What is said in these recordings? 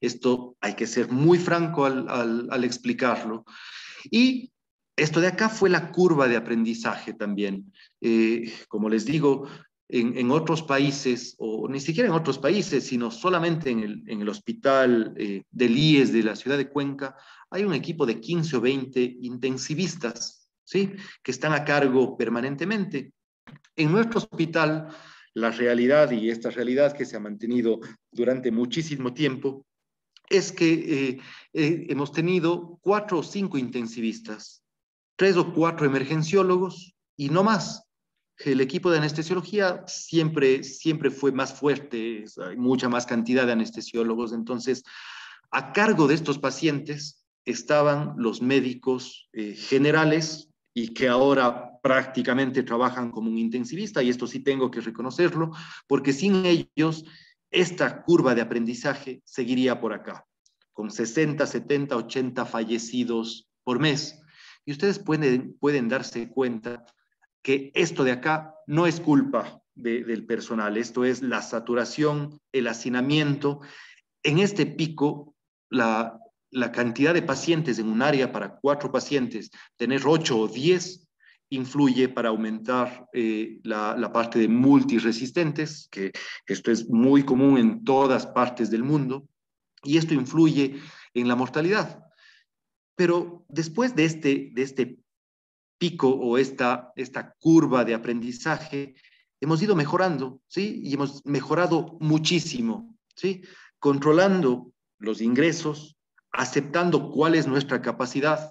Esto hay que ser muy franco al, explicarlo. Y esto de acá fue la curva de aprendizaje también. Eh, como les digo, en, otros países, o ni siquiera en otros países, sino solamente en el, hospital eh, del IES de la ciudad de Cuenca, hay un equipo de 15 o 20 intensivistas, ¿sí? Que están a cargo permanentemente. En nuestro hospital la realidad, y esta realidad que se ha mantenido durante muchísimo tiempo, es que eh, eh, hemos tenido cuatro o cinco intensivistas, tres o cuatro emergenciólogos y no más. El equipo de anestesiología siempre, siempre fue más fuerte, hay mucha más cantidad de anestesiólogos. Entonces, a cargo de estos pacientes estaban los médicos eh, generales y que ahora prácticamente trabajan como un intensivista, y esto sí tengo que reconocerlo, porque sin ellos esta curva de aprendizaje seguiría por acá, con 60, 70, 80 fallecidos por mes. Y ustedes pueden, pueden darse cuenta que esto de acá no es culpa del personal, esto es la saturación, el hacinamiento. En este pico, la, la cantidad de pacientes en un área para cuatro pacientes, tener ocho o diez influye para aumentar eh, la, parte de multiresistentes, que esto es muy común en todas partes del mundo, y esto influye en la mortalidad. Pero después de este, de este pico o esta, esta curva de aprendizaje, hemos ido mejorando, ¿sí? Y hemos mejorado muchísimo, ¿sí? Controlando los ingresos, aceptando cuál es nuestra capacidad,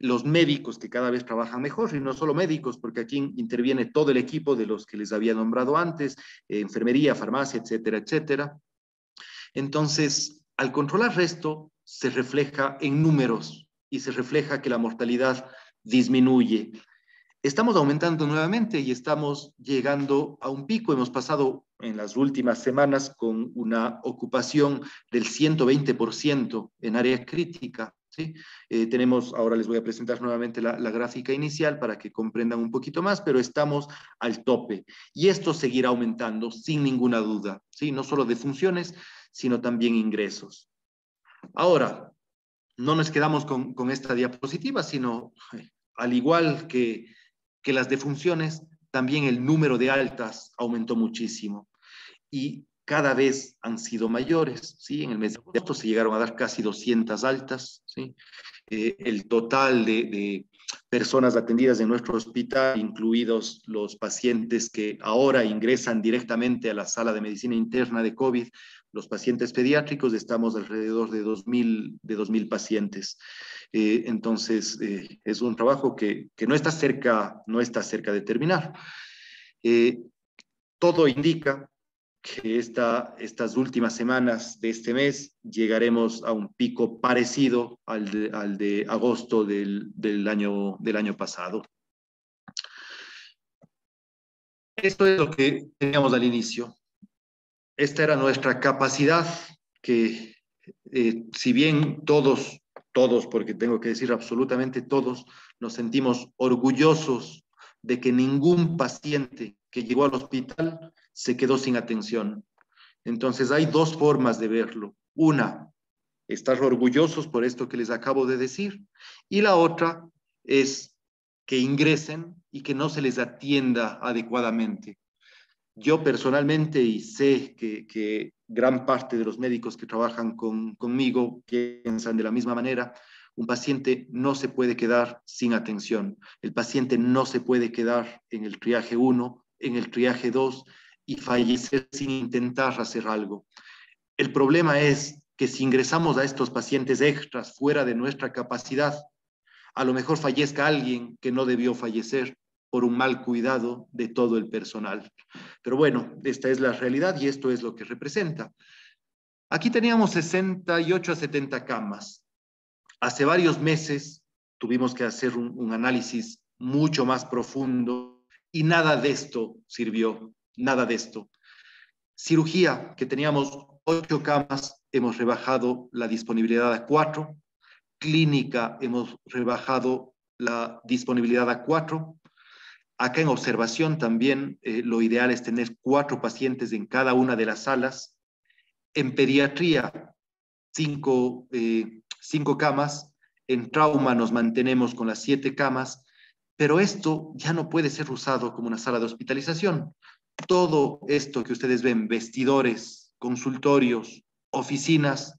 los médicos que cada vez trabajan mejor, y no solo médicos, porque aquí interviene todo el equipo de los que les había nombrado antes, eh, enfermería, farmacia, etcétera, etcétera. Entonces, al controlar esto, se refleja en números y se refleja que la mortalidad disminuye. Estamos aumentando nuevamente y estamos llegando a un pico. Hemos pasado en las últimas semanas con una ocupación del 120% en área crítica ¿sí? Eh, tenemos, ahora les voy a presentar nuevamente la, gráfica inicial para que comprendan un poquito más, pero estamos al tope y esto seguirá aumentando sin ninguna duda, ¿sí? No solo de funciones, sino también ingresos. Ahora, no nos quedamos con, esta diapositiva, sino eh, al igual que, las defunciones, también el número de altas aumentó muchísimo. Y cada vez han sido mayores. ¿sí? En el mes de agosto se llegaron a dar casi 200 altas. ¿sí? Eh, el total de, personas atendidas en nuestro hospital, incluidos los pacientes que ahora ingresan directamente a la sala de medicina interna de COVID, los pacientes pediátricos, estamos alrededor de 2.000, de 2000 pacientes. Eh, entonces, eh, es un trabajo que, que, no, está cerca, no está cerca de terminar. todo indica que estas últimas semanas de este mes llegaremos a un pico parecido al de, agosto del, año, del año pasado. Esto es lo que teníamos al inicio. Esta era nuestra capacidad que, eh, si bien todos, todos, porque tengo que decir absolutamente todos, nos sentimos orgullosos de que ningún paciente que llegó al hospital se quedó sin atención. Entonces hay dos formas de verlo. Una, estar orgullosos por esto que les acabo de decir. Y la otra es que ingresen y que no se les atienda adecuadamente. Yo personalmente, y sé que, gran parte de los médicos que trabajan con, conmigo piensan de la misma manera, un paciente no se puede quedar sin atención. El paciente no se puede quedar en el triaje 1, en el triaje 2, y fallecer sin intentar hacer algo. El problema es que si ingresamos a estos pacientes extras fuera de nuestra capacidad, a lo mejor fallezca alguien que no debió fallecer por un mal cuidado de todo el personal. Pero bueno, esta es la realidad y esto es lo que representa. Aquí teníamos 68 a 70 camas. Hace varios meses tuvimos que hacer un análisis mucho más profundo y nada de esto sirvió nada de esto. Cirugía, que teníamos ocho camas, hemos rebajado la disponibilidad a cuatro. Clínica, hemos rebajado la disponibilidad a cuatro. Acá en observación también eh, lo ideal es tener cuatro pacientes en cada una de las salas. En pediatría, cinco, eh, cinco camas. En trauma nos mantenemos con las siete camas, pero esto ya no puede ser usado como una sala de hospitalización todo esto que ustedes ven, vestidores, consultorios, oficinas,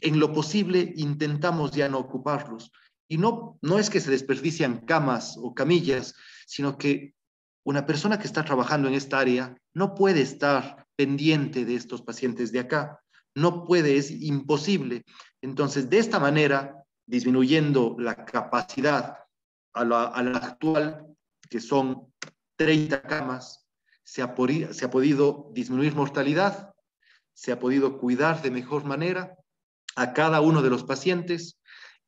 en lo posible intentamos ya no ocuparlos. Y no, no es que se desperdician camas o camillas, sino que una persona que está trabajando en esta área no puede estar pendiente de estos pacientes de acá. No puede, es imposible. Entonces, de esta manera, disminuyendo la capacidad a la, a la actual, que son 30 camas, se ha, podido disminuir mortalidad, se ha podido cuidar de mejor manera a cada uno de los pacientes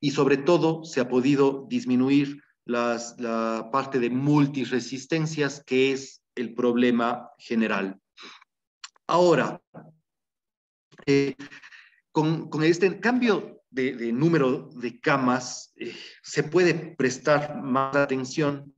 y sobre todo se ha podido disminuir la parte de multiresistencias que es el problema general. Ahora, eh, con, este cambio de, número de camas, eh, se puede prestar más atención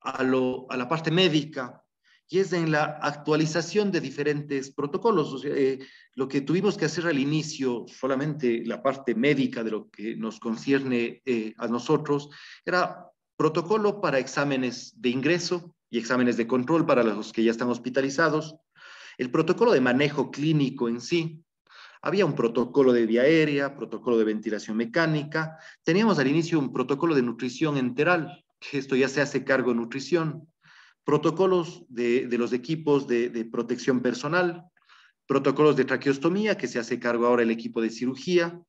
a la parte médica, y es en la actualización de diferentes protocolos. Eh, lo que tuvimos que hacer al inicio, solamente la parte médica de lo que nos concierne eh, a nosotros, era protocolo para exámenes de ingreso y exámenes de control para los que ya están hospitalizados, el protocolo de manejo clínico en sí. Había un protocolo de vía aérea, protocolo de ventilación mecánica. Teníamos al inicio un protocolo de nutrición enteral, que esto ya se hace cargo de nutrición protocolos de, los equipos de, protección personal, protocolos de traqueostomía, que se hace cargo ahora el equipo de cirugía,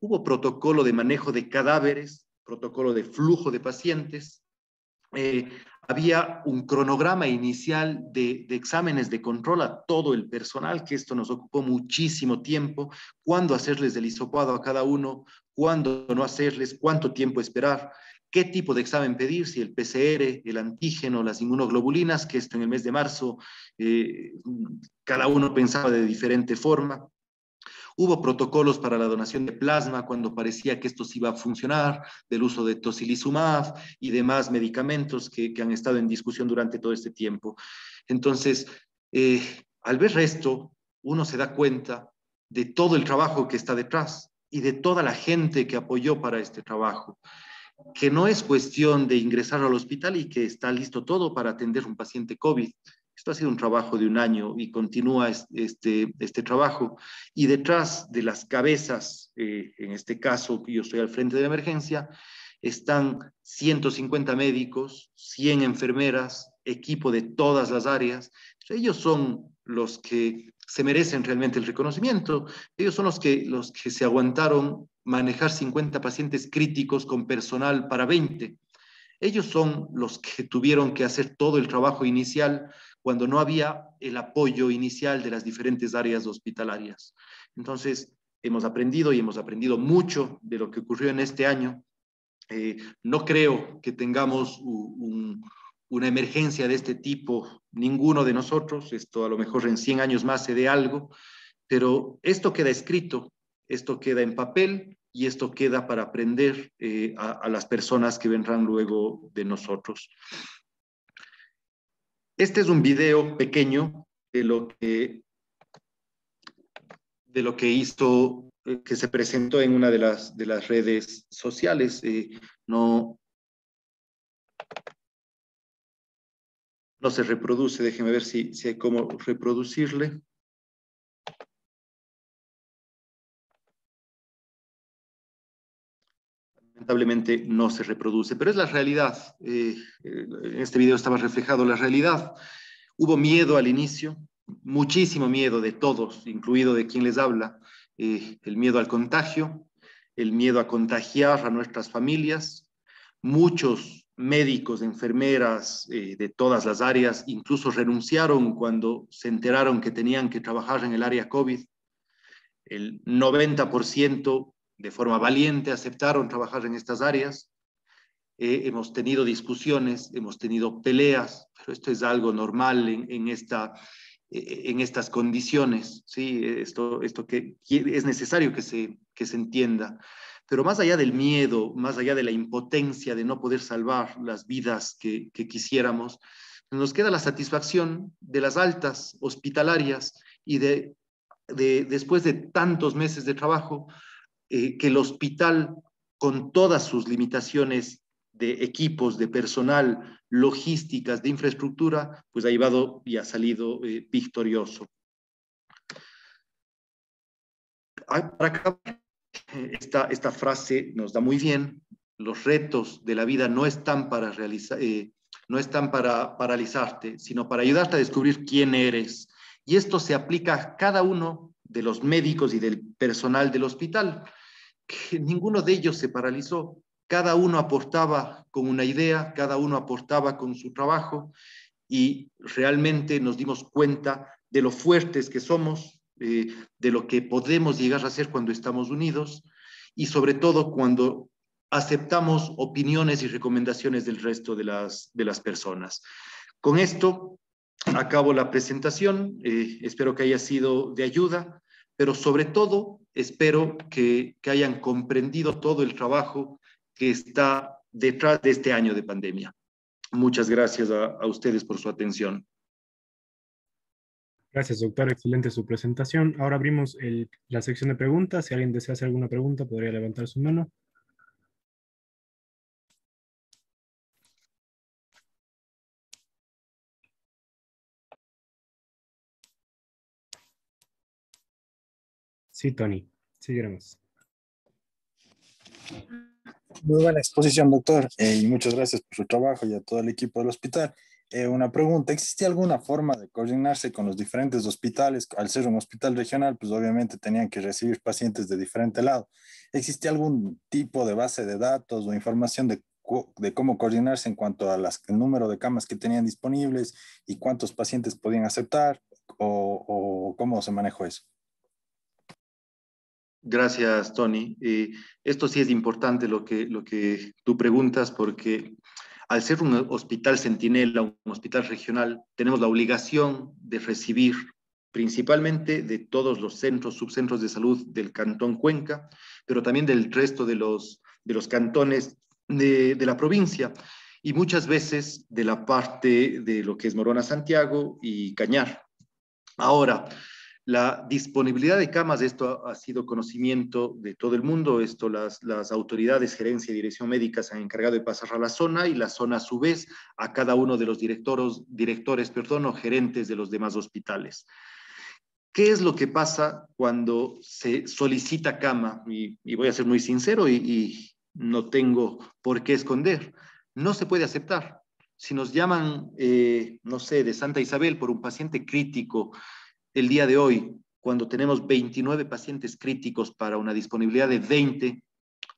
hubo protocolo de manejo de cadáveres, protocolo de flujo de pacientes, eh, había un cronograma inicial de, exámenes de control a todo el personal, que esto nos ocupó muchísimo tiempo, cuándo hacerles el hisopado a cada uno, cuándo no hacerles, cuánto tiempo esperar qué tipo de examen pedir, si el PCR, el antígeno, las inmunoglobulinas, que esto en el mes de marzo eh, cada uno pensaba de diferente forma. Hubo protocolos para la donación de plasma cuando parecía que esto sí iba a funcionar, del uso de tocilizumab y demás medicamentos que, han estado en discusión durante todo este tiempo. Entonces, eh, al ver esto, uno se da cuenta de todo el trabajo que está detrás y de toda la gente que apoyó para este trabajo que no es cuestión de ingresar al hospital y que está listo todo para atender un paciente COVID. Esto ha sido un trabajo de un año y continúa este, este trabajo. Y detrás de las cabezas, eh, en este caso, yo estoy al frente de la emergencia, están 150 médicos, 100 enfermeras, equipo de todas las áreas. Ellos son los que se merecen realmente el reconocimiento. Ellos son los que, los que se aguantaron manejar 50 pacientes críticos con personal para 20. Ellos son los que tuvieron que hacer todo el trabajo inicial cuando no había el apoyo inicial de las diferentes áreas hospitalarias. Entonces, hemos aprendido y hemos aprendido mucho de lo que ocurrió en este año. Eh, no creo que tengamos un una emergencia de este tipo, ninguno de nosotros, esto a lo mejor en 100 años más se dé algo, pero esto queda escrito, esto queda en papel y esto queda para aprender eh, a, las personas que vendrán luego de nosotros. Este es un video pequeño de lo que, de lo que hizo, eh, que se presentó en una de las, de las redes sociales. Eh, no, no se reproduce. Déjenme ver si, hay cómo reproducirle. lamentablemente no se reproduce, pero es la realidad. Eh, eh, en este video estaba reflejado la realidad. Hubo miedo al inicio, muchísimo miedo de todos, incluido de quien les habla, eh, el miedo al contagio, el miedo a contagiar a nuestras familias. Muchos médicos, enfermeras eh, de todas las áreas, incluso renunciaron cuando se enteraron que tenían que trabajar en el área COVID. El 90% de forma valiente aceptaron trabajar en estas áreas. Eh, hemos tenido discusiones, hemos tenido peleas, pero esto es algo normal en, en eh, estas condiciones. ¿sí? Esto, que es necesario que se entienda. Pero más allá del miedo, más allá de la impotencia de no poder salvar las vidas que, quisiéramos, nos queda la satisfacción de las altas hospitalarias y de, después de tantos meses de trabajo, eh, que el hospital, con todas sus limitaciones de equipos, de personal, logísticas, de infraestructura, pues ha llevado y ha salido eh, victorioso. Para acabar esta, esta frase nos da muy bien, los retos de la vida no están para realizar, eh, no están para paralizarte, sino para ayudarte a descubrir quién eres. Y esto se aplica a cada uno de los médicos y del personal del hospital, ninguno de ellos se paralizó. Cada uno aportaba con una idea, cada uno aportaba con su trabajo y realmente nos dimos cuenta de lo fuertes que somos, eh, de lo que podemos llegar a hacer cuando estamos unidos y sobre todo cuando aceptamos opiniones y recomendaciones del resto de las, personas. Con esto acabo la presentación, eh, espero que haya sido de ayuda, pero sobre todo espero que, hayan comprendido todo el trabajo que está detrás de este año de pandemia. Muchas gracias a ustedes por su atención. Gracias, doctor. Excelente su presentación. Ahora abrimos la sección de preguntas. Si alguien desea hacer alguna pregunta, podría levantar su mano. Sí, Tony. Seguiremos. Muy buena exposición, doctor. Eh, y muchas gracias por su trabajo y a todo el equipo del hospital. Eh, una pregunta, ¿existe alguna forma de coordinarse con los diferentes hospitales? Al ser un hospital regional, pues obviamente tenían que recibir pacientes de diferente lado. ¿Existe algún tipo de base de datos o información de, cómo coordinarse en cuanto al número de camas que tenían disponibles y cuántos pacientes podían aceptar o, cómo se manejó eso? Gracias, Tony. Eh, esto sí es importante lo que, lo que tú preguntas porque al ser un hospital centinela, un hospital regional, tenemos la obligación de recibir principalmente de todos los centros, subcentros de salud del Cantón Cuenca, pero también del resto de los, de los cantones de, de la provincia y muchas veces de la parte de lo que es Morona Santiago y Cañar. Ahora, la disponibilidad de camas, esto ha sido conocimiento de todo el mundo, esto las, autoridades, gerencia y dirección médica se han encargado de pasar a la zona y la zona a su vez a cada uno de los directoros, directores perdón, o gerentes de los demás hospitales. ¿Qué es lo que pasa cuando se solicita cama? Y, voy a ser muy sincero y, no tengo por qué esconder. No se puede aceptar. Si nos llaman, eh, no sé, de Santa Isabel por un paciente crítico, el día de hoy, cuando tenemos 29 pacientes críticos para una disponibilidad de 20,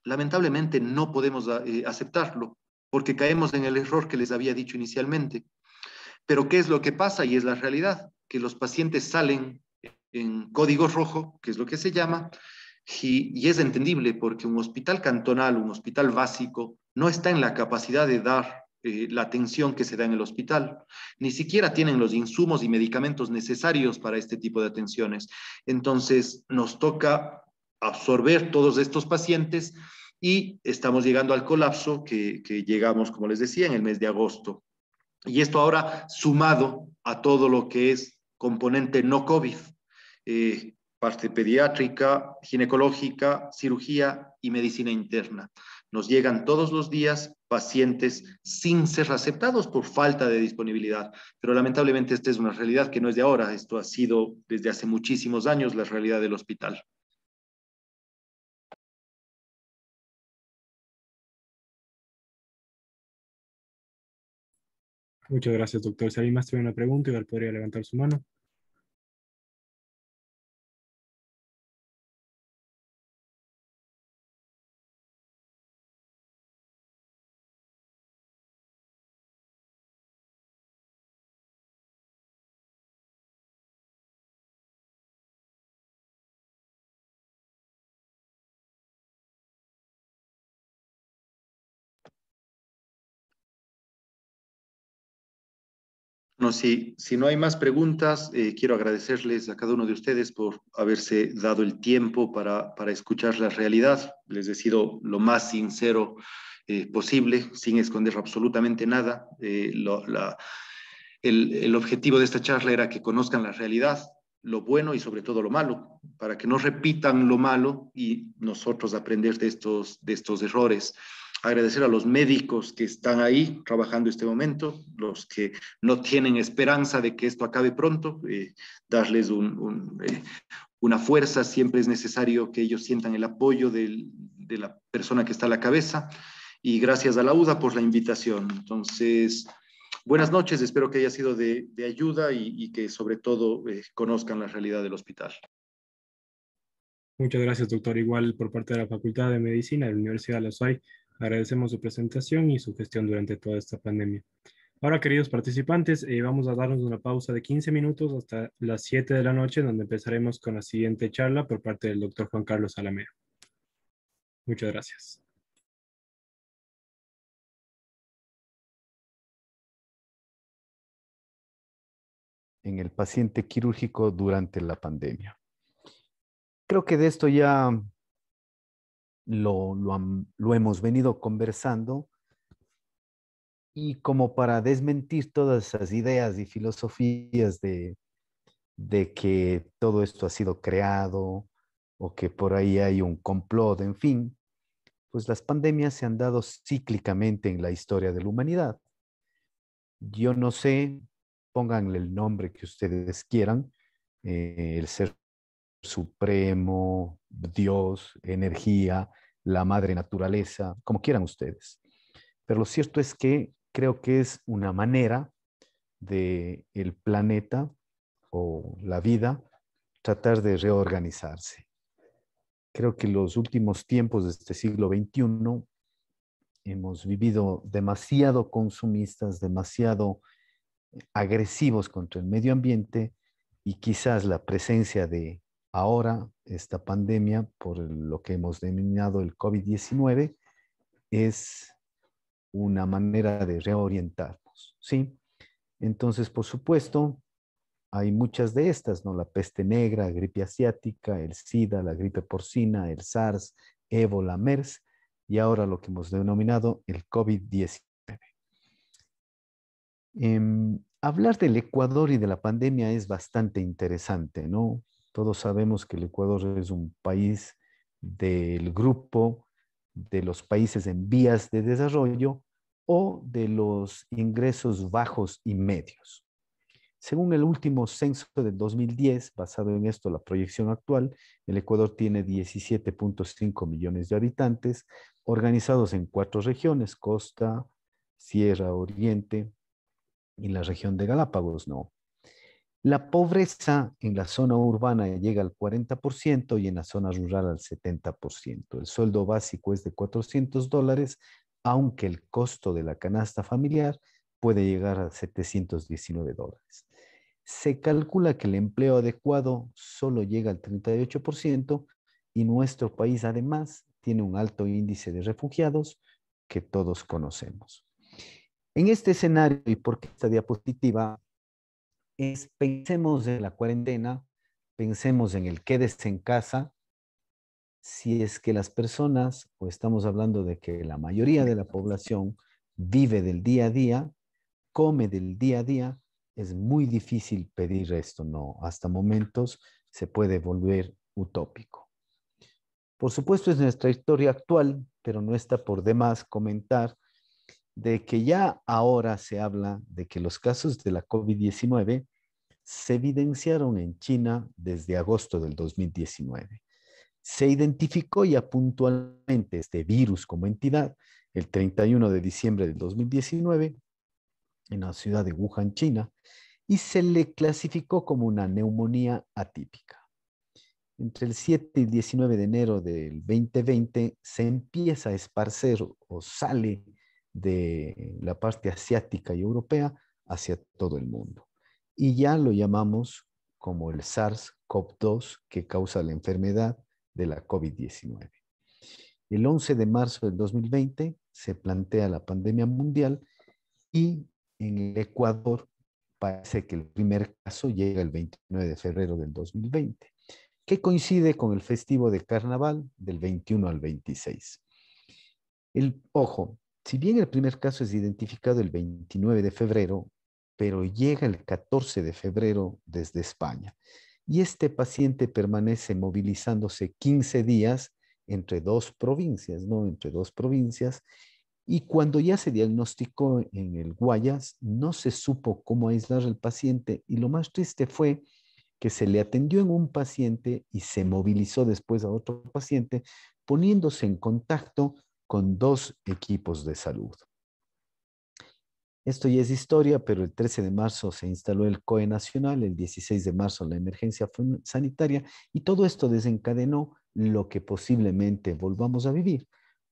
lamentablemente no podemos eh, aceptarlo porque caemos en el error que les había dicho inicialmente. Pero ¿qué es lo que pasa? Y es la realidad, que los pacientes salen en código rojo, que es lo que se llama, y es entendible porque un hospital cantonal, un hospital básico, no está en la capacidad de dar eh, la atención que se da en el hospital. Ni siquiera tienen los insumos y medicamentos necesarios para este tipo de atenciones. Entonces, nos toca absorber todos estos pacientes y estamos llegando al colapso que, llegamos, como les decía, en el mes de agosto. Y esto ahora sumado a todo lo que es componente no COVID, eh, parte pediátrica, ginecológica, cirugía y medicina interna. Nos llegan todos los días pacientes sin ser aceptados por falta de disponibilidad, pero lamentablemente esta es una realidad que no es de ahora, esto ha sido desde hace muchísimos años la realidad del hospital. Muchas gracias, doctor. Si alguien más tiene una pregunta, igual podría levantar su mano. si, no hay más preguntas, eh, quiero agradecerles a cada uno de ustedes por haberse dado el tiempo para, escuchar la realidad. Les he sido lo más sincero eh, posible, sin esconder absolutamente nada. Eh, el, objetivo de esta charla era que conozcan la realidad, lo bueno y sobre todo lo malo, para que no repitan lo malo y nosotros aprender de estos, de estos errores agradecer a los médicos que están ahí trabajando este momento, los que no tienen esperanza de que esto acabe pronto, eh, darles eh, una fuerza, siempre es necesario que ellos sientan el apoyo de la persona que está a la cabeza. Y gracias a la UDA por la invitación. Entonces, buenas noches, espero que haya sido de, ayuda y, que sobre todo eh, conozcan la realidad del hospital. Muchas gracias, doctor. Igual por parte de la Facultad de Medicina de la Universidad de La Soy. Agradecemos su presentación y su gestión durante toda esta pandemia. Ahora, queridos participantes, eh, vamos a darnos una pausa de 15 minutos hasta las 7 de la noche, donde empezaremos con la siguiente charla por parte del doctor Juan Carlos Alameda. Muchas gracias. En el paciente quirúrgico durante la pandemia. Creo que de esto ya lo, lo, hemos venido conversando y como para desmentir todas esas ideas y filosofías de, de que todo esto ha sido creado o que por ahí hay un complot, en fin, pues las pandemias se han dado cíclicamente en la historia de la humanidad. Yo no sé, pónganle el nombre que ustedes quieran, eh, el ser supremo, Dios, energía, la madre naturaleza, como quieran ustedes. Pero lo cierto es que creo que es una manera del el planeta o la vida tratar de reorganizarse. Creo que los últimos tiempos de este siglo XXI hemos vivido demasiado consumistas, demasiado eh, agresivos contra el medio ambiente y quizás la presencia de ahora esta pandemia, por lo que hemos denominado el COVID-19, es una manera de reorientarnos, ¿sí? Entonces, por supuesto, hay muchas de estas, ¿no? La peste negra, gripe asiática, el SIDA, la gripe porcina, el SARS, ébola, MERS y ahora lo que hemos denominado el COVID-19. Em, hablar del Ecuador y de la pandemia es bastante interesante, ¿no? Todos sabemos que el Ecuador es un país del grupo de los países en vías de desarrollo o de los ingresos bajos y medios. Según el último censo de 2010, basado en esto la proyección actual, el Ecuador tiene 17.5 millones de habitantes organizados en cuatro regiones, costa, sierra, oriente y la región de Galápagos, ¿no? La pobreza en la zona urbana llega al 40% y en la zona rural al 70%. El sueldo básico es de 400 dólares, aunque el costo de la canasta familiar puede llegar a 719 dólares. Se calcula que el empleo adecuado solo llega al 38% y nuestro país además tiene un alto índice de refugiados que todos conocemos. En este escenario, y porque esta diapositiva es pensemos en la cuarentena, pensemos en el quédese en casa, si es que las personas, o estamos hablando de que la mayoría de la población vive del día a día, come del día a día, es muy difícil pedir esto, no, hasta momentos se puede volver utópico. Por supuesto es nuestra historia actual, pero no está por demás comentar de que ya ahora se habla de que los casos de la COVID-19 se evidenciaron en China desde agosto del 2019. Se identificó ya puntualmente este virus como entidad el 31 de diciembre del 2019 en la ciudad de Wuhan, China, y se le clasificó como una neumonía atípica. Entre el 7 y el 19 de enero del 2020 se empieza a esparcer o sale de la parte asiática y europea hacia todo el mundo. Y ya lo llamamos como el SARS-CoV-2 que causa la enfermedad de la COVID-19. El 11 de marzo del 2020 se plantea la pandemia mundial y en el Ecuador parece que el primer caso llega el 29 de febrero del 2020, que coincide con el festivo de carnaval del 21 al 26. El, ojo, si bien el primer caso es identificado el 29 de febrero, pero llega el 14 de febrero desde España. Y este paciente permanece movilizándose 15 días entre dos provincias, ¿no? Entre dos provincias. Y cuando ya se diagnosticó en el Guayas, no se supo cómo aislar al paciente. Y lo más triste fue que se le atendió en un paciente y se movilizó después a otro paciente, poniéndose en contacto con dos equipos de salud. Esto ya es historia, pero el 13 de marzo se instaló el COE Nacional, el 16 de marzo la emergencia sanitaria y todo esto desencadenó lo que posiblemente volvamos a vivir.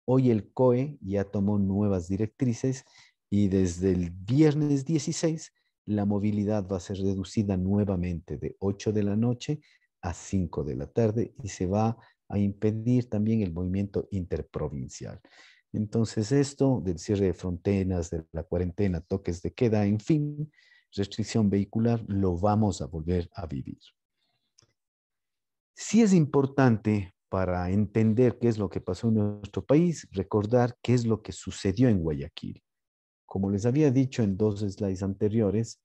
Hoy el COE ya tomó nuevas directrices y desde el viernes 16 la movilidad va a ser reducida nuevamente de 8 de la noche a 5 de la tarde y se va a impedir también el movimiento interprovincial. Entonces esto del cierre de fronteras, de la cuarentena, toques de queda, en fin, restricción vehicular, lo vamos a volver a vivir. si es importante para entender qué es lo que pasó en nuestro país, recordar qué es lo que sucedió en Guayaquil. Como les había dicho en dos slides anteriores,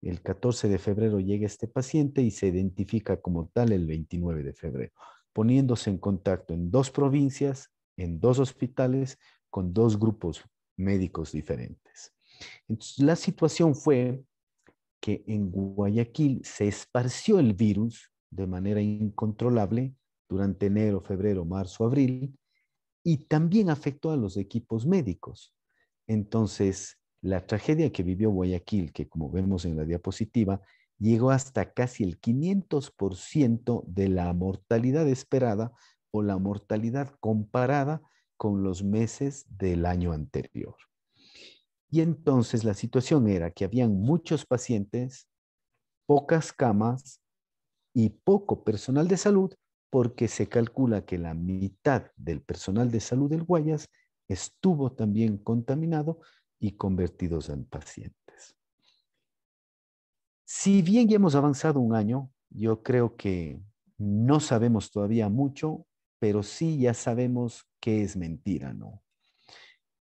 el 14 de febrero llega este paciente y se identifica como tal el 29 de febrero poniéndose en contacto en dos provincias, en dos hospitales, con dos grupos médicos diferentes. Entonces, la situación fue que en Guayaquil se esparció el virus de manera incontrolable durante enero, febrero, marzo, abril, y también afectó a los equipos médicos. Entonces, la tragedia que vivió Guayaquil, que como vemos en la diapositiva, llegó hasta casi el 500% de la mortalidad esperada o la mortalidad comparada con los meses del año anterior. Y entonces la situación era que habían muchos pacientes, pocas camas y poco personal de salud, porque se calcula que la mitad del personal de salud del Guayas estuvo también contaminado y convertidos en pacientes. Si bien ya hemos avanzado un año, yo creo que no sabemos todavía mucho, pero sí ya sabemos qué es mentira, ¿no?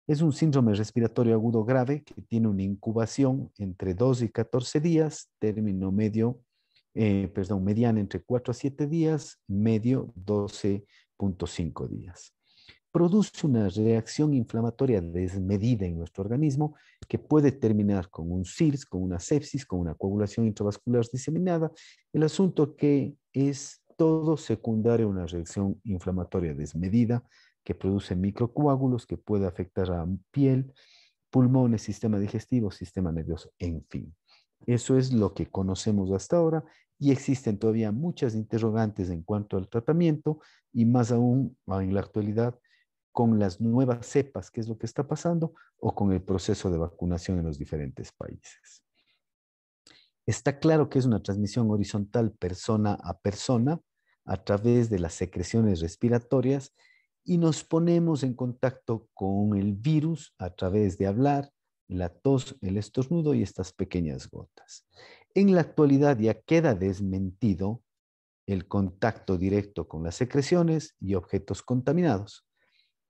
Es un síndrome respiratorio agudo grave que tiene una incubación entre 2 y 14 días, término medio, eh, perdón, mediana entre 4 a 7 días, medio 12.5 días produce una reacción inflamatoria desmedida en nuestro organismo que puede terminar con un CIRS, con una sepsis, con una coagulación intravascular diseminada. El asunto que es todo secundario a una reacción inflamatoria desmedida que produce microcoágulos, que puede afectar a piel, pulmones, sistema digestivo, sistema nervioso, en fin. Eso es lo que conocemos hasta ahora y existen todavía muchas interrogantes en cuanto al tratamiento y más aún en la actualidad con las nuevas cepas, que es lo que está pasando, o con el proceso de vacunación en los diferentes países. Está claro que es una transmisión horizontal persona a persona a través de las secreciones respiratorias y nos ponemos en contacto con el virus a través de hablar, la tos, el estornudo y estas pequeñas gotas. En la actualidad ya queda desmentido el contacto directo con las secreciones y objetos contaminados.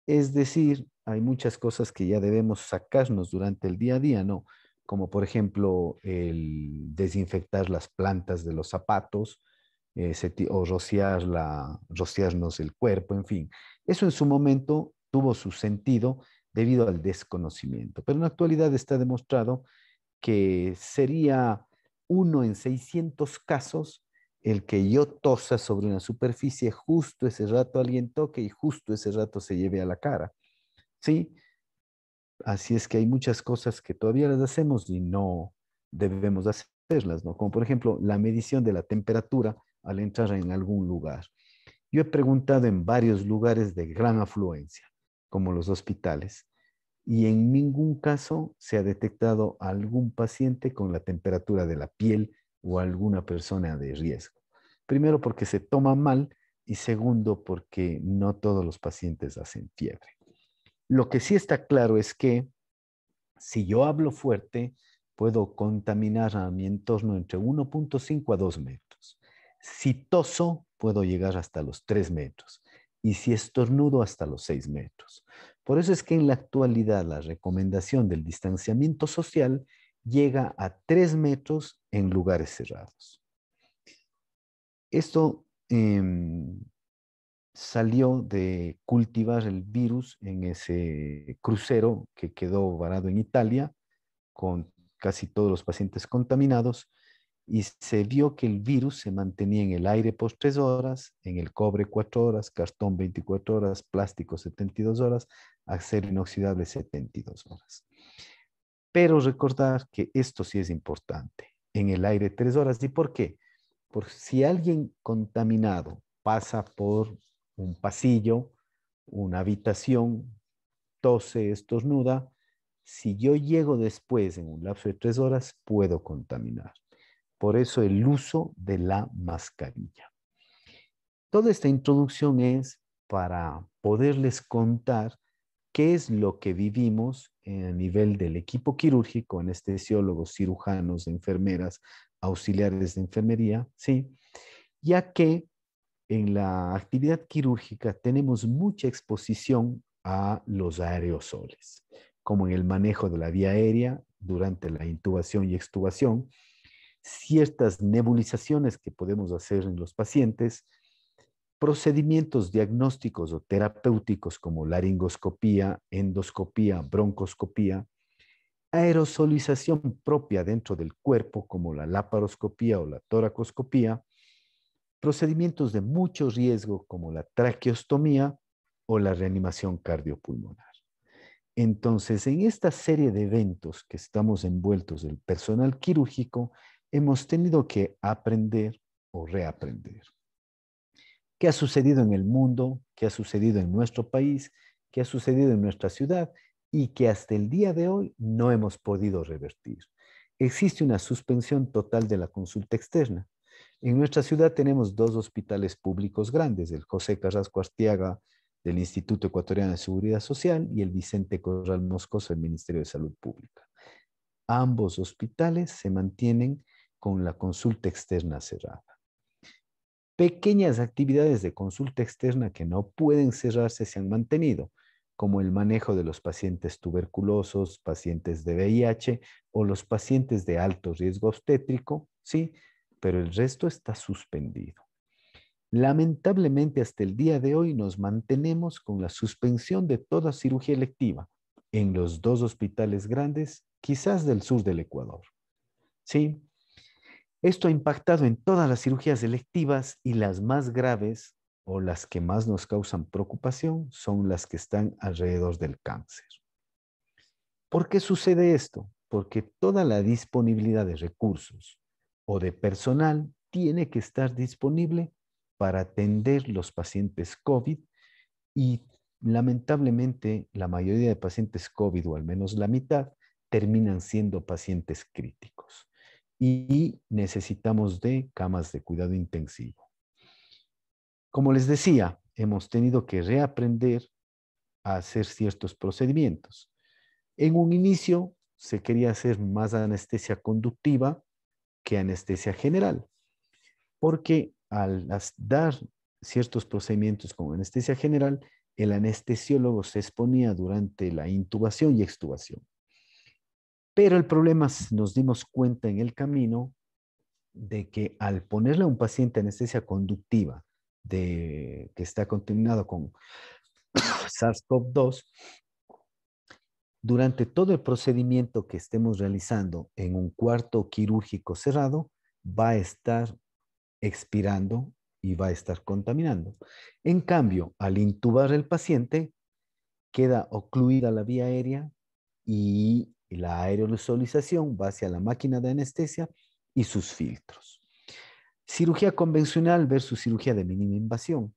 Es decir, hay muchas cosas que ya debemos sacarnos durante el día a día, ¿no? Como por ejemplo el desinfectar las plantas de los zapatos eh, o rociar rociarnos el cuerpo, en fin. Eso en su momento tuvo su sentido debido al desconocimiento, pero en la actualidad está demostrado que sería uno en 600 casos el que yo tosa sobre una superficie, justo ese rato alguien toque y justo ese rato se lleve a la cara. ¿Sí? Así es que hay muchas cosas que todavía las hacemos y no debemos hacerlas, ¿no? Como por ejemplo la medición de la temperatura al entrar en algún lugar. Yo he preguntado en varios lugares de gran afluencia, como los hospitales, y en ningún caso se ha detectado algún paciente con la temperatura de la piel o alguna persona de riesgo. Primero porque se toma mal y segundo porque no todos los pacientes hacen fiebre. Lo que sí está claro es que si yo hablo fuerte, puedo contaminar a mi entorno entre 1.5 a 2 metros. Si toso, puedo llegar hasta los 3 metros. Y si estornudo, hasta los 6 metros. Por eso es que en la actualidad la recomendación del distanciamiento social llega a 3 metros en lugares cerrados. Esto em, salió de cultivar el virus en ese crucero que quedó varado en Italia con casi todos los pacientes contaminados y se vio que el virus se mantenía en el aire por tres horas, en el cobre cuatro horas, cartón 24 horas, plástico 72 horas, acero inoxidable 72 horas. Pero recordar que esto sí es importante, en el aire tres horas. ¿Y por qué? si alguien contaminado pasa por un pasillo, una habitación, tose, estornuda, si yo llego después en un lapso de tres horas, puedo contaminar. Por eso el uso de la mascarilla. Toda esta introducción es para poderles contar qué es lo que vivimos a nivel del equipo quirúrgico, anestesiólogos, cirujanos, enfermeras, auxiliares de enfermería, ¿sí? ya que en la actividad quirúrgica tenemos mucha exposición a los aerosoles, como en el manejo de la vía aérea durante la intubación y extubación, ciertas nebulizaciones que podemos hacer en los pacientes, procedimientos diagnósticos o terapéuticos como laringoscopía, endoscopía, broncoscopía, aerosolización propia dentro del cuerpo, como la laparoscopía o la toracoscopía, procedimientos de mucho riesgo, como la traqueostomía o la reanimación cardiopulmonar. Entonces, en esta serie de eventos que estamos envueltos del personal quirúrgico, hemos tenido que aprender o reaprender. ¿Qué ha sucedido en el mundo? ¿Qué ha sucedido en nuestro país? ¿Qué ha sucedido en nuestra ciudad? y que hasta el día de hoy no hemos podido revertir. Existe una suspensión total de la consulta externa. En nuestra ciudad tenemos dos hospitales públicos grandes, el José Carrasco Artiaga del Instituto Ecuatoriano de Seguridad Social y el Vicente Corral Moscoso del Ministerio de Salud Pública. Ambos hospitales se mantienen con la consulta externa cerrada. Pequeñas actividades de consulta externa que no pueden cerrarse se han mantenido como el manejo de los pacientes tuberculosos, pacientes de VIH o los pacientes de alto riesgo obstétrico, sí, pero el resto está suspendido. Lamentablemente hasta el día de hoy nos mantenemos con la suspensión de toda cirugía electiva en los dos hospitales grandes, quizás del sur del Ecuador. Sí, esto ha impactado en todas las cirugías electivas y las más graves o las que más nos causan preocupación son las que están alrededor del cáncer. ¿Por qué sucede esto? Porque toda la disponibilidad de recursos o de personal tiene que estar disponible para atender los pacientes COVID y lamentablemente la mayoría de pacientes COVID, o al menos la mitad, terminan siendo pacientes críticos y necesitamos de camas de cuidado intensivo como les decía, hemos tenido que reaprender a hacer ciertos procedimientos. En un inicio se quería hacer más anestesia conductiva que anestesia general, porque al dar ciertos procedimientos con anestesia general, el anestesiólogo se exponía durante la intubación y extubación. Pero el problema nos dimos cuenta en el camino de que al ponerle a un paciente anestesia conductiva de, que está contaminado con SARS-CoV-2, durante todo el procedimiento que estemos realizando en un cuarto quirúrgico cerrado, va a estar expirando y va a estar contaminando. En cambio, al intubar el paciente, queda ocluida la vía aérea y la aerosolización va hacia la máquina de anestesia y sus filtros. Cirugía convencional versus cirugía de mínima invasión.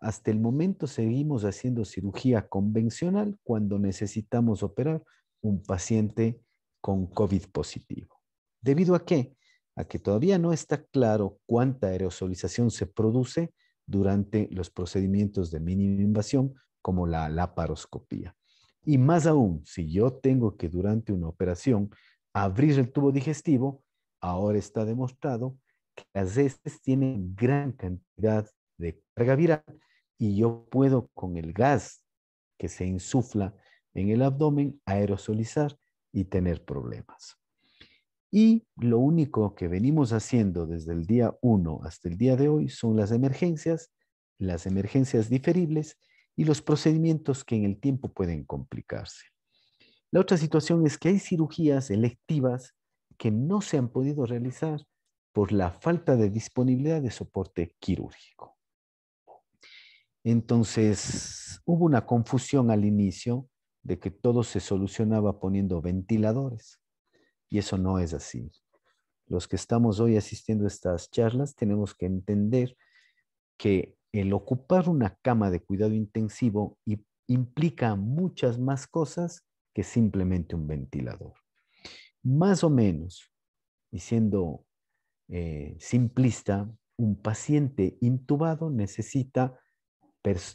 Hasta el momento seguimos haciendo cirugía convencional cuando necesitamos operar un paciente con COVID positivo. ¿Debido a qué? A que todavía no está claro cuánta aerosolización se produce durante los procedimientos de mínima invasión como la laparoscopía. Y más aún, si yo tengo que durante una operación abrir el tubo digestivo, ahora está demostrado que las veces tienen gran cantidad de carga viral y yo puedo con el gas que se insufla en el abdomen aerosolizar y tener problemas. Y lo único que venimos haciendo desde el día 1 hasta el día de hoy son las emergencias, las emergencias diferibles y los procedimientos que en el tiempo pueden complicarse. La otra situación es que hay cirugías electivas que no se han podido realizar por la falta de disponibilidad de soporte quirúrgico. Entonces, hubo una confusión al inicio de que todo se solucionaba poniendo ventiladores y eso no es así. Los que estamos hoy asistiendo a estas charlas tenemos que entender que el ocupar una cama de cuidado intensivo implica muchas más cosas que simplemente un ventilador. Más o menos, y siendo eh, simplista, un paciente intubado necesita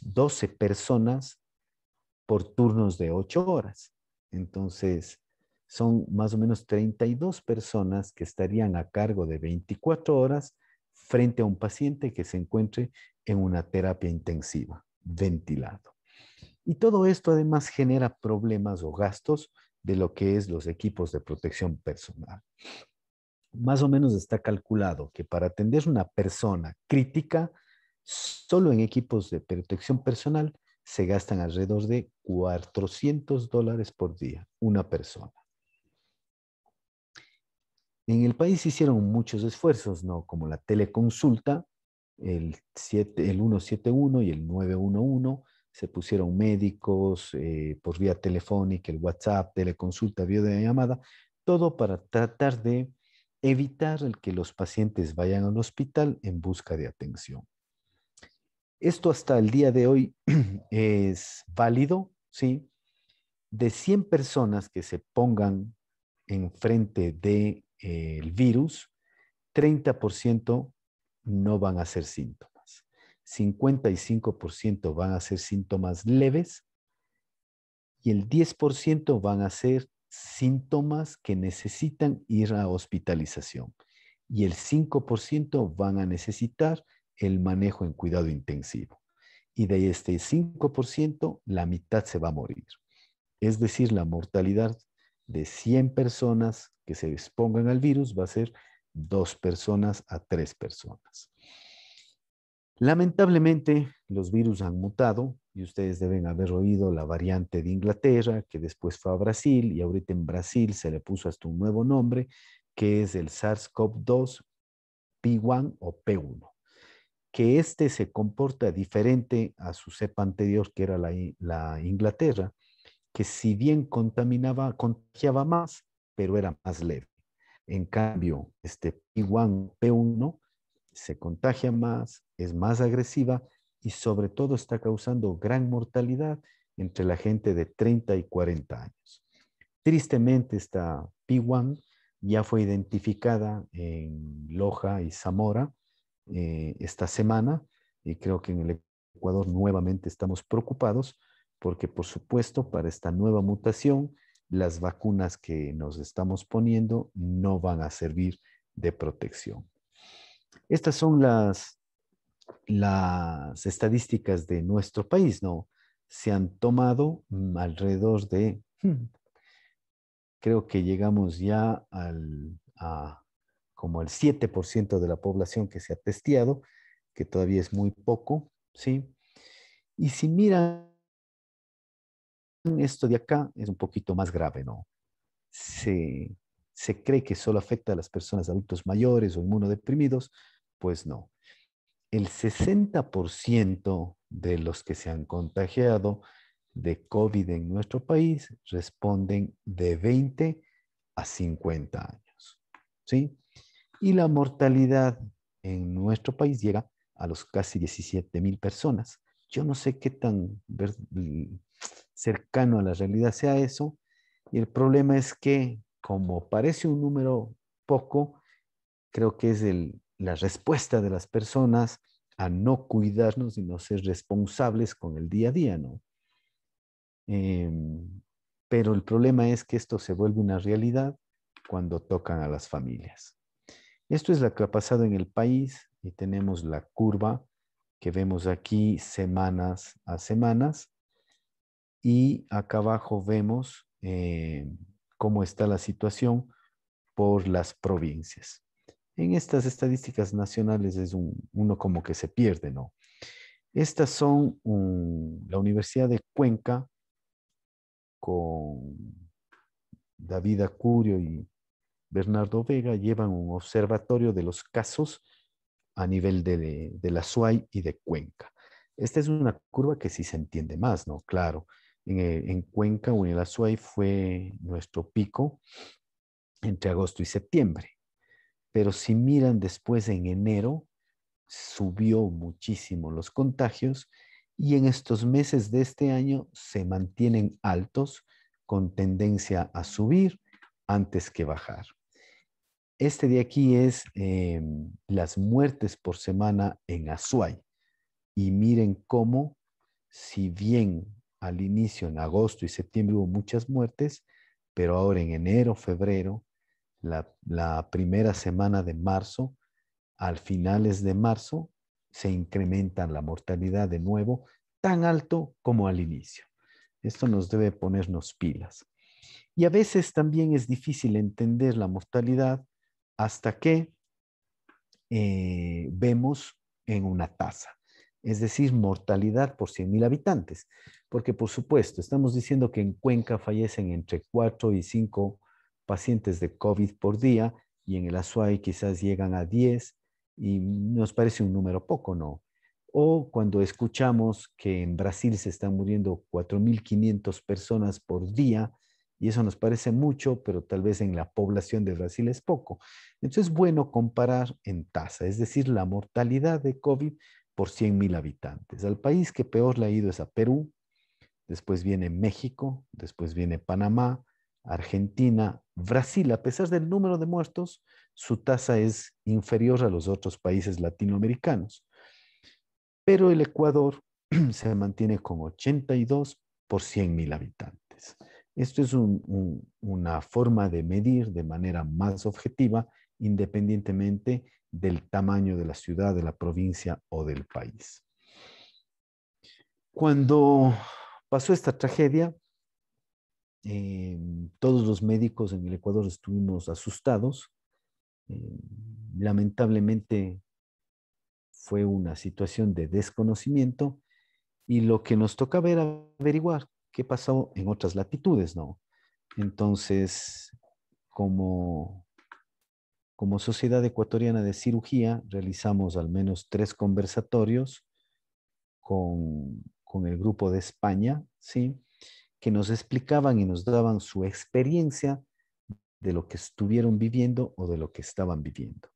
12 personas por turnos de 8 horas. Entonces, son más o menos 32 personas que estarían a cargo de 24 horas frente a un paciente que se encuentre en una terapia intensiva, ventilado. Y todo esto además genera problemas o gastos de lo que es los equipos de protección personal más o menos está calculado que para atender una persona crítica, solo en equipos de protección personal se gastan alrededor de 400 dólares por día, una persona. En el país hicieron muchos esfuerzos, ¿no? Como la teleconsulta, el, 7, el 171 y el 911, se pusieron médicos eh, por vía telefónica, el WhatsApp, teleconsulta, videollamada, todo para tratar de evitar el que los pacientes vayan al hospital en busca de atención. Esto hasta el día de hoy es válido, ¿sí? De 100 personas que se pongan enfrente del de, eh, virus, 30% no van a ser síntomas, 55% van a ser síntomas leves y el 10% van a ser síntomas que necesitan ir a hospitalización y el 5% van a necesitar el manejo en cuidado intensivo. Y de este 5%, la mitad se va a morir. Es decir, la mortalidad de 100 personas que se expongan al virus va a ser 2 personas a 3 personas. Lamentablemente, los virus han mutado y ustedes deben haber oído la variante de Inglaterra, que después fue a Brasil y ahorita en Brasil se le puso hasta un nuevo nombre, que es el SARS-CoV-2 P1 o P1, que este se comporta diferente a su cepa anterior, que era la, Inglaterra, que si bien contaminaba, contagiaba más, pero era más leve. En cambio, este P1 P1 se contagia más, es más agresiva y sobre todo está causando gran mortalidad entre la gente de 30 y 40 años. Tristemente, esta P1 ya fue identificada en Loja y Zamora eh, esta semana y creo que en el Ecuador nuevamente estamos preocupados porque, por supuesto, para esta nueva mutación, las vacunas que nos estamos poniendo no van a servir de protección. Estas son las las estadísticas de nuestro país, ¿no? Se han tomado mm, alrededor de, hmm, creo que llegamos ya al, como el 7% de la población que se ha testeado, que todavía es muy poco, ¿sí? Y si miran esto de acá, es un poquito más grave, ¿no? Se, se cree que solo afecta a las personas adultos mayores o inmunodeprimidos, pues no el 60% de los que se han contagiado de COVID en nuestro país responden de 20 a 50 años. ¿sí? Y la mortalidad en nuestro país llega a los casi 17 mil personas. Yo no sé qué tan mm, cercano a la realidad sea eso. Y el problema es que, como parece un número poco, creo que es el la respuesta de las personas a no cuidarnos y no ser responsables con el día a día, ¿no? Em, pero el problema es que esto se vuelve una realidad cuando tocan a las familias. Esto es lo que ha pasado en el país y tenemos la curva que vemos aquí semanas a semanas y acá abajo vemos eh, cómo está la situación por las provincias. En estas estadísticas nacionales es uno como que se pierde, ¿no? Estas son mm, la Universidad de Cuenca con David Acurio y Bernardo Vega llevan un observatorio de los casos a nivel de, la SUAY y de Cuenca. Esta es una curva que sí se entiende más, ¿no? Claro, en, eh, Cuenca o en la SUAY fue nuestro pico entre agosto y septiembre. Pero si miran después en enero, subió muchísimo los contagios y en estos meses de este año se mantienen altos con tendencia a subir antes que bajar. Este de aquí es eh, las muertes por semana en Azuay. Y miren cómo, si bien al inicio en agosto y septiembre hubo muchas muertes, pero ahora en enero, febrero, la, primera semana de marzo, al finales de marzo, se incrementa la mortalidad de nuevo tan alto como al inicio. Esto nos debe ponernos pilas. Y a veces también es difícil entender la mortalidad hasta que eh, vemos en una tasa, es decir, mortalidad por 100.000 habitantes. Porque, por supuesto, estamos diciendo que en Cuenca fallecen entre 4 y 5 pacientes de COVID por día y en el Azuay quizás llegan a 10 y nos parece un número poco, ¿no? O cuando escuchamos que en Brasil se están muriendo 4.500 personas por día, y eso nos parece mucho, pero tal vez en la población de Brasil es poco. Entonces es bueno comparar en tasa, es decir, la mortalidad de COVID por 100.000 habitantes. Al país que peor le ha ido es a Perú, después viene México, después viene Panamá, Argentina, Brasil, a pesar del número de muertos, su tasa es inferior a los otros países latinoamericanos. Pero el Ecuador se mantiene con 82 por mil habitantes. Esto es una forma de medir de manera más objetiva, independientemente del tamaño de la ciudad, de la provincia o del país. Cuando pasó esta tragedia, eh, todos los médicos en el Ecuador estuvimos asustados. Eh, lamentablemente fue una situación de desconocimiento y lo que nos tocaba era averiguar qué pasó en otras latitudes, ¿no? Entonces, como, como Sociedad Ecuatoriana de Cirugía, realizamos al menos tres conversatorios con, con el grupo de España, ¿sí? que nos explicaban y nos daban su experiencia de lo que estuvieron viviendo o de lo que estaban viviendo.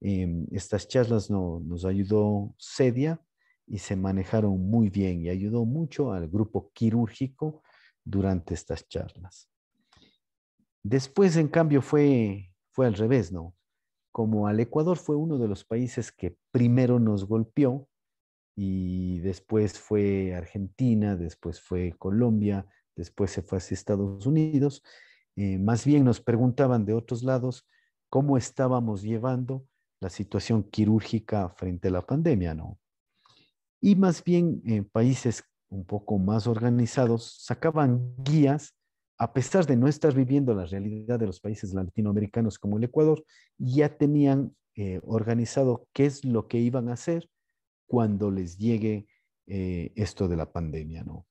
Em, estas charlas nos ayudó Cedia y se manejaron muy bien y ayudó mucho al grupo quirúrgico durante estas charlas. Después, en cambio, fue, fue al revés, ¿no? Como al Ecuador fue uno de los países que primero nos golpeó, y después fue Argentina, después fue Colombia, después se fue hacia Estados Unidos. Eh, más bien nos preguntaban de otros lados cómo estábamos llevando la situación quirúrgica frente a la pandemia, ¿no? Y más bien en eh, países un poco más organizados sacaban guías, a pesar de no estar viviendo la realidad de los países latinoamericanos como el Ecuador, ya tenían eh, organizado qué es lo que iban a hacer cuando les llegue eh, esto de la pandemia, ¿no?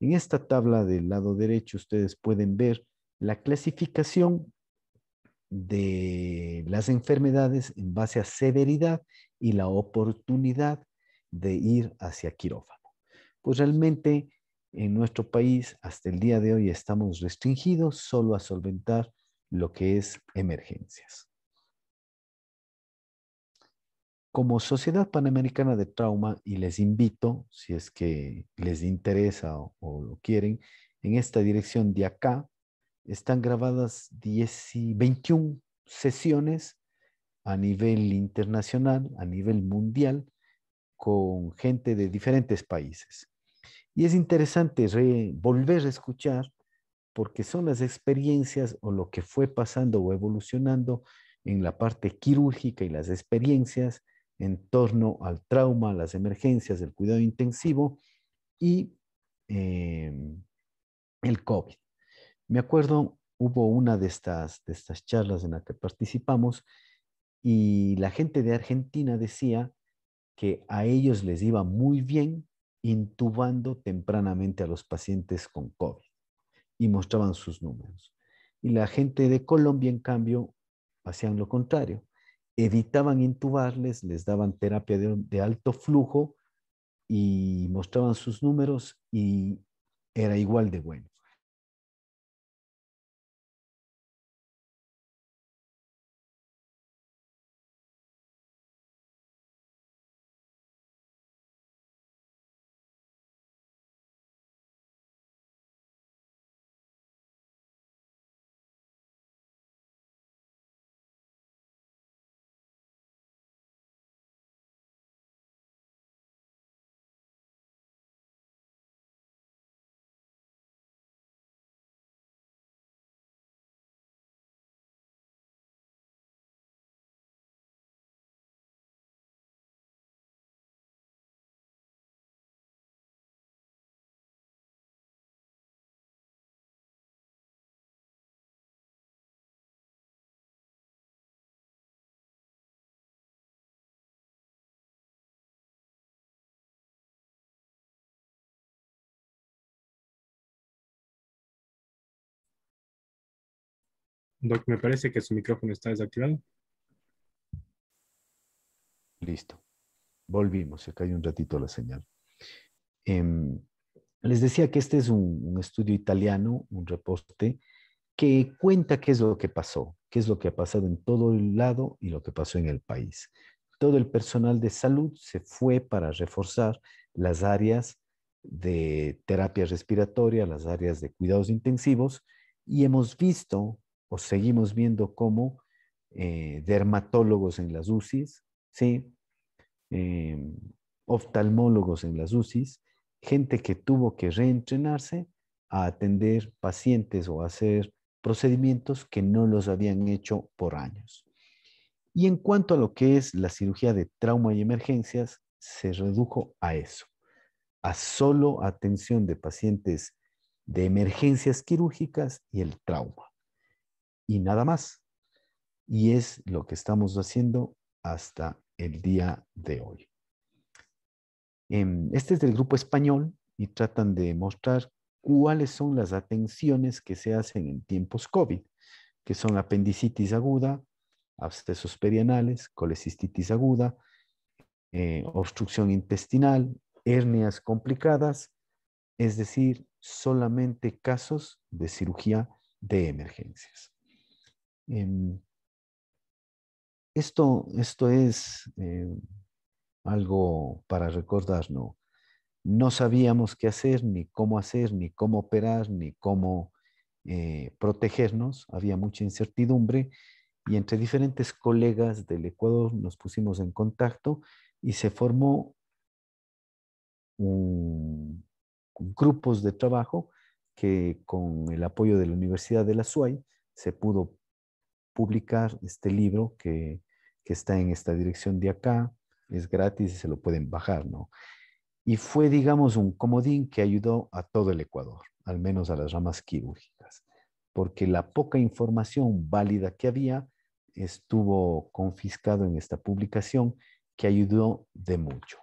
En esta tabla del lado derecho ustedes pueden ver la clasificación de las enfermedades en base a severidad y la oportunidad de ir hacia quirófano. Pues realmente en nuestro país hasta el día de hoy estamos restringidos solo a solventar lo que es emergencias como Sociedad Panamericana de Trauma, y les invito, si es que les interesa o, lo quieren, en esta dirección de acá están grabadas 21 sesiones a nivel internacional, a nivel mundial, con gente de diferentes países. Y es interesante volver a escuchar porque son las experiencias o lo que fue pasando o evolucionando en la parte quirúrgica y las experiencias en torno al trauma, las emergencias, el cuidado intensivo y em, el COVID. Me acuerdo, hubo una de estas, de estas charlas en la que participamos y la gente de Argentina decía que a ellos les iba muy bien intubando tempranamente a los pacientes con COVID y mostraban sus números. Y la gente de Colombia, en cambio, hacían lo contrario evitaban intubarles, les daban terapia de, alto flujo y mostraban sus números y era igual de bueno. Doc, me parece que su micrófono está desactivado. Listo. Volvimos, acá hay un ratito la señal. Em, les decía que este es un, un, estudio italiano, un reporte, que cuenta qué es lo que pasó, qué es lo que ha pasado en todo el lado y lo que pasó en el país. Todo el personal de salud se fue para reforzar las áreas de terapia respiratoria, las áreas de cuidados intensivos, y hemos visto seguimos viendo como eh, dermatólogos en las UCIs, ¿sí? Em, oftalmólogos en las UCIs, gente que tuvo que reentrenarse a atender pacientes o hacer procedimientos que no los habían hecho por años. Y en cuanto a lo que es la cirugía de trauma y emergencias, se redujo a eso, a solo atención de pacientes de emergencias quirúrgicas y el trauma y nada más. Y es lo que estamos haciendo hasta el día de hoy. Em, este es del grupo español y tratan de mostrar cuáles son las atenciones que se hacen en tiempos COVID, que son apendicitis aguda, abscesos perianales, colecistitis aguda, eh, obstrucción intestinal, hernias complicadas, es decir, solamente casos de cirugía de emergencias. Em, esto, esto, es eh, algo para recordarnos. No sabíamos qué hacer, ni cómo hacer, ni cómo operar, ni cómo eh, protegernos. Había mucha incertidumbre y entre diferentes colegas del Ecuador nos pusimos en contacto y se formó un, grupos de trabajo que con el apoyo de la Universidad de la SUAY se pudo publicar este libro que, está en esta dirección de acá, es gratis y se lo pueden bajar, ¿no? Y fue, digamos, un comodín que ayudó a todo el Ecuador, al menos a las ramas quirúrgicas, porque la poca información válida que había estuvo confiscado en esta publicación que ayudó de mucho.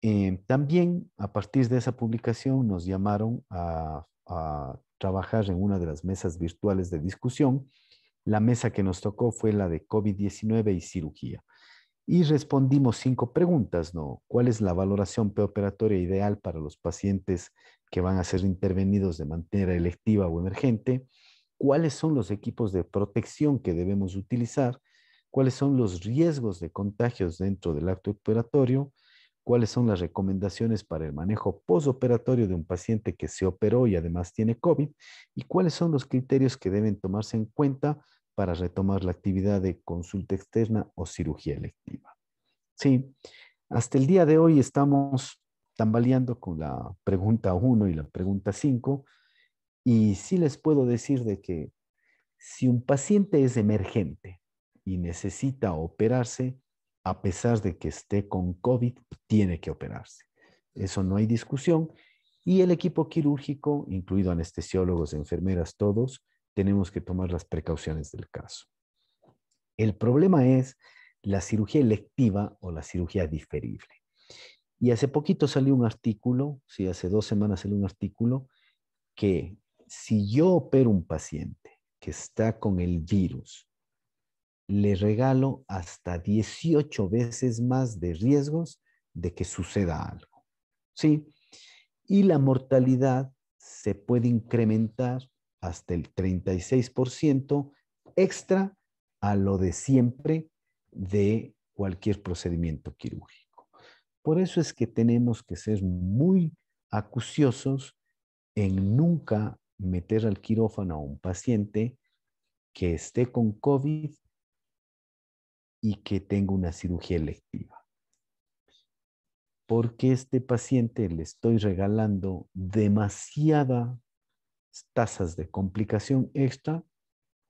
Eh, también a partir de esa publicación nos llamaron a, a trabajar en una de las mesas virtuales de discusión la mesa que nos tocó fue la de COVID-19 y cirugía. Y respondimos cinco preguntas, ¿no? ¿Cuál es la valoración preoperatoria ideal para los pacientes que van a ser intervenidos de manera electiva o emergente? ¿Cuáles son los equipos de protección que debemos utilizar? ¿Cuáles son los riesgos de contagios dentro del acto operatorio? ¿Cuáles son las recomendaciones para el manejo posoperatorio de un paciente que se operó y además tiene COVID? ¿Y cuáles son los criterios que deben tomarse en cuenta para retomar la actividad de consulta externa o cirugía electiva. Sí, hasta el día de hoy estamos tambaleando con la pregunta 1 y la pregunta 5 y sí les puedo decir de que si un paciente es emergente y necesita operarse, a pesar de que esté con COVID, tiene que operarse. Eso no hay discusión. Y el equipo quirúrgico, incluido anestesiólogos, enfermeras, todos, tenemos que tomar las precauciones del caso. El problema es la cirugía electiva o la cirugía diferible. Y hace poquito salió un artículo, sí, hace dos semanas salió un artículo, que si yo opero un paciente que está con el virus, le regalo hasta 18 veces más de riesgos de que suceda algo. ¿Sí? Y la mortalidad se puede incrementar hasta el 36% extra a lo de siempre de cualquier procedimiento quirúrgico. Por eso es que tenemos que ser muy acuciosos en nunca meter al quirófano a un paciente que esté con COVID y que tenga una cirugía electiva. Porque este paciente le estoy regalando demasiada tasas de complicación extra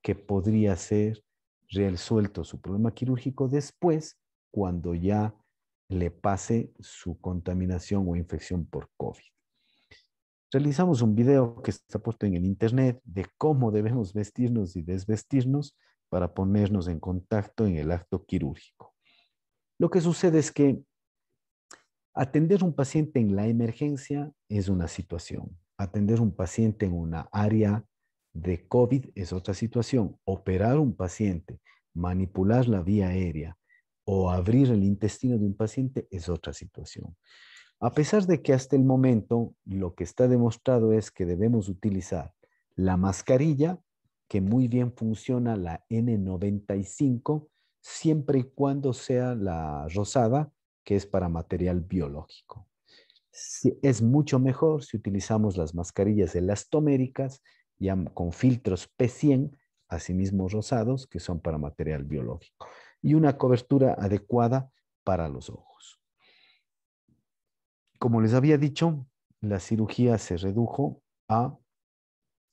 que podría ser resuelto su problema quirúrgico después cuando ya le pase su contaminación o infección por COVID. Realizamos un video que está puesto en el internet de cómo debemos vestirnos y desvestirnos para ponernos en contacto en el acto quirúrgico. Lo que sucede es que atender un paciente en la emergencia es una situación, atender un paciente en una área de COVID es otra situación. Operar un paciente, manipular la vía aérea o abrir el intestino de un paciente es otra situación. A pesar de que hasta el momento lo que está demostrado es que debemos utilizar la mascarilla, que muy bien funciona la N95, siempre y cuando sea la rosada, que es para material biológico es mucho mejor si utilizamos las mascarillas elastoméricas ya con filtros P100, asimismo rosados, que son para material biológico, y una cobertura adecuada para los ojos. Como les había dicho, la cirugía se redujo a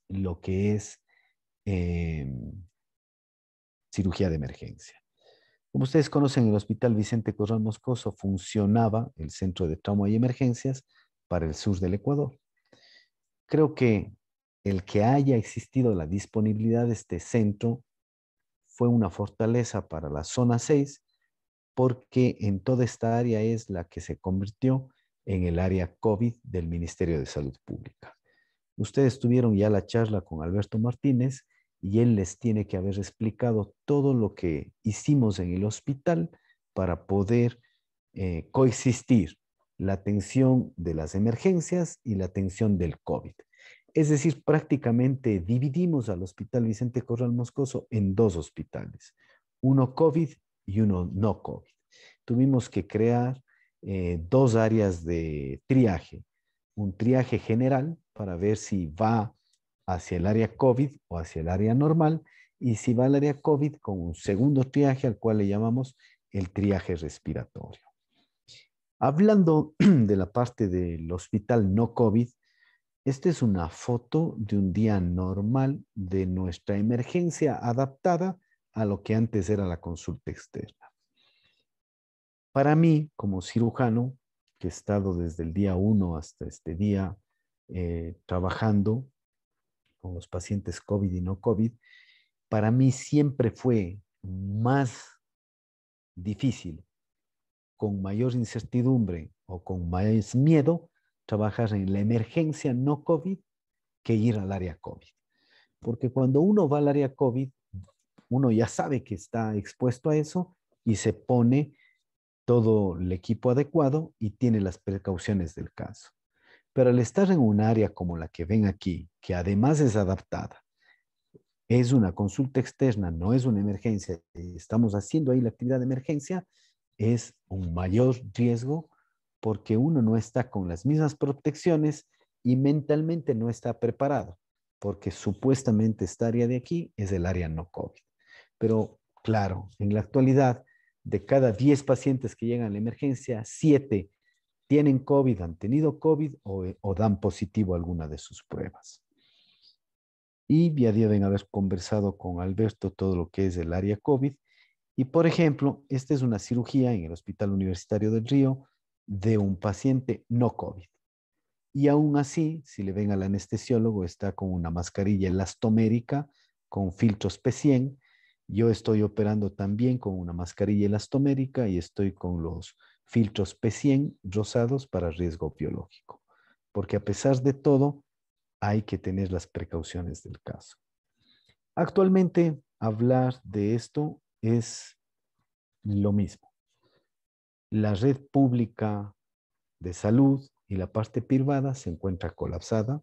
lo que es em, cirugía de emergencia. Como ustedes conocen, el Hospital Vicente Corral Moscoso funcionaba el Centro de Trauma y Emergencias para el sur del Ecuador. Creo que el que haya existido la disponibilidad de este centro fue una fortaleza para la zona 6 porque en toda esta área es la que se convirtió en el área COVID del Ministerio de Salud Pública. Ustedes tuvieron ya la charla con Alberto Martínez y él les tiene que haber explicado todo lo que hicimos en el hospital para poder eh, coexistir la atención de las emergencias y la atención del COVID. Es decir, prácticamente dividimos al Hospital Vicente Corral Moscoso en dos hospitales, uno COVID y uno no COVID. Tuvimos que crear eh, dos áreas de triaje, un triaje general para ver si va hacia el área COVID o hacia el área normal, y si va al área COVID con un segundo triaje al cual le llamamos el triaje respiratorio. Hablando de la parte del hospital no COVID, esta es una foto de un día normal de nuestra emergencia adaptada a lo que antes era la consulta externa. Para mí, como cirujano, que he estado desde el día 1 hasta este día eh, trabajando con los pacientes COVID y no COVID, para mí siempre fue más difícil, con mayor incertidumbre o con más miedo, trabajar en la emergencia no COVID que ir al área COVID. Porque cuando uno va al área COVID, uno ya sabe que está expuesto a eso y se pone todo el equipo adecuado y tiene las precauciones del caso. Pero al estar en un área como la que ven aquí, que además es adaptada, es una consulta externa, no es una emergencia, eh, estamos haciendo ahí la actividad de emergencia, es un mayor riesgo porque uno no está con las mismas protecciones y mentalmente no está preparado, porque supuestamente esta área de aquí es el área no COVID. Pero claro, en la actualidad, de cada 10 pacientes que llegan a la emergencia, 7 tienen COVID, han tenido COVID eh, o, dan positivo alguna de sus pruebas. Y ya deben haber conversado con Alberto todo lo que es el área COVID. Y por ejemplo, esta es una cirugía en el Hospital Universitario del Río de un paciente no COVID. Y aún así, si le ven al anestesiólogo, está con una mascarilla elastomérica con filtros P100. Yo estoy operando también con una mascarilla elastomérica y estoy con los filtros P100 rosados para riesgo biológico, porque a pesar de todo, hay que tener las precauciones del caso. Actualmente, hablar de esto es lo mismo. La red pública de salud y la parte privada se encuentra colapsada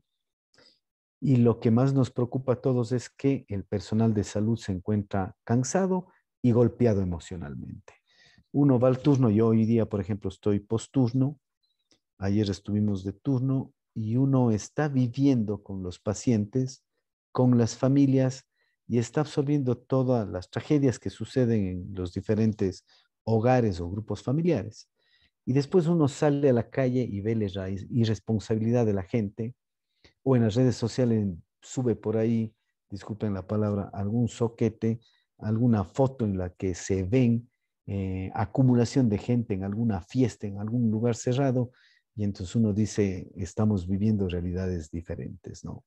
y lo que más nos preocupa a todos es que el personal de salud se encuentra cansado y golpeado emocionalmente uno va al turno. Yo hoy día, por ejemplo, estoy posturno. Ayer estuvimos de turno y uno está viviendo con los pacientes, con las familias y está absorbiendo todas las tragedias que suceden en los diferentes hogares o grupos familiares. Y después uno sale a la calle y ve la irresponsabilidad de la gente o en las redes sociales sube por ahí, disculpen la palabra, algún soquete, alguna foto en la que se ven eh, acumulación de gente en alguna fiesta, en algún lugar cerrado, y entonces uno dice, estamos viviendo realidades diferentes, ¿no?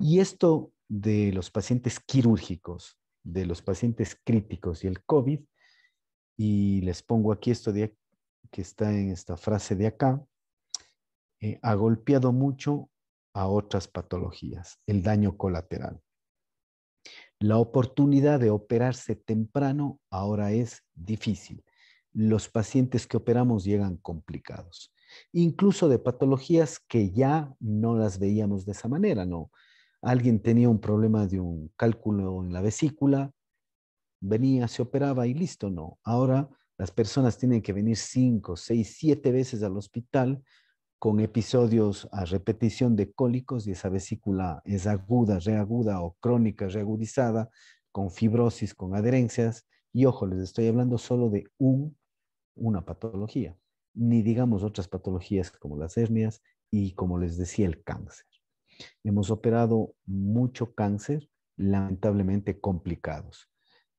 Y esto de los pacientes quirúrgicos, de los pacientes críticos y el COVID, y les pongo aquí esto que está en esta frase de acá, eh, ha golpeado mucho a otras patologías, el daño colateral. La oportunidad de operarse temprano ahora es difícil. Los pacientes que operamos llegan complicados, incluso de patologías que ya no las veíamos de esa manera, ¿no? Alguien tenía un problema de un cálculo en la vesícula, venía, se operaba y listo, ¿no? Ahora las personas tienen que venir cinco, seis, siete veces al hospital con episodios a repetición de cólicos y esa vesícula es aguda, reaguda o crónica, reagudizada, con fibrosis, con adherencias. Y ojo, les estoy hablando solo de un, una patología, ni digamos otras patologías como las hernias y como les decía el cáncer. Hemos operado mucho cáncer, lamentablemente complicados.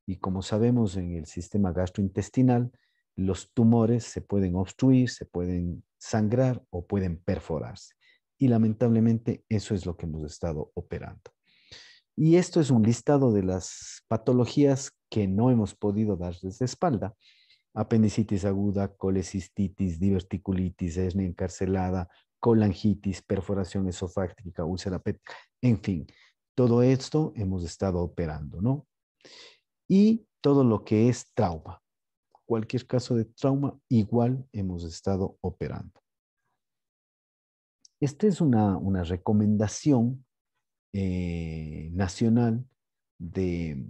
Y como sabemos en el sistema gastrointestinal, los tumores se pueden obstruir, se pueden sangrar o pueden perforarse. Y lamentablemente eso es lo que hemos estado operando. Y esto es un listado de las patologías que no hemos podido darles desde espalda. Apendicitis aguda, colecistitis, diverticulitis, hernia encarcelada, colangitis, perforación esofáctica, úlcera en fin, todo esto hemos estado operando, ¿no? Y todo lo que es trauma cualquier caso de trauma, igual hemos estado operando. Esta es una, una recomendación eh, nacional de,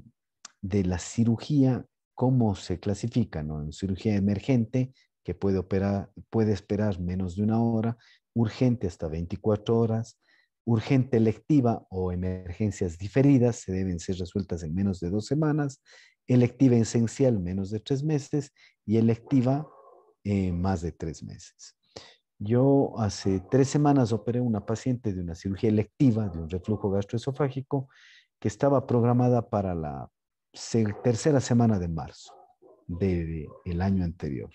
de, la cirugía, cómo se clasifica, ¿no? En cirugía emergente, que puede, operar, puede esperar menos de una hora, urgente hasta 24 horas, urgente electiva o emergencias diferidas se deben ser resueltas en menos de dos semanas electiva esencial menos de tres meses y electiva eh, más de tres meses. Yo hace tres semanas operé una paciente de una cirugía electiva de un reflujo gastroesofágico que estaba programada para la tercera semana de marzo del año anterior.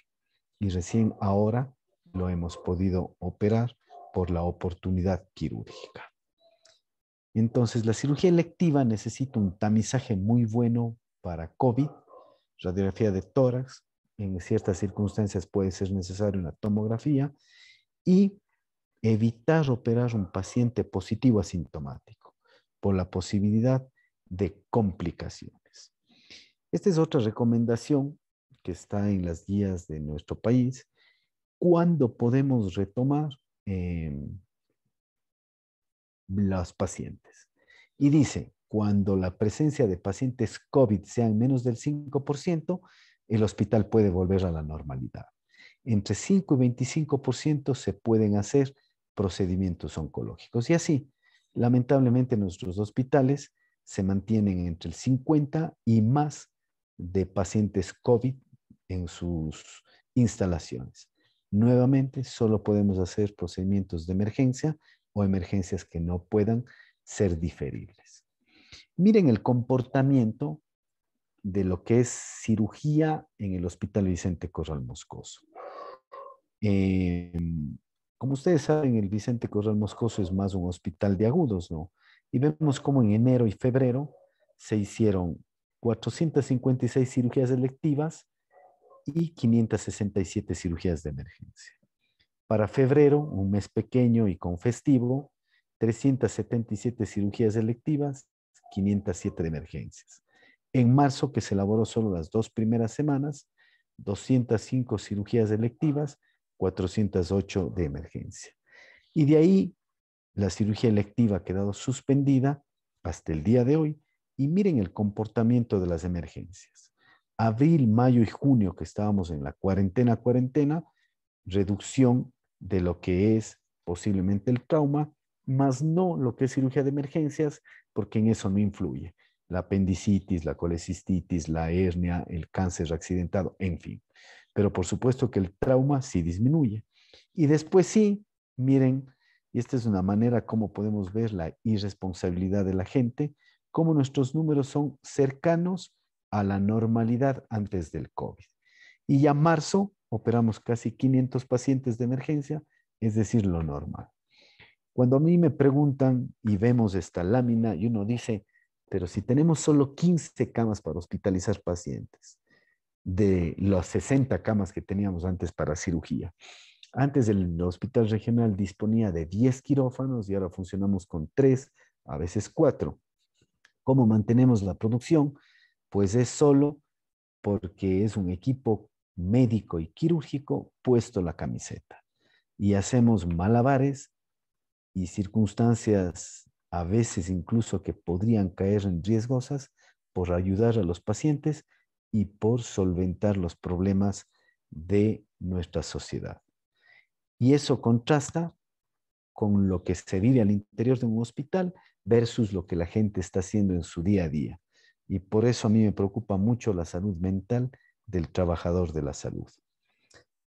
Y recién ahora lo hemos podido operar por la oportunidad quirúrgica. Entonces, la cirugía electiva necesita un tamizaje muy bueno, para COVID, radiografía de tórax, en ciertas circunstancias puede ser necesaria una tomografía y evitar operar un paciente positivo asintomático por la posibilidad de complicaciones. Esta es otra recomendación que está en las guías de nuestro país. cuando podemos retomar eh, los pacientes? Y dice, cuando la presencia de pacientes COVID sea en menos del 5%, el hospital puede volver a la normalidad. Entre 5 y 25% se pueden hacer procedimientos oncológicos. Y así, lamentablemente, nuestros hospitales se mantienen entre el 50 y más de pacientes COVID en sus instalaciones. Nuevamente, solo podemos hacer procedimientos de emergencia o emergencias que no puedan ser diferibles. Miren el comportamiento de lo que es cirugía en el Hospital Vicente Corral Moscoso. Em, como ustedes saben, el Vicente Corral Moscoso es más un hospital de agudos, ¿no? Y vemos cómo en enero y febrero se hicieron 456 cirugías electivas y 567 cirugías de emergencia. Para febrero, un mes pequeño y con festivo, 377 cirugías electivas 507 de emergencias. En marzo, que se elaboró solo las dos primeras semanas, 205 cirugías electivas, 408 de emergencia. Y de ahí, la cirugía electiva ha quedado suspendida hasta el día de hoy. Y miren el comportamiento de las emergencias. Abril, mayo y junio, que estábamos en la cuarentena, cuarentena, reducción de lo que es posiblemente el trauma, más no lo que es cirugía de emergencias, porque en eso no influye. La apendicitis, la colecistitis, la hernia, el cáncer accidentado, en fin. Pero por supuesto que el trauma sí disminuye. Y después sí, miren, y esta es una manera como podemos ver la irresponsabilidad de la gente, cómo nuestros números son cercanos a la normalidad antes del COVID. Y ya marzo operamos casi 500 pacientes de emergencia, es decir, lo normal. Cuando a mí me preguntan y vemos esta lámina y uno dice, pero si tenemos solo 15 camas para hospitalizar pacientes, de las 60 camas que teníamos antes para cirugía. Antes el hospital regional disponía de 10 quirófanos y ahora funcionamos con 3, a veces 4. ¿Cómo mantenemos la producción? Pues es solo porque es un equipo médico y quirúrgico puesto la camiseta. Y hacemos malabares y circunstancias a veces incluso que podrían caer en riesgosas por ayudar a los pacientes y por solventar los problemas de nuestra sociedad. Y eso contrasta con lo que se vive al interior de un hospital versus lo que la gente está haciendo en su día a día. Y por eso a mí me preocupa mucho la salud mental del trabajador de la salud.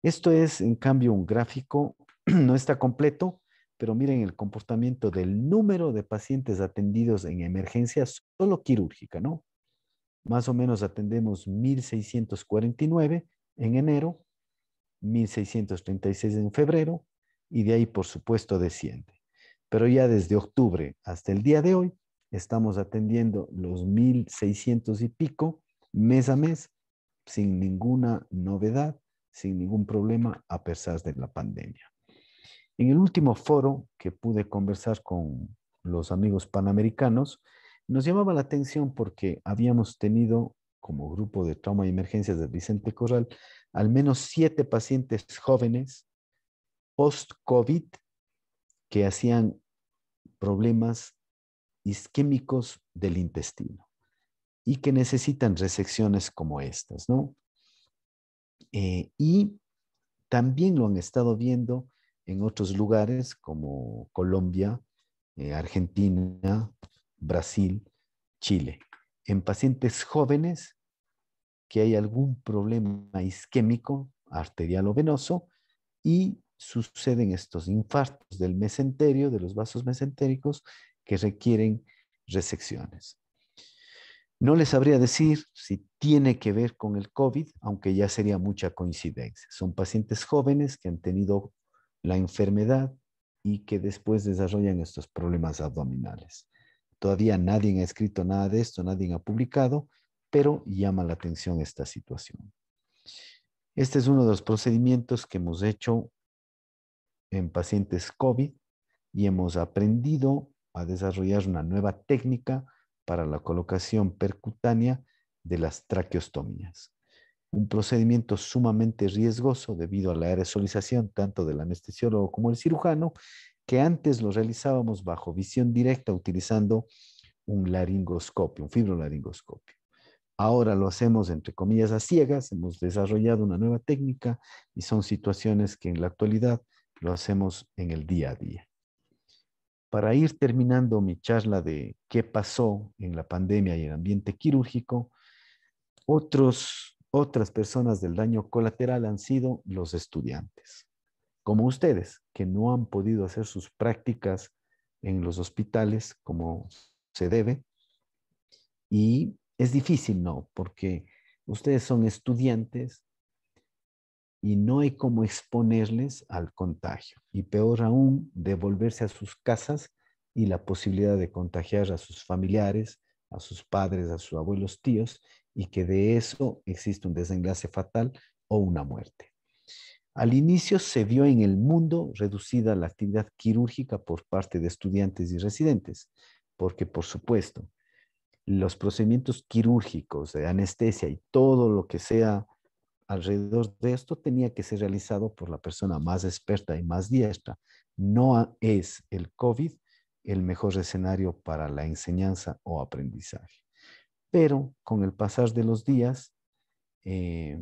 Esto es, en cambio, un gráfico, no está completo, pero miren el comportamiento del número de pacientes atendidos en emergencias solo quirúrgica, ¿no? Más o menos atendemos 1.649 en enero, 1.636 en febrero, y de ahí, por supuesto, desciende. Pero ya desde octubre hasta el día de hoy, estamos atendiendo los 1.600 y pico mes a mes, sin ninguna novedad, sin ningún problema, a pesar de la pandemia. En el último foro que pude conversar con los amigos panamericanos, nos llamaba la atención porque habíamos tenido como grupo de trauma y emergencias de Vicente Corral al menos siete pacientes jóvenes post-COVID que hacían problemas isquémicos del intestino y que necesitan resecciones como estas, ¿no? Eh, y también lo han estado viendo en otros lugares como Colombia, eh, Argentina, Brasil, Chile. En pacientes jóvenes que hay algún problema isquémico, arterial o venoso, y suceden estos infartos del mesenterio, de los vasos mesentéricos, que requieren resecciones. No les sabría decir si tiene que ver con el COVID, aunque ya sería mucha coincidencia. Son pacientes jóvenes que han tenido la enfermedad y que después desarrollan estos problemas abdominales. Todavía nadie ha escrito nada de esto, nadie ha publicado, pero llama la atención esta situación. Este es uno de los procedimientos que hemos hecho en pacientes COVID y hemos aprendido a desarrollar una nueva técnica para la colocación percutánea de las traqueostomías un procedimiento sumamente riesgoso debido a la aerosolización tanto del anestesiólogo como el cirujano, que antes lo realizábamos bajo visión directa utilizando un laringoscopio, un fibrolaringoscopio. Ahora lo hacemos entre comillas a ciegas, hemos desarrollado una nueva técnica y son situaciones que en la actualidad lo hacemos en el día a día. Para ir terminando mi charla de qué pasó en la pandemia y el ambiente quirúrgico, otros otras personas del daño colateral han sido los estudiantes, como ustedes, que no han podido hacer sus prácticas en los hospitales como se debe. Y es difícil, ¿no? Porque ustedes son estudiantes y no hay cómo exponerles al contagio. Y peor aún, devolverse a sus casas y la posibilidad de contagiar a sus familiares, a sus padres, a sus abuelos, tíos, y que de eso existe un desenlace fatal o una muerte. Al inicio se vio en el mundo reducida la actividad quirúrgica por parte de estudiantes y residentes, porque por supuesto los procedimientos quirúrgicos de anestesia y todo lo que sea alrededor de esto tenía que ser realizado por la persona más experta y más diestra. No es el COVID el mejor escenario para la enseñanza o aprendizaje pero con el pasar de los días, eh,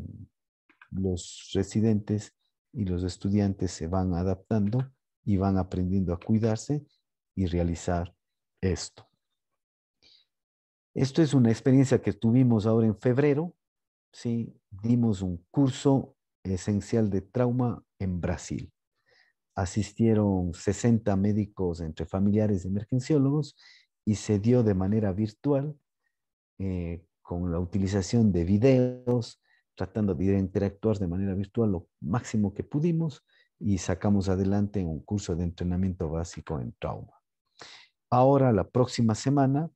los residentes y los estudiantes se van adaptando y van aprendiendo a cuidarse y realizar esto. Esto es una experiencia que tuvimos ahora en febrero, ¿sí? dimos un curso esencial de trauma en Brasil. Asistieron 60 médicos entre familiares y emergenciólogos y se dio de manera virtual eh, con la utilización de videos, tratando de interactuar de manera virtual lo máximo que pudimos y sacamos adelante un curso de entrenamiento básico en trauma. Ahora, la próxima semana,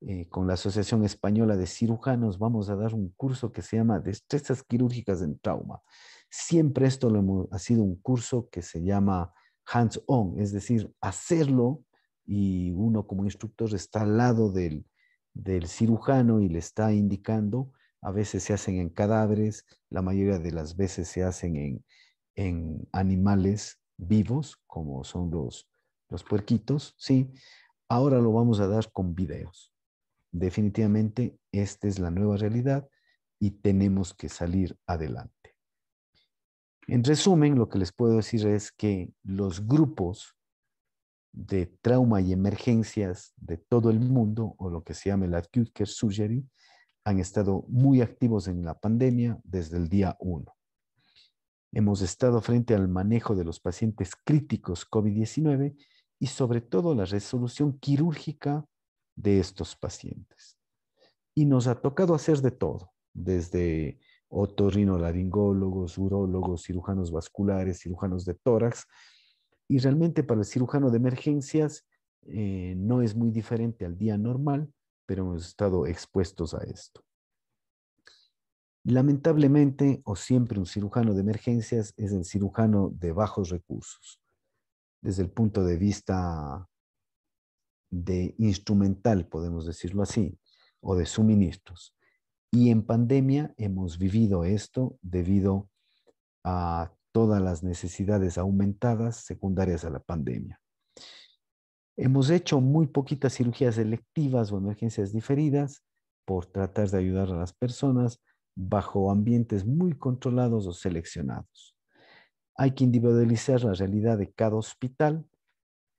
eh, con la Asociación Española de Cirujanos, vamos a dar un curso que se llama Destrezas Quirúrgicas en Trauma. Siempre esto lo hemos, ha sido un curso que se llama hands-on, es decir, hacerlo y uno como instructor está al lado del, del cirujano y le está indicando. A veces se hacen en cadáveres, la mayoría de las veces se hacen en, animales vivos, como son los, los puerquitos, ¿sí? Ahora lo vamos a dar con videos. Definitivamente, esta es la nueva realidad y tenemos que salir adelante. En resumen, lo que les puedo decir es que los grupos de trauma y emergencias de todo el mundo, o lo que se llama el Acute Care Surgery, han estado muy activos en la pandemia desde el día uno. Hemos estado frente al manejo de los pacientes críticos COVID-19 y sobre todo la resolución quirúrgica de estos pacientes. Y nos ha tocado hacer de todo, desde otorrinolaringólogos, urólogos, cirujanos vasculares, cirujanos de tórax, y realmente para el cirujano de emergencias eh, no es muy diferente al día normal, pero hemos estado expuestos a esto. Lamentablemente, o siempre un cirujano de emergencias es el cirujano de bajos recursos, desde el punto de vista de instrumental, podemos decirlo así, o de suministros. Y en pandemia hemos vivido esto debido a todas las necesidades aumentadas secundarias a la pandemia. Hemos hecho muy poquitas cirugías selectivas o emergencias diferidas por tratar de ayudar a las personas bajo ambientes muy controlados o seleccionados. Hay que individualizar la realidad de cada hospital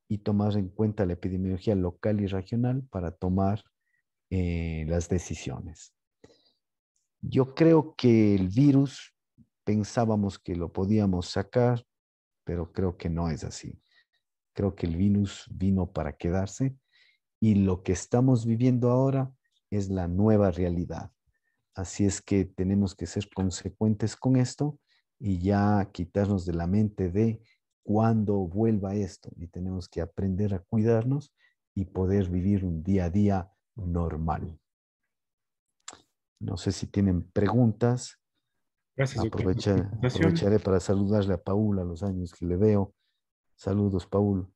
y tomar en cuenta la epidemiología local y regional para tomar eh, las decisiones. Yo creo que el virus pensábamos que lo podíamos sacar, pero creo que no es así. Creo que el virus vino para quedarse y lo que estamos viviendo ahora es la nueva realidad. Así es que tenemos que ser consecuentes con esto y ya quitarnos de la mente de cuándo vuelva esto y tenemos que aprender a cuidarnos y poder vivir un día a día normal. No sé si tienen preguntas Gracias, aprovecharé para saludarle a Paul a los años que le veo. Saludos, Paul.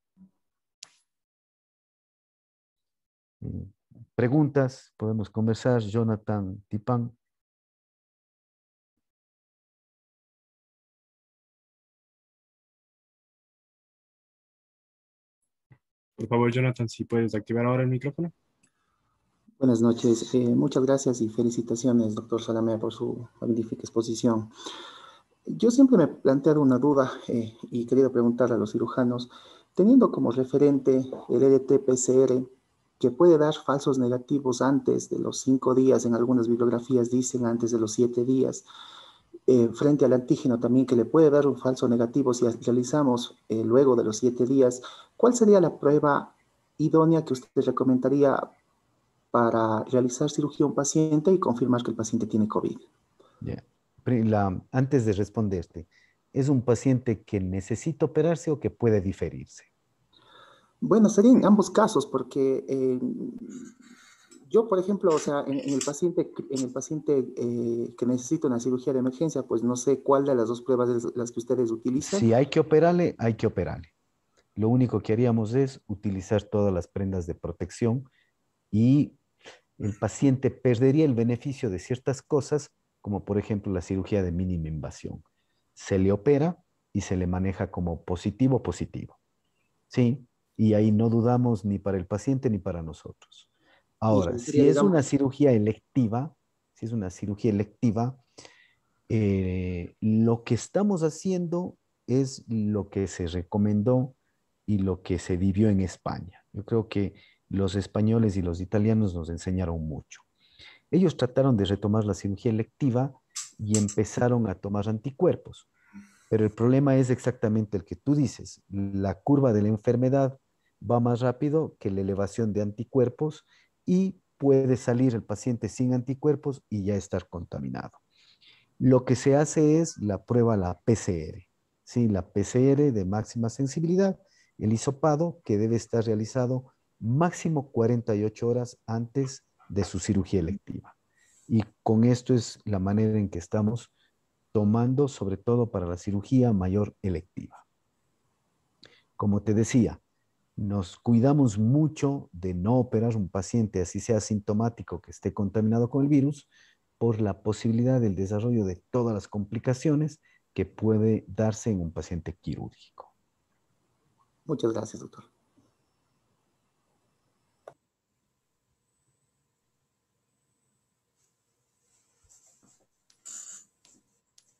Eh, preguntas, podemos conversar. Jonathan Tipán. Por favor, Jonathan, si puedes activar ahora el micrófono. Buenas noches. Eh, muchas gracias y felicitaciones, doctor Salamea, por su magnífica exposición. Yo siempre me he planteado una duda y eh, y querido preguntarle a los cirujanos, teniendo como referente el RT-PCR, que puede dar falsos negativos antes de los cinco días, en algunas bibliografías dicen antes de los siete días, eh, frente al antígeno también, que le puede dar un falso negativo si realizamos luego de los siete días, ¿cuál sería la prueba idónea que usted recomendaría para realizar cirugía a un paciente y confirmar que el paciente tiene COVID. La, antes de responderte, ¿es un paciente que necesita operarse o que puede diferirse? Bueno, serían ambos casos, porque eh, yo, por ejemplo, o sea, en, el paciente, en el paciente eh, que necesita una cirugía de emergencia, pues no sé cuál de las dos pruebas es las que ustedes utilizan. Si hay que operarle, hay que operarle. Lo único que haríamos es utilizar todas las prendas de protección y el paciente perdería el beneficio de ciertas cosas, como por ejemplo la cirugía de mínima invasión. Se le opera y se le maneja como positivo positivo. ¿Sí? Y ahí no dudamos ni para el paciente ni para nosotros. Ahora, si es una cirugía electiva, si es una cirugía electiva, eh, lo que estamos haciendo es lo que se recomendó y lo que se vivió en España. Yo creo que los españoles y los italianos nos enseñaron mucho. Ellos trataron de retomar la cirugía electiva y empezaron a tomar anticuerpos. Pero el problema es exactamente el que tú dices. La curva de la enfermedad va más rápido que la elevación de anticuerpos y puede salir el paciente sin anticuerpos y ya estar contaminado. Lo que se hace es la prueba, la PCR, ¿sí? la PCR de máxima sensibilidad, el hisopado que debe estar realizado máximo 48 horas antes de su cirugía electiva. Y con esto es la manera en que estamos tomando, sobre todo para la cirugía mayor electiva. Como te decía, nos cuidamos mucho de no operar un paciente, así sea sintomático que esté contaminado con el virus, por la posibilidad del desarrollo de todas las complicaciones que puede darse en un paciente quirúrgico. Muchas gracias, doctor.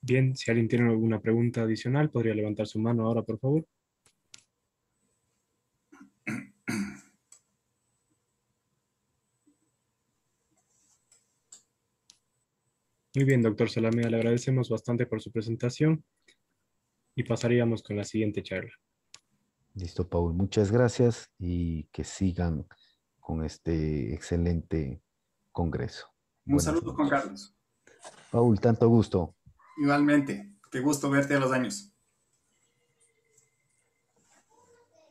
Bien, si alguien tiene alguna pregunta adicional, podría levantar su mano ahora, por favor. Muy bien, doctor Salamea, le agradecemos bastante por su presentación y pasaríamos con la siguiente charla. Listo, Paul, muchas gracias y que sigan con este excelente congreso. Un saludo, Juan Carlos. Paul, tanto gusto. Igualmente, qué gusto verte a los años.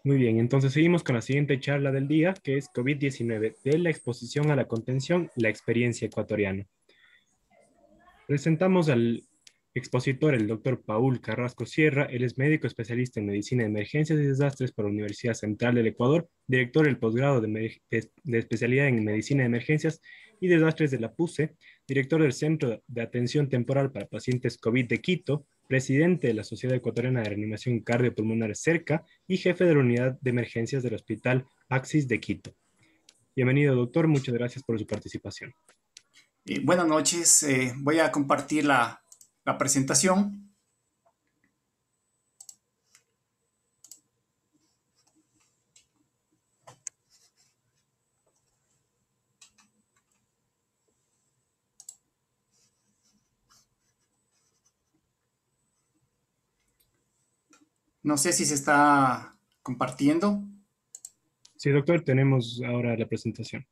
Muy bien, entonces seguimos con la siguiente charla del día, que es COVID-19, de la exposición a la contención, la experiencia ecuatoriana. Presentamos al expositor, el doctor Paul Carrasco Sierra. Él es médico especialista en medicina de emergencias y desastres por la Universidad Central del Ecuador, director del posgrado de, de especialidad en medicina de emergencias y Desastres de la PUSE, director del Centro de Atención Temporal para Pacientes COVID de Quito, presidente de la Sociedad Ecuatoriana de Reanimación Cardiopulmonar Cerca y jefe de la Unidad de Emergencias del Hospital Axis de Quito. Bienvenido, doctor. Muchas gracias por su participación. buenas noches. Eh, voy a compartir la presentación. No sé si se está compartiendo. Sí, doctor, tenemos ahora la presentación.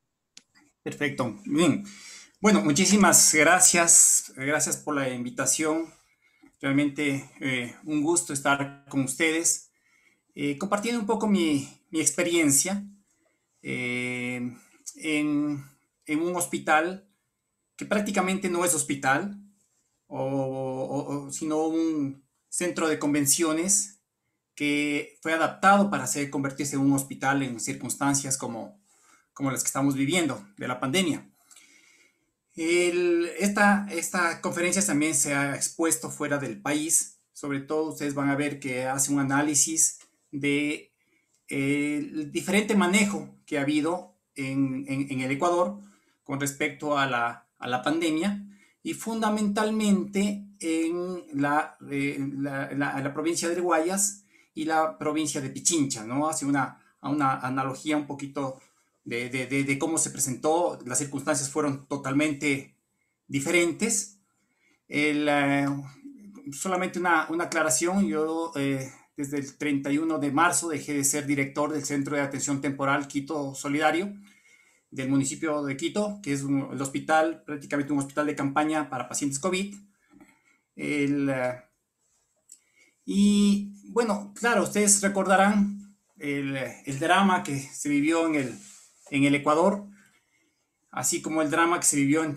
Perfecto. Bien. Bueno, muchísimas gracias. Gracias por la invitación. Realmente eh, un gusto estar con ustedes, eh, compartiendo un poco mi, experiencia eh, en, un hospital que prácticamente no es hospital, o, sino un centro de convenciones que fue adaptado para hacer, convertirse en un hospital en circunstancias como, como las que estamos viviendo de la pandemia. esta, conferencia también se ha expuesto fuera del país. Sobre todo ustedes van a ver que hace un análisis de eh, el diferente manejo que ha habido en, el Ecuador con respecto a la, pandemia y fundamentalmente en la, eh, la, la provincia de Guayas, y la provincia de Pichincha, ¿no? Hace una, una analogía un poquito de, de, cómo se presentó, las circunstancias fueron totalmente diferentes. Eh, solamente una, una, aclaración, yo eh, desde el 31 de marzo dejé de ser director del Centro de Atención Temporal Quito Solidario del municipio de Quito, que es el hospital, prácticamente un hospital de campaña para pacientes COVID. El, eh, y bueno, claro, ustedes recordarán el, drama que se vivió en el, en el Ecuador, así como el drama que se vivió en,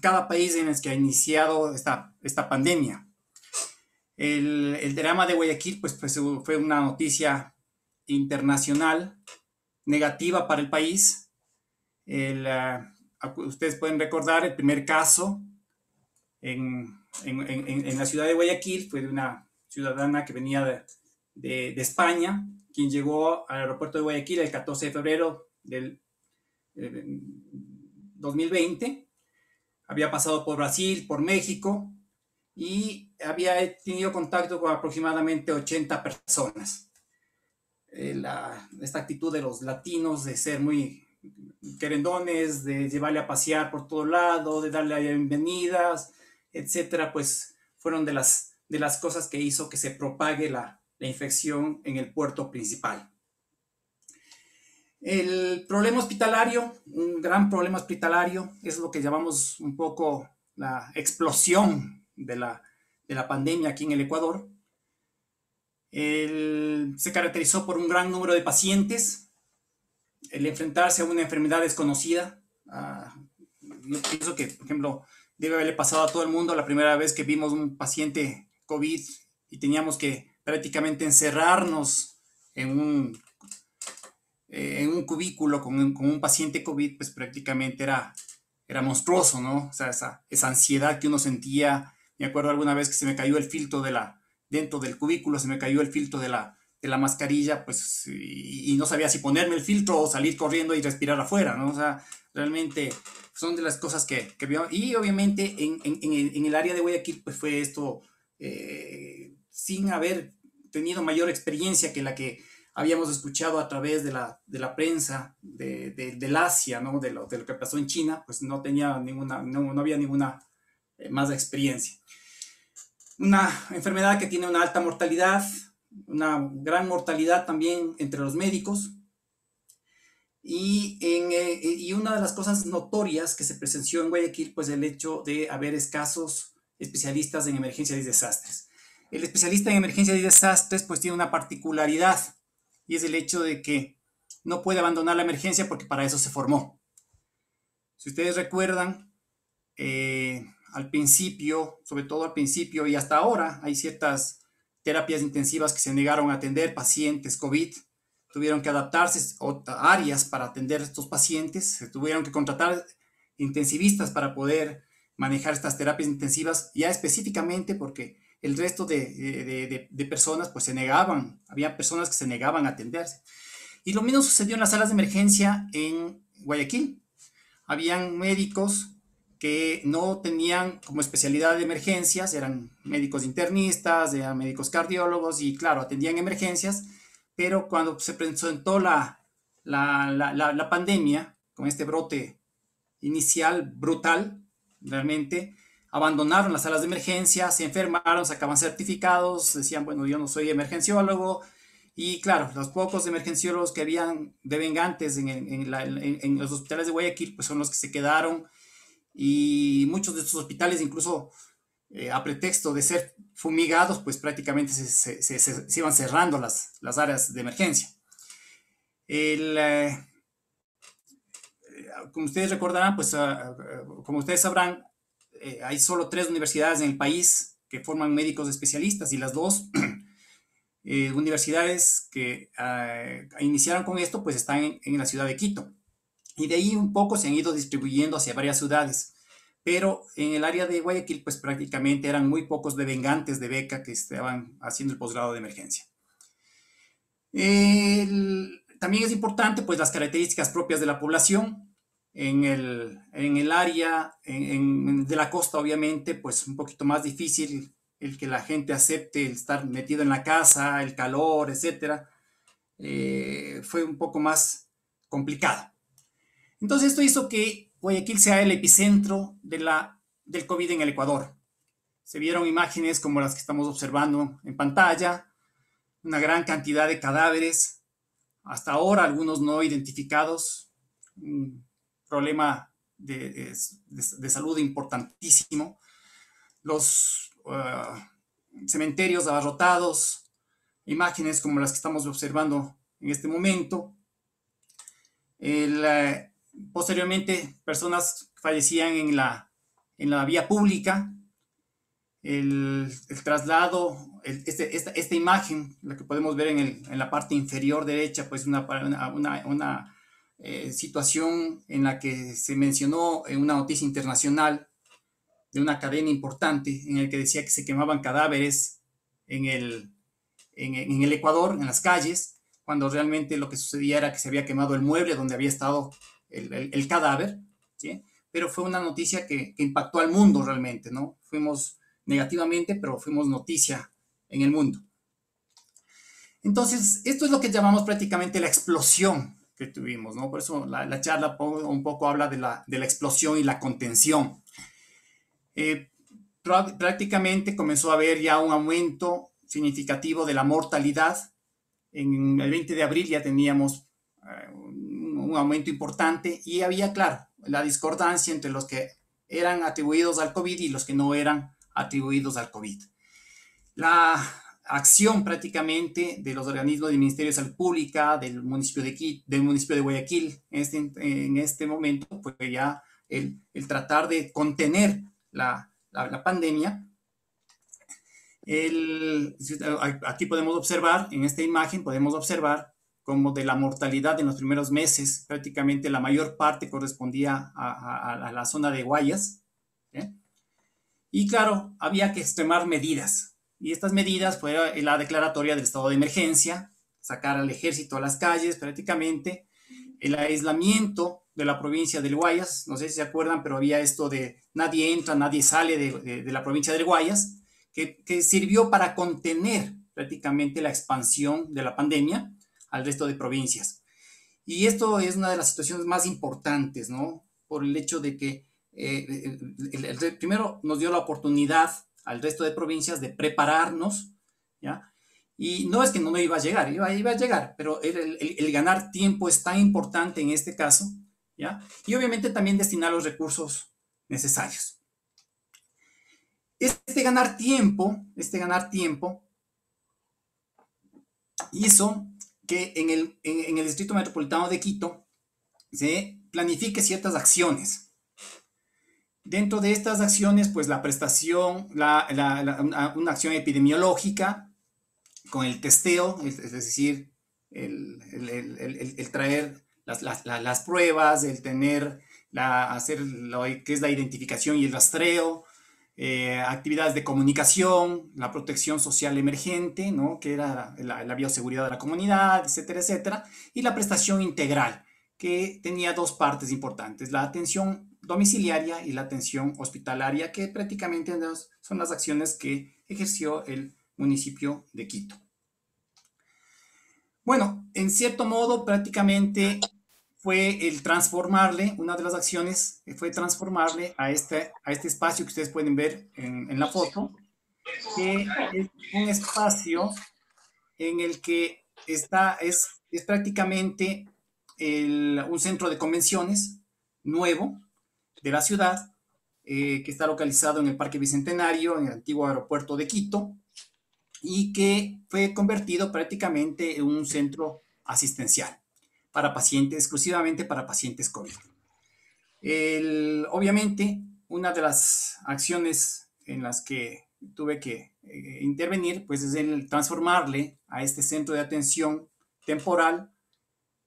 cada país en el que ha iniciado esta, pandemia. El, drama de Guayaquil pues, pues, fue una noticia internacional negativa para el país. Ah, ustedes pueden recordar el primer caso en, en, la ciudad de Guayaquil, fue de una ciudadana que venía de, España, quien llegó al aeropuerto de Guayaquil el 14 de febrero del 2020. Eh, había pasado por Brasil, por México y había tenido contacto con aproximadamente 80 personas. Eh, esta actitud de los latinos de ser muy querendones, de llevarle a pasear por todo lado, de darle bienvenidas, etcétera, pues fueron de las de las cosas que hizo que se propague la, infección en el puerto principal. El problema hospitalario, un gran problema hospitalario, es lo que llamamos un poco la explosión de la, pandemia aquí en el Ecuador. se caracterizó por un gran número de pacientes, el enfrentarse a una enfermedad desconocida. pienso que, por ejemplo, debe haberle pasado a todo el mundo la primera vez que vimos un paciente COVID y teníamos que prácticamente encerrarnos en un, eh, en un cubículo con un, paciente COVID, pues prácticamente era, era monstruoso, ¿no? O sea, esa, esa ansiedad que uno sentía. Me acuerdo alguna vez que se me cayó el filtro de la, dentro del cubículo, se me cayó el filtro de la, de la mascarilla, pues, y, no sabía si ponerme el filtro o salir corriendo y respirar afuera, ¿no? O sea, realmente son de las cosas que, que Y obviamente en, en, el área de Guayaquil, pues fue esto eh, sin haber tenido mayor experiencia que la que habíamos escuchado a través de la, prensa de, del Asia, ¿no? De lo, que pasó en China, pues no tenía ninguna, no, había ninguna eh, más experiencia. Una enfermedad que tiene una alta mortalidad, una gran mortalidad también entre los médicos. Y, en, eh, y una de las cosas notorias que se presenció en Guayaquil, pues el hecho de haber escasos especialistas en emergencias y desastres. El especialista en emergencias y desastres pues tiene una particularidad y es el hecho de que no puede abandonar la emergencia porque para eso se formó. Si ustedes recuerdan, eh, al principio, sobre todo al principio y hasta ahora, hay ciertas terapias intensivas que se negaron a atender pacientes COVID. Tuvieron que adaptarse a áreas para atender a estos pacientes. Se tuvieron que contratar intensivistas para poder manejar estas terapias intensivas ya específicamente porque el resto de, personas pues se negaban, había personas que se negaban a atenderse. Y lo mismo sucedió en las salas de emergencia en Guayaquil. Habían médicos que no tenían como especialidad de emergencias, eran médicos internistas, eran médicos cardiólogos y claro, atendían emergencias, pero cuando se presentó la, la, la, la pandemia, con este brote inicial brutal, realmente. Abandonaron las salas de emergencia, se enfermaron, sacaban certificados, decían, bueno, yo no soy emergenciólogo. Y claro, los pocos emergenciólogos que habían devengantes en, en, los hospitales de Guayaquil, pues son los que se quedaron. Y muchos de estos hospitales incluso eh, a pretexto de ser fumigados, pues prácticamente se, iban cerrando las, las, áreas de emergencia. El, eh, como ustedes recordarán, pues ah, ah, ah, como ustedes sabrán, eh, hay solo tres universidades en el país que forman médicos especialistas y las dos eh, universidades que iniciaron con esto, pues están en, la ciudad de Quito. Y de ahí un poco se han ido distribuyendo hacia varias ciudades. Pero en el área de Guayaquil, pues prácticamente eran muy pocos devengantes de beca que estaban haciendo el posgrado de emergencia. también es importante, pues, las características propias de la población en el, en el área en, de la costa, obviamente, pues un poquito más difícil el que la gente acepte estar metido en la casa, el calor, etcétera, eh, fue un poco más complicado. Entonces esto hizo que Guayaquil sea el epicentro de la, del COVID en el Ecuador. Se vieron imágenes como las que estamos observando en pantalla, una gran cantidad de cadáveres, hasta ahora algunos no identificados, problema de, salud importantísimo, los uh, cementerios abarrotados, imágenes como las que estamos observando en este momento. Eh, posteriormente, personas fallecían en la, en la vía pública. El, traslado, este, esta, imagen, la que podemos ver en, la parte inferior derecha, pues una, una, una eh, situación en la que se mencionó en una noticia internacional de una cadena importante en el que decía que se quemaban cadáveres en el, en, el Ecuador, en las calles, cuando realmente lo que sucedía era que se había quemado el mueble donde había estado el, el, cadáver, ¿sí? pero fue una noticia que, que, impactó al mundo realmente, ¿no? Fuimos negativamente, pero fuimos noticia en el mundo. Entonces, esto es lo que llamamos prácticamente la explosión que tuvimos, ¿no? Por eso la, charla un poco habla de la, explosión y la contención. Eh, prácticamente comenzó a haber ya un aumento significativo de la mortalidad. En el 20 de abril ya teníamos eh, un, un aumento importante y había, claro, la discordancia entre los que eran atribuidos al COVID y los que no eran atribuidos al COVID. La, acción prácticamente de los organismos del Ministerio de Salud Pública, del municipio de, del municipio de Guayaquil, en este, este momento, pues ya el, tratar de contener la, pandemia. El, aquí podemos observar, en esta imagen podemos observar como de la mortalidad en los primeros meses, prácticamente la mayor parte correspondía a, la zona de Guayas. ¿eh? Y claro, había que extremar medidas, y estas medidas fueron la declaratoria del estado de emergencia, sacar al ejército a las calles prácticamente, el aislamiento de la provincia del Guayas, no sé si se acuerdan, pero había esto de nadie entra, nadie sale de, la provincia del Guayas, que, sirvió para contener prácticamente la expansión de la pandemia al resto de provincias. Y esto es una de las situaciones más importantes, ¿no? Por el hecho de que eh, primero nos dio la oportunidad al resto de provincias de prepararnos, ¿ya? Y no es que no me iba a llegar, iba, a llegar, pero el, ganar tiempo es tan importante en este caso, ¿ya? Y obviamente también destinar los recursos necesarios. Este ganar tiempo, este ganar tiempo, hizo que en el, en el Distrito Metropolitano de Quito se planifique ciertas acciones, Dentro de estas acciones, pues la prestación, una, acción epidemiológica con el testeo, es, decir, el, traer las, pruebas, el tener, la, hacer lo que es la identificación y el rastreo, eh, actividades de comunicación, la protección social emergente, ¿no? que era la, la, bioseguridad de la comunidad, etcétera, etcétera, y la prestación integral, que tenía dos partes importantes, la atención domiciliaria y la atención hospitalaria, que prácticamente son las acciones que ejerció el municipio de Quito. Bueno, en cierto modo, prácticamente fue el transformarle, una de las acciones fue transformarle a este, a este espacio que ustedes pueden ver en, la foto, que es un espacio en el que está, es, es prácticamente un centro de convenciones nuevo, de la ciudad, eh, que está localizado en el Parque Bicentenario, en el antiguo aeropuerto de Quito, y que fue convertido prácticamente en un centro asistencial para pacientes, exclusivamente para pacientes COVID. obviamente, una de las acciones en las que tuve que eh, intervenir, pues es el transformarle a este centro de atención temporal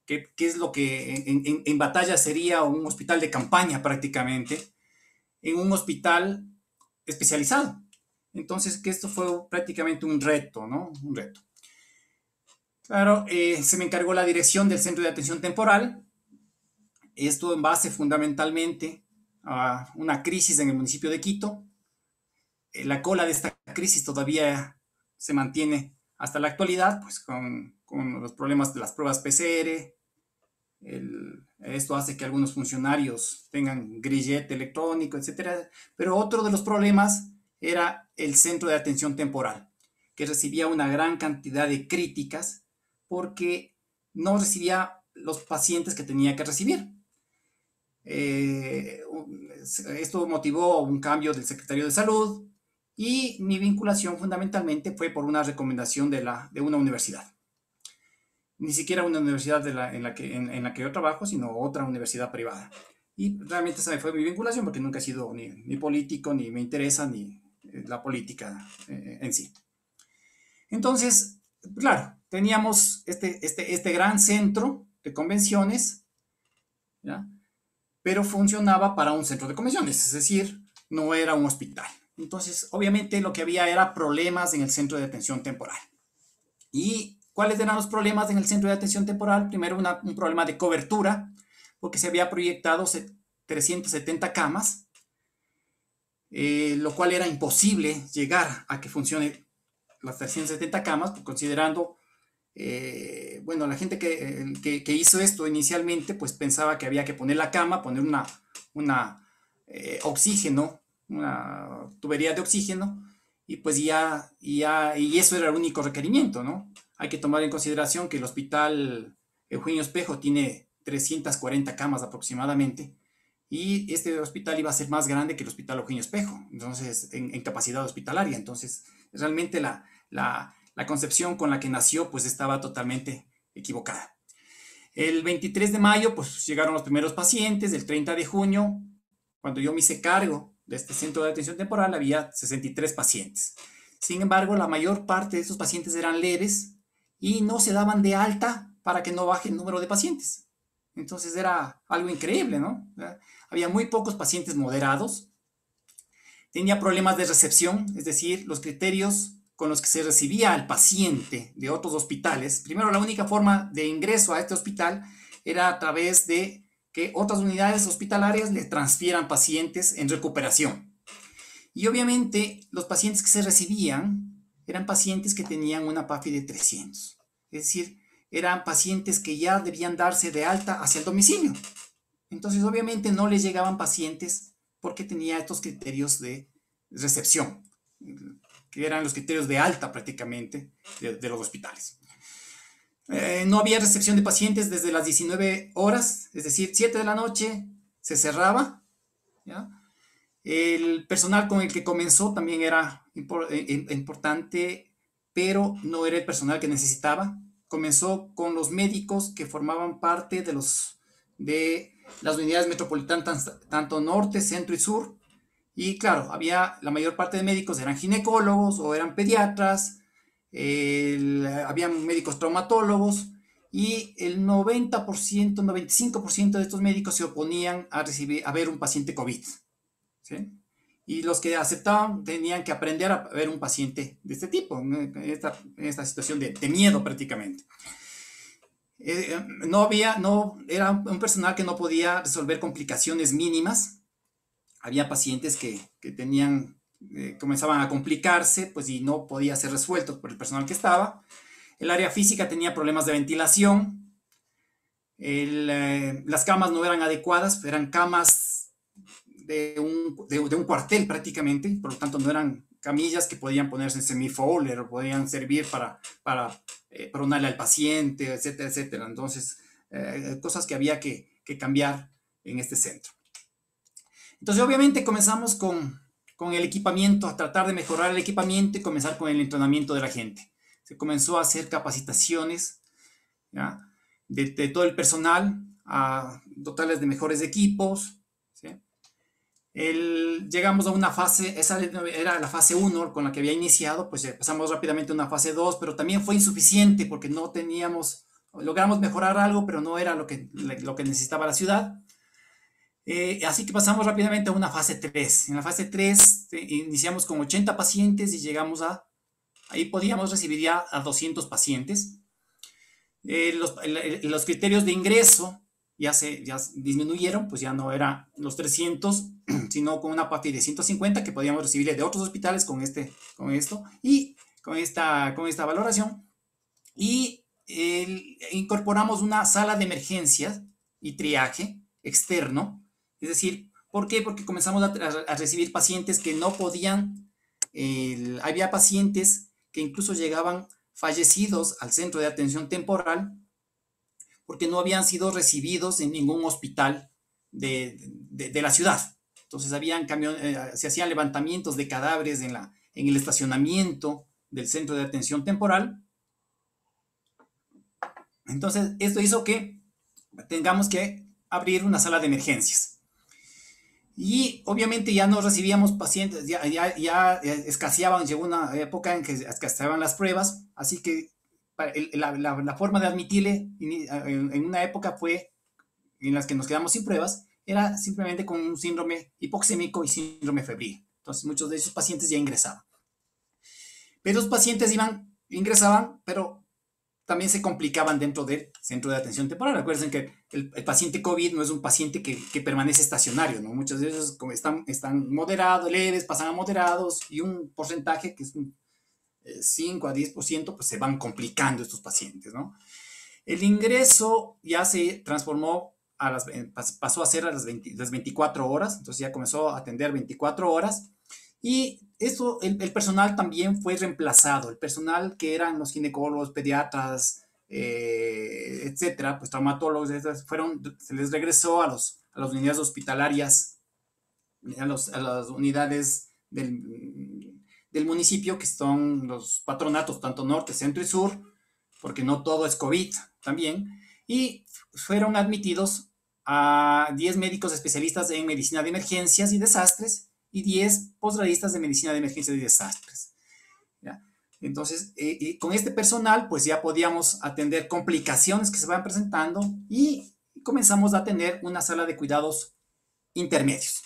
que, es lo que en, en, en, batalla sería un hospital de campaña prácticamente, en un hospital especializado. Entonces, que esto fue prácticamente un reto, ¿no? Un reto. Claro, eh, se me encargó la dirección del Centro de Atención Temporal, esto en base fundamentalmente a una crisis en el municipio de Quito. Eh, la cola de esta crisis todavía se mantiene hasta la actualidad, pues con, con los problemas de las pruebas PCR, esto hace que algunos funcionarios tengan grillete electrónico, etcétera. Pero otro de los problemas era el centro de atención temporal, que recibía una gran cantidad de críticas porque no recibía los pacientes que tenía que recibir. Eh, esto motivó un cambio del secretario de salud y mi vinculación fundamentalmente fue por una recomendación de, la, de una universidad ni siquiera una universidad en, la que, yo trabajo, sino otra universidad privada. Y realmente esa fue mi vinculación porque nunca he sido ni, político, ni me interesa ni eh, la política eh, en sí. Entonces, claro, teníamos este, este, este gran centro de convenciones, pero funcionaba para un centro de convenciones, es decir, no era un hospital. Entonces, obviamente lo que había era problemas en el centro de detención temporal. Y ¿Cuáles eran los problemas en el centro de atención temporal? Primero, un problema de cobertura, porque se había proyectado 370 camas, eh, lo cual era imposible llegar a que funcionen las 370 camas, pues, considerando, eh, bueno, la gente que, hizo esto inicialmente, pues pensaba que había que poner la cama, poner una, una eh, oxígeno, una tubería de oxígeno, y pues ya, ya, y eso era el único requerimiento, ¿no? Hay que tomar en consideración que el hospital Eugenio Espejo tiene 340 camas aproximadamente y este hospital iba a ser más grande que el hospital Eugenio Espejo, entonces en, capacidad hospitalaria. Entonces, realmente la, concepción con la que nació pues estaba totalmente equivocada. El 23 de mayo, pues llegaron los primeros pacientes. El 30 de junio, cuando yo me hice cargo de este centro de atención temporal, había 63 pacientes. Sin embargo, la mayor parte de esos pacientes eran leves y no se daban de alta para que no baje el número de pacientes. Entonces era algo increíble, ¿no? Había muy pocos pacientes moderados. Tenía problemas de recepción, es decir, los criterios con los que se recibía al paciente de otros hospitales. Primero, la única forma de ingreso a este hospital era a través de que otras unidades hospitalarias le transfieran pacientes en recuperación. Y obviamente los pacientes que se recibían eran pacientes que tenían una PAFI de 300. Es decir, eran pacientes que ya debían darse de alta hacia el domicilio. Entonces, obviamente no les llegaban pacientes porque tenía estos criterios de recepción, que eran los criterios de alta prácticamente de, los hospitales. Eh, no había recepción de pacientes desde las 19 horas, es decir, 7 de la noche se cerraba, ¿ya? El personal con el que comenzó también era eh, eh, importante, pero no era el personal que necesitaba. Comenzó con los médicos que formaban parte de, los, de las unidades metropolitanas, tanto norte, centro y sur. Y claro, había la mayor parte de médicos eran ginecólogos o eran pediatras, había habían médicos traumatólogos y el 90%, 95% de estos médicos se oponían a, recibir, a ver un paciente COVID. Y los que aceptaban tenían que aprender a ver un paciente de este tipo, en esta, situación de, miedo prácticamente. Eh, eh, no había, no, era un personal que no podía resolver complicaciones mínimas. Había pacientes que, tenían, eh, comenzaban a complicarse, pues y no podía ser resuelto por el personal que estaba. El área física tenía problemas de ventilación. las camas no eran adecuadas, eran camas de un, de, un cuartel prácticamente, por lo tanto no eran camillas que podían ponerse en semi o podían servir para, para eh, pronarle al paciente, etcétera, etcétera. Entonces, eh, cosas que había que, cambiar en este centro. Entonces, obviamente comenzamos con, el equipamiento, a tratar de mejorar el equipamiento y comenzar con el entrenamiento de la gente. Se comenzó a hacer capacitaciones De, todo el personal, a dotarles de mejores equipos, llegamos a una fase, esa era la fase 1 con la que había iniciado, pues pasamos rápidamente a una fase 2, pero también fue insuficiente porque no teníamos, logramos mejorar algo, pero no era lo que, lo que necesitaba la ciudad. Eh, así que pasamos rápidamente a una fase 3. En la fase 3 eh, iniciamos con 80 pacientes y llegamos a, ahí podíamos recibir ya a 200 pacientes. Eh, los, los criterios de ingreso ya se ya disminuyeron, pues ya no era los 300, sino con una parte de 150 que podíamos recibir de otros hospitales con, este, con esto y con esta, con esta valoración. Y incorporamos una sala de emergencias y triaje externo, es decir, ¿por qué? Porque comenzamos a, recibir pacientes que no podían, había pacientes que incluso llegaban fallecidos al centro de atención temporal porque no habían sido recibidos en ningún hospital de, la ciudad. Entonces habían eh, se hacían levantamientos de cadáveres en, la, en el estacionamiento del centro de atención temporal. Entonces, esto hizo que tengamos que abrir una sala de emergencias. Y obviamente ya no recibíamos pacientes, ya, ya eh, escaseaban, llegó una época en que escaseaban las pruebas, así que la, forma de admitirle en, una época fue, en las que nos quedamos sin pruebas, era simplemente con un síndrome hipoxémico y síndrome febril. Entonces muchos de esos pacientes ya ingresaban. Pero los pacientes iban, ingresaban, pero también se complicaban dentro del centro de atención temporal. Recuerden que el, paciente COVID no es un paciente que, permanece estacionario, ¿no? Muchos de están, están moderados, leves, pasan a moderados y un porcentaje que es un 5 eh, a 10%, pues se van complicando estos pacientes, ¿no? El ingreso ya se transformó a las, eh, pasó a ser a las, 24 horas, entonces ya comenzó a atender 24 horas y eso, el, personal también fue reemplazado, el personal que eran los ginecólogos, pediatras, eh, etcétera, pues traumatólogos, fueron, se les regresó a, los, las unidades hospitalarias, a las unidades del, del municipio, que son los patronatos, tanto norte, centro y sur, porque no todo es COVID también, y fueron admitidos a 10 médicos especialistas en medicina de emergencias y desastres y 10 posgradistas de medicina de emergencias y desastres. Entonces, eh, eh, con este personal, pues ya podíamos atender complicaciones que se van presentando y comenzamos a tener una sala de cuidados intermedios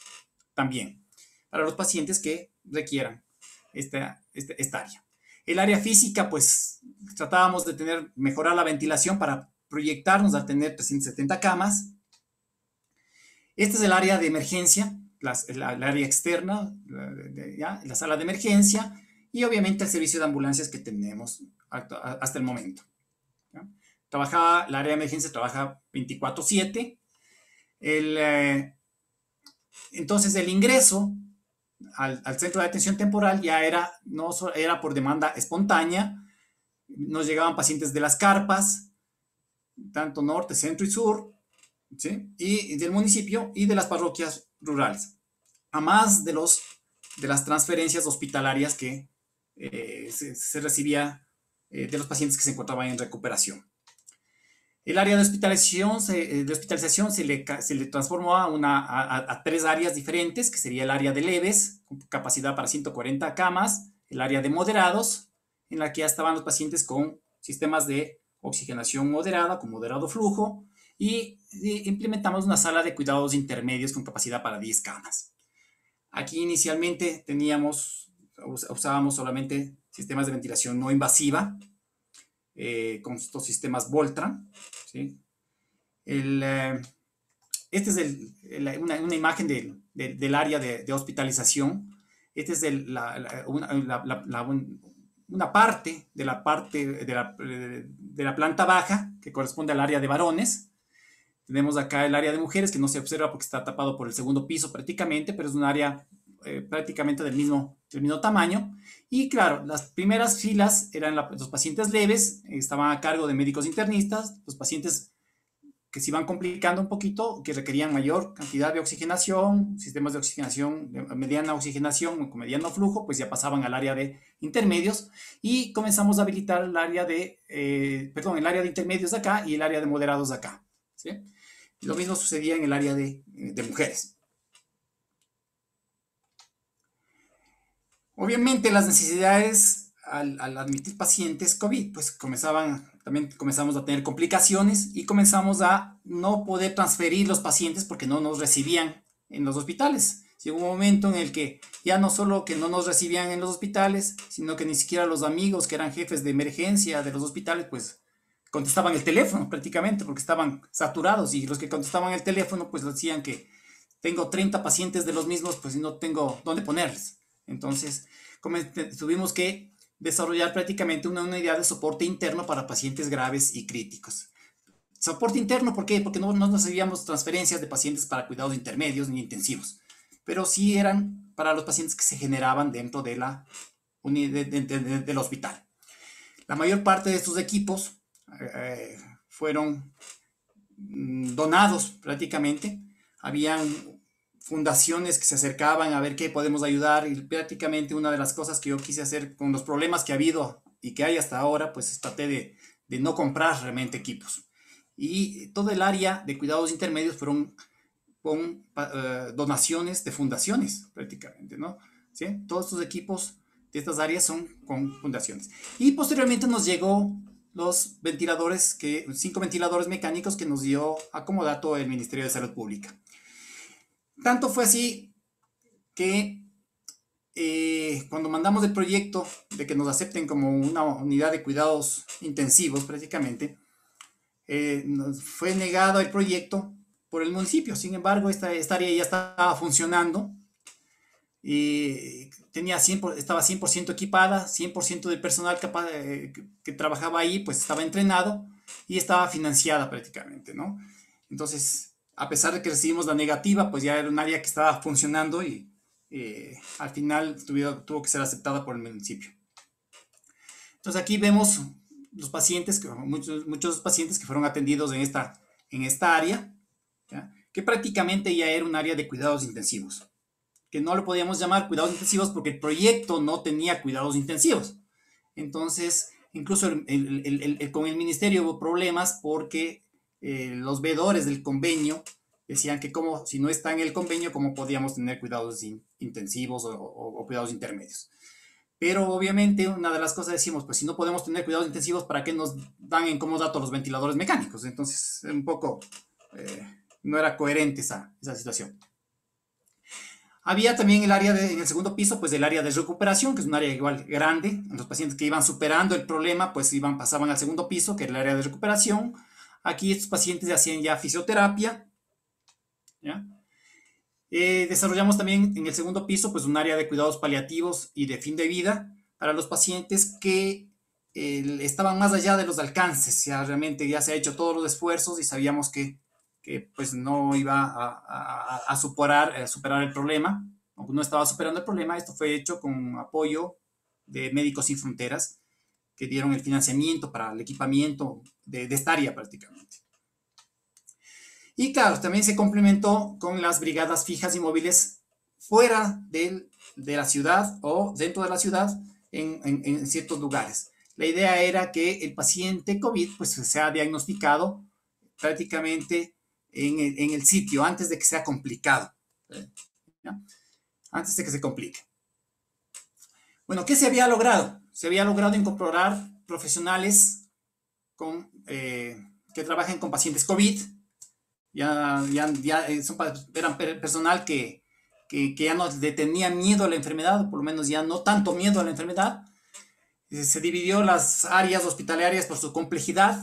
también para los pacientes que requieran esta, área. El área física, pues tratábamos de tener, mejorar la ventilación para proyectarnos a tener 370 camas. Este es el área de emergencia, el área externa, la, sala de emergencia y obviamente el servicio de ambulancias que tenemos hasta el momento. Trabajaba, el área de emergencia trabaja 24/7. Eh, entonces, el ingreso al, centro de atención temporal ya era, no era por demanda espontánea, nos llegaban pacientes de las carpas, tanto norte, centro y sur, y del municipio y de las parroquias rurales, a más de, los, de las transferencias hospitalarias que eh, se, recibía eh, de los pacientes que se encontraban en recuperación. El área de hospitalización se, eh, de hospitalización se, le, se le transformó a, una, tres áreas diferentes, que sería el área de leves, con capacidad para 140 camas, el área de moderados, en la que ya estaban los pacientes con sistemas de oxigenación moderada, con moderado flujo, y, implementamos una sala de cuidados intermedios con capacidad para 10 camas. Aquí inicialmente teníamos, usábamos solamente sistemas de ventilación no invasiva, eh, con estos sistemas Voltran. ¿sí? Eh, este es una, imagen del área de, hospitalización. Este es una, parte de la parte de la, planta baja que corresponde al área de varones. Tenemos acá el área de mujeres que no se observa porque está tapado por el segundo piso prácticamente, pero es un área eh, prácticamente del mismo, del tamaño. Y claro, las primeras filas eran los pacientes leves, estaban a cargo de médicos internistas, los pacientes que se iban complicando un poquito, que requerían mayor cantidad de oxigenación, sistemas de oxigenación, eh, mediana oxigenación o con mediano flujo, pues ya pasaban al área de intermedios y comenzamos a habilitar el área de, eh, perdón, el área de intermedios de acá y el área de moderados de acá. Lo mismo sucedía en el área de mujeres. Obviamente las necesidades al, admitir pacientes COVID, pues comenzaban, también comenzamos a tener complicaciones y comenzamos a no poder transferir los pacientes porque no nos recibían en los hospitales. Llegó un momento en el que ya no solo que no nos recibían en los hospitales, sino que ni siquiera los amigos que eran jefes de emergencia de los hospitales, pues contestaban el teléfono prácticamente porque estaban saturados y los que contestaban el teléfono pues decían que tengo 30 pacientes de los mismos, pues no tengo dónde ponerles. Entonces, tuvimos que desarrollar prácticamente una unidad de soporte interno para pacientes graves y críticos. Soporte interno, ¿por qué? Porque no, no recibíamos transferencias de pacientes para cuidados intermedios ni intensivos, pero sí eran para los pacientes que se generaban dentro de la, unidad del hospital. La mayor parte de estos equipos eh, fueron mm, donados prácticamente. Habían fundaciones que se acercaban a ver qué podemos ayudar y prácticamente una de las cosas que yo quise hacer con los problemas que ha habido y que hay hasta ahora, pues traté de, de no comprar realmente equipos. Y todo el área de cuidados intermedios fueron con eh, donaciones de fundaciones prácticamente, ¿no? ¿Sí? Todos estos equipos de estas áreas son con fundaciones. Y posteriormente nos llegó los ventiladores, que, cinco ventiladores mecánicos que nos dio a el Ministerio de Salud Pública. Tanto fue así que eh, cuando mandamos el proyecto de que nos acepten como una unidad de cuidados intensivos prácticamente, eh, nos fue negado el proyecto por el municipio. Sin embargo, esta, área ya estaba funcionando y tenía 100%, estaba 100% equipada, 100% del personal eh, que, que, trabajaba ahí pues estaba entrenado y estaba financiada prácticamente, ¿no? Entonces, a pesar de que recibimos la negativa, pues ya era un área que estaba funcionando y al final tuvo que ser aceptada por el municipio. Entonces aquí vemos los pacientes, que, muchos, muchos pacientes que fueron atendidos en esta, en esta área, que prácticamente ya era un área de cuidados intensivos, que no lo podíamos llamar cuidados intensivos porque el proyecto no tenía cuidados intensivos. Entonces, incluso con el ministerio hubo problemas porque eh, los veedores del convenio decían que como si no está en el convenio, cómo podíamos tener cuidados intensivos o, cuidados intermedios. Pero obviamente una de las cosas decimos, pues si no podemos tener cuidados intensivos, ¿para qué nos dan en cómo los ventiladores mecánicos? Entonces, un poco eh, no era coherente esa, situación. Había también el área en el segundo piso, pues el área de recuperación, que es un área igual grande. Los pacientes que iban superando el problema, pues iban, pasaban al segundo piso, que era el área de recuperación. Aquí estos pacientes hacían ya fisioterapia. Eh, desarrollamos también en el segundo piso pues, un área de cuidados paliativos y de fin de vida para los pacientes que eh, estaban más allá de los alcances. Ya realmente ya se ha hecho todos los esfuerzos y sabíamos que, pues, no iba a, superar, a eh, superar el problema. Aunque no estaba superando el problema, esto fue hecho con apoyo de Médicos Sin Fronteras que dieron el financiamiento para el equipamiento de, esta área prácticamente. Y claro, también se complementó con las brigadas fijas y móviles fuera de la ciudad o dentro de la ciudad en, ciertos lugares. La idea era que el paciente COVID pues, sea diagnosticado prácticamente en el, sitio antes de que sea complicado. ¿eh? Antes de que se complique. Bueno, ¿qué se había logrado? se había logrado incorporar profesionales con, eh, que trabajen con pacientes COVID. Ya, ya, ya eh, eran personal que, ya no tenía miedo a la enfermedad, por lo menos ya no tanto miedo a la enfermedad. Eh, se dividió las áreas hospitalarias por su complejidad.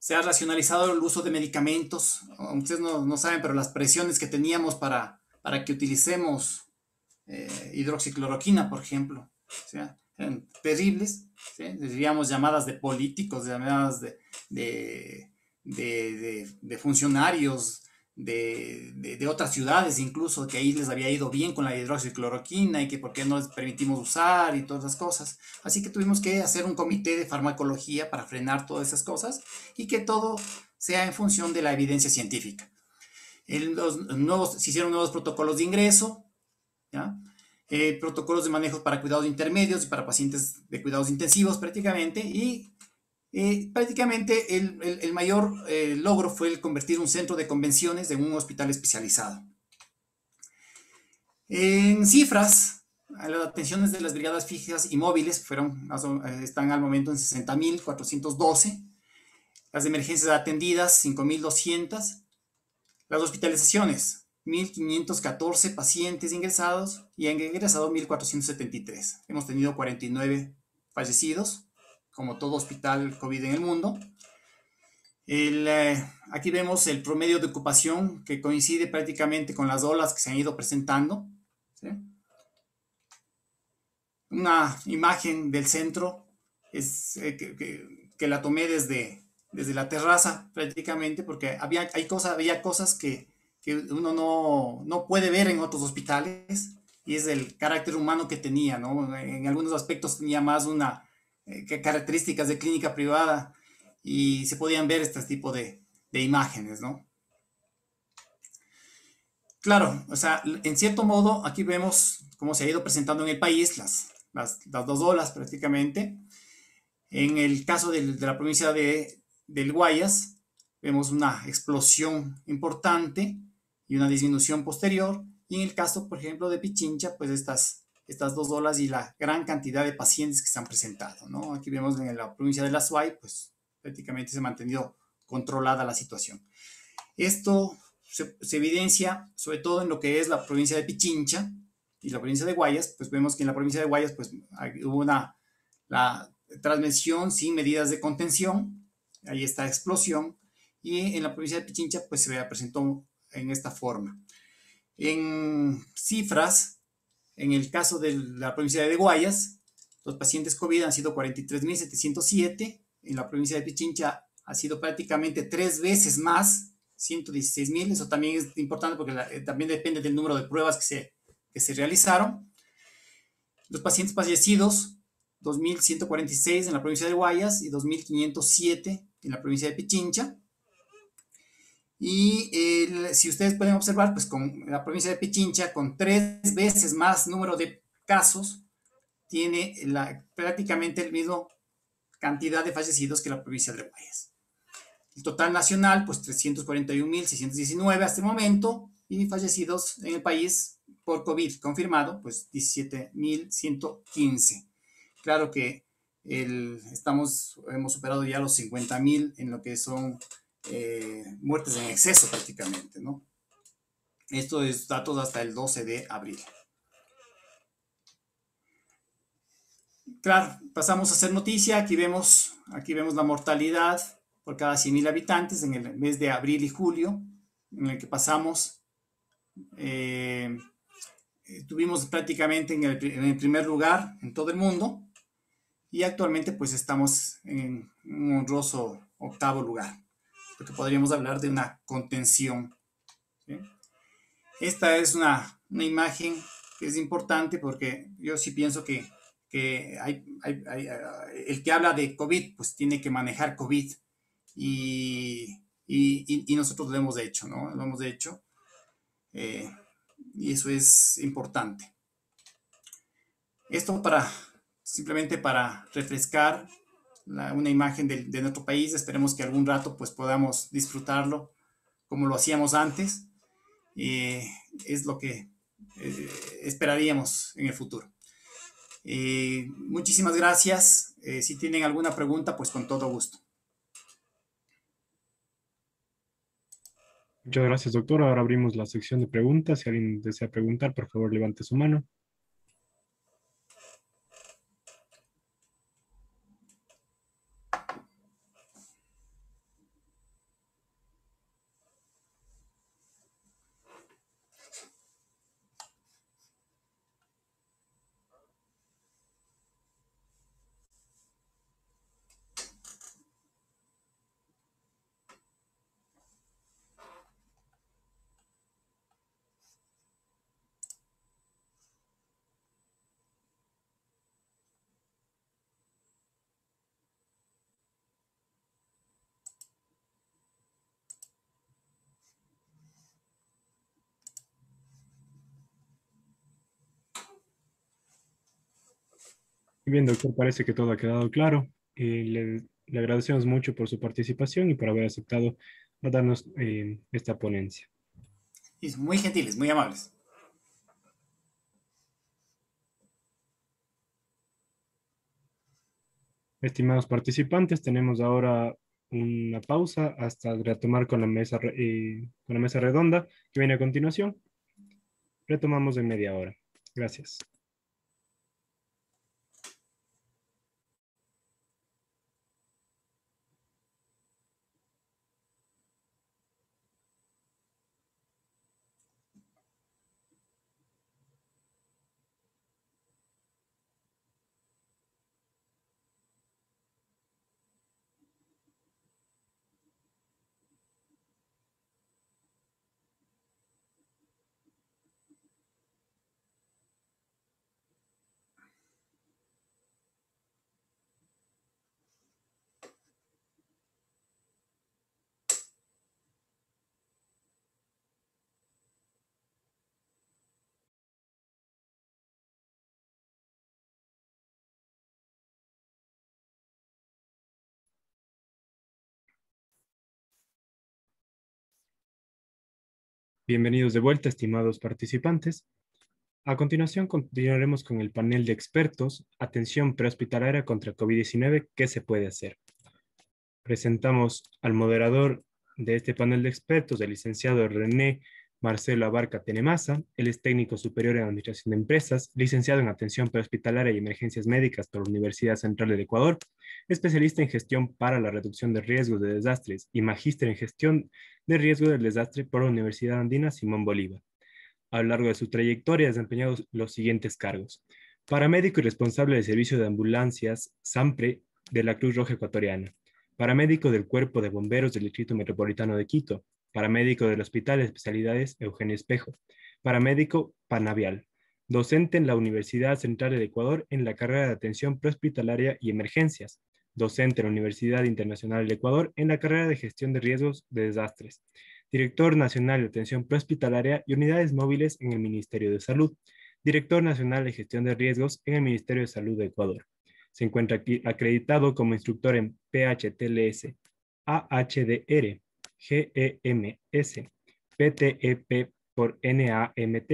Se ha racionalizado el uso de medicamentos. Ustedes no, saben, pero las presiones que teníamos para, para que utilicemos hidroxicloroquina, por ejemplo. O sea, terribles, ¿sí? diríamos llamadas de políticos, llamadas de, funcionarios de, otras ciudades, incluso que ahí les había ido bien con la hidroxicloroquina y que por qué no les permitimos usar y todas las cosas. Así que tuvimos que hacer un comité de farmacología para frenar todas esas cosas y que todo sea en función de la evidencia científica. se hicieron nuevos protocolos de ingreso, ¿ya? Eh, protocolos de manejo para cuidados intermedios y para pacientes de cuidados intensivos prácticamente. Y eh, prácticamente el, mayor eh, logro fue el convertir un centro de convenciones en un hospital especializado. En cifras, las atenciones de las brigadas fijas y móviles fueron, están al momento en 60.412, las emergencias atendidas 5.200, las hospitalizaciones 1.514 pacientes ingresados y han ingresado 1.473. Hemos tenido 49 fallecidos, como todo hospital COVID en el mundo. Eh, aquí vemos el promedio de ocupación que coincide prácticamente con las olas que se han ido presentando. Una imagen del centro es, eh, que, la tomé desde, desde la terraza prácticamente porque había, hay había cosas que que uno no, puede ver en otros hospitales y es el carácter humano que tenía, ¿no? En algunos aspectos tenía más una eh, características de clínica privada y se podían ver este tipo de, imágenes, ¿no? Claro, o sea, en cierto modo aquí vemos cómo se ha ido presentando en el país las, las, dos olas prácticamente. En el caso de, la provincia de, del Guayas, vemos una explosión importante y una disminución posterior. Y en el caso, por ejemplo, de Pichincha, pues estas, estas dos olas y la gran cantidad de pacientes que se han presentado. ¿no? Aquí vemos en la provincia de La Suay, pues prácticamente se ha mantenido controlada la situación. Esto se, evidencia sobre todo en lo que es la provincia de Pichincha y la provincia de Guayas, pues vemos que en la provincia de Guayas pues hubo una la transmisión sin medidas de contención, ahí está explosión, y en la provincia de Pichincha pues se presentó en esta forma. En cifras, en el caso de la provincia de Guayas, los pacientes COVID han sido 43.707, en la provincia de Pichincha ha sido prácticamente tres veces más, 116.000, eso también es importante porque eh, también depende del número de pruebas que se, que se realizaron. Los pacientes fallecidos, 2.146 en la provincia de Guayas y 2.507 en la provincia de Pichincha. Y eh, si ustedes pueden observar, pues con la provincia de Pichincha, con tres veces más número de casos, tiene prácticamente el mismo cantidad de fallecidos que la provincia de Guayas. El total nacional, pues 341.619 hasta el momento, y fallecidos en el país por COVID confirmado, pues 17.115. Claro que estamos, hemos superado ya los 50.000 en lo que son eh, muertes en exceso prácticamente, Esto es datos hasta el 12 de abril. Claro, pasamos a hacer noticia. Aquí vemos, aquí vemos la mortalidad por cada 100.000 habitantes en el mes de abril y julio, en el que pasamos, eh, eh tuvimos prácticamente en el, en primer lugar en todo el mundo y actualmente pues estamos en un honroso octavo lugar que podríamos hablar de una contención. Esta es una, una, imagen que es importante porque yo sí pienso que, que eh, el que habla de COVID, pues tiene que manejar COVID y, y, nosotros lo hemos hecho, ¿no? Lo hemos hecho eh, y eso es importante. Esto para simplemente para refrescar una imagen de, nuestro país. Esperemos que algún rato pues podamos disfrutarlo como lo hacíamos antes. Eh, es lo que eh, esperaríamos en el futuro. Eh, muchísimas gracias. si tienen alguna pregunta, pues con todo gusto. Muchas gracias, doctor. Ahora abrimos la sección de preguntas. Si alguien desea preguntar, por favor, levante su mano. bien, doctor, parece que todo ha quedado claro. Eh, le, agradecemos mucho por su participación y por haber aceptado darnos eh, esta ponencia. Es muy gentiles, muy amables. Estimados participantes, tenemos ahora una pausa hasta retomar con la mesa, eh, con la mesa redonda que viene a continuación. Retomamos en media hora. Gracias. Bienvenidos de vuelta, estimados participantes. A continuación, continuaremos con el panel de expertos, Atención Prehospitalaria contra COVID-19, ¿qué se puede hacer? Presentamos al moderador de este panel de expertos, el licenciado René Marcelo Abarca Tenemasa, él es técnico superior en Administración de Empresas, licenciado en Atención Prehospitalaria y Emergencias Médicas por la Universidad Central del Ecuador, especialista en gestión para la reducción de riesgos de desastres y magíster en gestión de riesgo del desastre por la Universidad Andina Simón Bolívar. A lo largo de su trayectoria ha desempeñado los siguientes cargos. Paramédico y responsable del servicio de ambulancias SAMPRE de la Cruz Roja Ecuatoriana. Paramédico del Cuerpo de Bomberos del Distrito Metropolitano de Quito paramédico del Hospital de Especialidades Eugenio Espejo, paramédico panavial, docente en la Universidad Central de Ecuador en la carrera de Atención Prehospitalaria y Emergencias, docente en la Universidad Internacional del Ecuador en la carrera de Gestión de Riesgos de Desastres, director nacional de Atención Prehospitalaria y Unidades Móviles en el Ministerio de Salud, director nacional de Gestión de Riesgos en el Ministerio de Salud de Ecuador. Se encuentra aquí acreditado como instructor en PHTLS, AHDR, GEMS, PTEP por NAMT,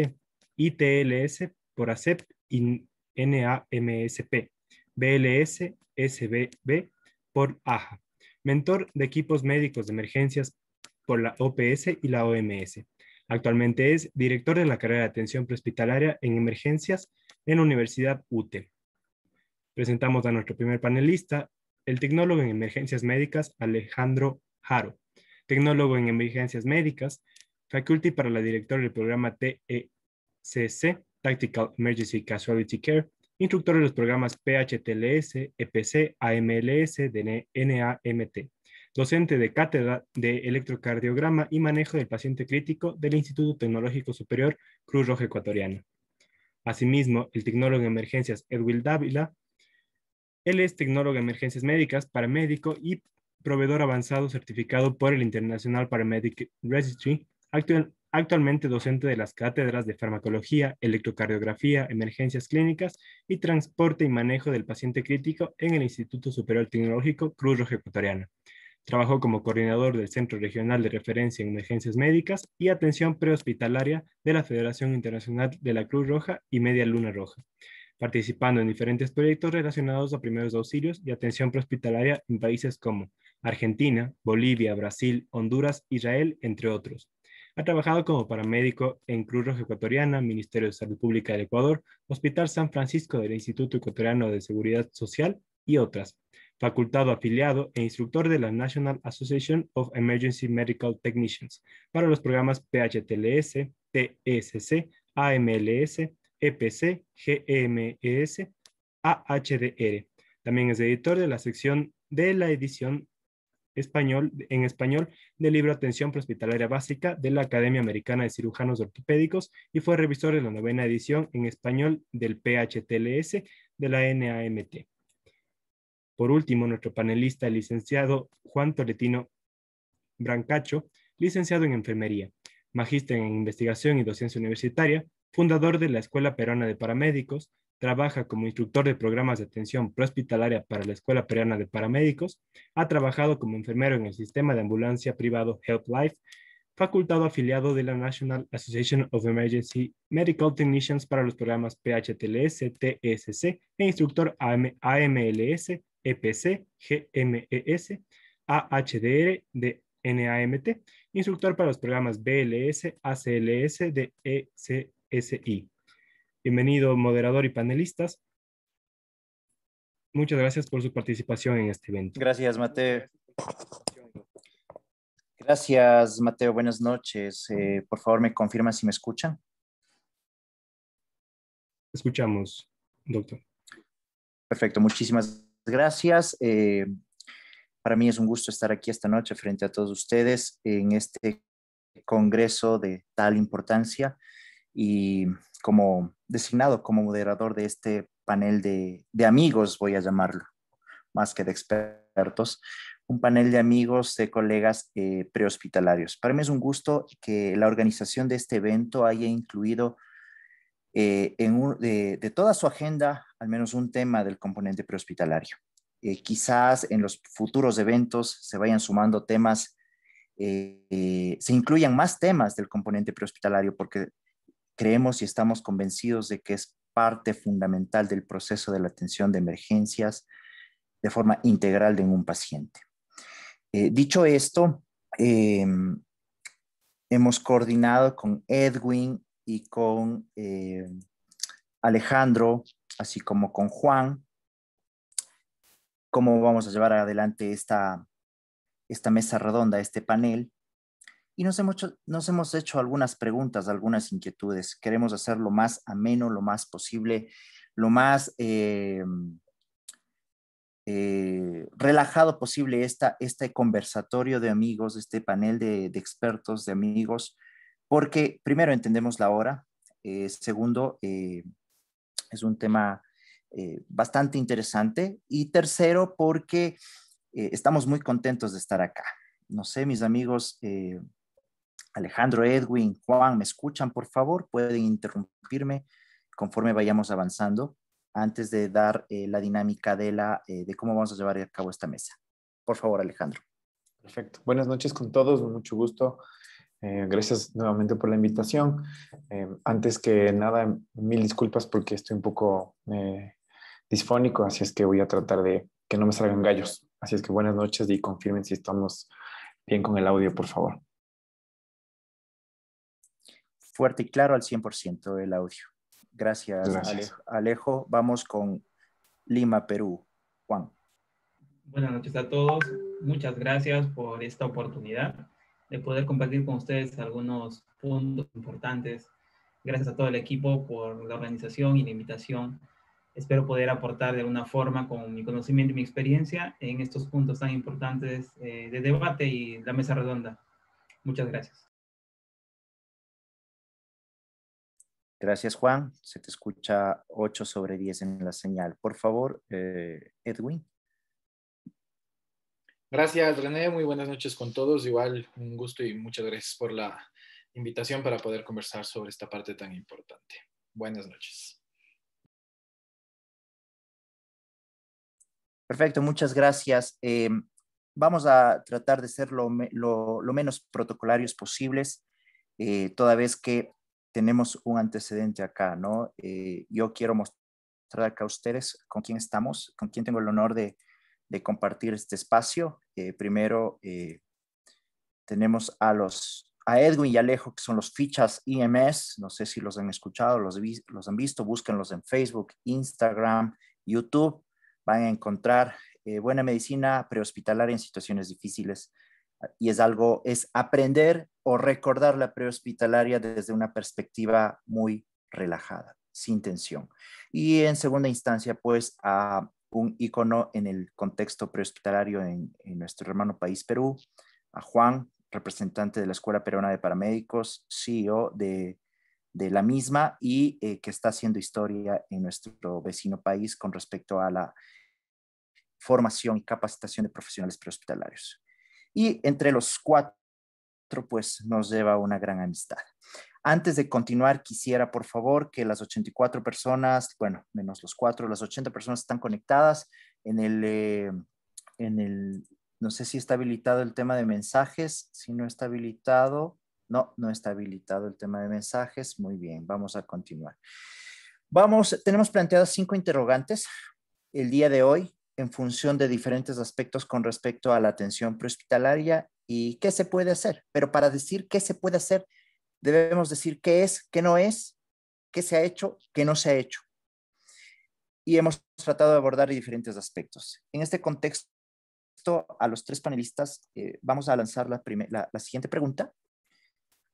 ITLS por ACEP y NAMSP, BLS, SBB por AJA, mentor de equipos médicos de emergencias por la OPS y la OMS. Actualmente es director de la carrera de atención prehospitalaria en emergencias en la Universidad UTE. Presentamos a nuestro primer panelista, el tecnólogo en emergencias médicas Alejandro Jaro tecnólogo en emergencias médicas, faculty para la directora del programa TECC, Tactical Emergency Casualty Care, instructor de los programas PHTLS, EPC, AMLS, NAMT, docente de cátedra de electrocardiograma y manejo del paciente crítico del Instituto Tecnológico Superior Cruz Roja Ecuatoriana. Asimismo, el tecnólogo en emergencias Edwin Dávila, él es tecnólogo en emergencias médicas, paramédico y proveedor avanzado certificado por el International Paramedic Registry, actualmente docente de las cátedras de farmacología, electrocardiografía, emergencias clínicas y transporte y manejo del paciente crítico en el Instituto Superior Tecnológico Cruz Roja Ecuatoriana. Trabajó como coordinador del Centro Regional de Referencia en Emergencias Médicas y Atención Prehospitalaria de la Federación Internacional de la Cruz Roja y Media Luna Roja, participando en diferentes proyectos relacionados a primeros auxilios y atención prehospitalaria en países como Argentina, Bolivia, Brasil, Honduras, Israel, entre otros. Ha trabajado como paramédico en Cruz Roja Ecuatoriana, Ministerio de Salud Pública del Ecuador, Hospital San Francisco del Instituto Ecuatoriano de Seguridad Social y otras. Facultado afiliado e instructor de la National Association of Emergency Medical Technicians para los programas PHTLS, TSC, AMLS, EPC, GMES, AHDR. También es editor de la sección de la edición español, en español del libro Atención Prehospitalaria Básica de la Academia Americana de Cirujanos Ortopédicos y fue revisor de la novena edición en español del PHTLS de la NAMT. Por último, nuestro panelista, el licenciado Juan Toretino Brancacho, licenciado en Enfermería, magíster en Investigación y Docencia Universitaria, fundador de la Escuela Peruana de Paramédicos, trabaja como instructor de programas de atención prehospitalaria para la Escuela Peruana de Paramédicos, ha trabajado como enfermero en el sistema de ambulancia privado Health Life, facultado afiliado de la National Association of Emergency Medical Technicians para los programas PHTLS, TSC e instructor AMLS, EPC, GMES, AHDR de NAMT, instructor para los programas BLS, ACLS de ECSI. Bienvenido, moderador y panelistas. Muchas gracias por su participación en este evento. Gracias, Mateo. Gracias, Mateo. Buenas noches. Eh, por favor, me confirma si me escuchan. Escuchamos, doctor. Perfecto, muchísimas gracias. Eh, para mí es un gusto estar aquí esta noche frente a todos ustedes en este congreso de tal importancia y como designado como moderador de este panel de, amigos, voy a llamarlo, más que de expertos, un panel de amigos, de colegas eh, prehospitalarios. Para mí es un gusto que la organización de este evento haya incluido eh, en de, toda su agenda al menos un tema del componente prehospitalario. Eh, quizás en los futuros eventos se vayan sumando temas, se incluyan más temas del componente prehospitalario, porque Creemos y estamos convencidos de que es parte fundamental del proceso de la atención de emergencias de forma integral de un paciente. Eh, dicho esto, em, hemos coordinado con Edwin y con em, Alejandro, así como con Juan, cómo vamos a llevar adelante esta mesa redonda, este panel, y nos hemos, hecho, nos hemos hecho algunas preguntas, algunas inquietudes. Queremos hacer lo más ameno, lo más posible, lo más eh, eh, relajado posible esta, este conversatorio de amigos, este panel de, expertos, de amigos, porque primero entendemos la hora, eh, segundo, es un tema bastante interesante y tercero, porque estamos muy contentos de estar acá. No sé, mis amigos Alejandro, Edwin, Juan, ¿me escuchan por favor? Pueden interrumpirme conforme vayamos avanzando antes de dar eh, la dinámica de, la, eh, de cómo vamos a llevar a cabo esta mesa. Por favor, Alejandro. Perfecto. Buenas noches con todos, mucho gusto. Eh, gracias nuevamente por la invitación. antes que nada, mil disculpas porque estoy un poco disfónico, así es que voy a tratar de que no me salgan gallos. Así es que buenas noches y confirmen si estamos bien con el audio, por favor fuerte y claro al 100% el audio. Gracias, Alejo. Alejo. Vamos con Lima, Perú. Juan. Buenas noches a todos. Muchas gracias por esta oportunidad de poder compartir con ustedes algunos puntos importantes. Gracias a todo el equipo por la organización y la invitación. Espero poder aportar de alguna forma con mi conocimiento y mi experiencia en estos puntos tan importantes eh, de debate y la mesa redonda. Muchas gracias. Gracias, Juan. Se te escucha 8 sobre 10 en la señal. Por favor, eh, Edwin. Gracias, René. Muy buenas noches con todos. Igual, un gusto y muchas gracias por la invitación para poder conversar sobre esta parte tan importante. Buenas noches. Perfecto, muchas gracias. Em, vamos a tratar de ser lo, menos protocolarios posibles, eh, toda vez que tenemos un antecedente acá, ¿no? Eh, yo quiero mostrar acá a ustedes con quién estamos, con quién tengo el honor de, compartir este espacio. Eh, primero, eh, tenemos a los a Edwin y Alejo, que son los fichas IMS, no sé si los han escuchado, los, los han visto, búsquenlos en Facebook, Instagram, YouTube, van a encontrar buena medicina prehospitalaria en situaciones difíciles y es algo, es aprender o recordar la prehospitalaria desde una perspectiva muy relajada, sin tensión. Y en segunda instancia, pues a un icono en el contexto prehospitalario en, nuestro hermano país Perú, a Juan, representante de la Escuela Peruana de Paramédicos, CEO de, de la misma y eh, que está haciendo historia en nuestro vecino país con respecto a la formación y capacitación de profesionales prehospitalarios. Y entre los cuatro pues nos lleva a una gran amistad. Antes de continuar, quisiera por favor que las 84 personas, bueno, menos los cuatro, las 80 personas están conectadas en el, eh, en el, no sé si está habilitado el tema de mensajes, si no está habilitado, no, no está habilitado el tema de mensajes. Muy bien, vamos a continuar. Vamos, tenemos planteadas cinco interrogantes el día de hoy en función de diferentes aspectos con respecto a la atención prehospitalaria y qué se puede hacer. Pero para decir qué se puede hacer, debemos decir qué es, qué no es, qué se ha hecho, qué no se ha hecho. Y hemos tratado de abordar diferentes aspectos. En este contexto, a los tres panelistas eh, vamos a lanzar la, siguiente pregunta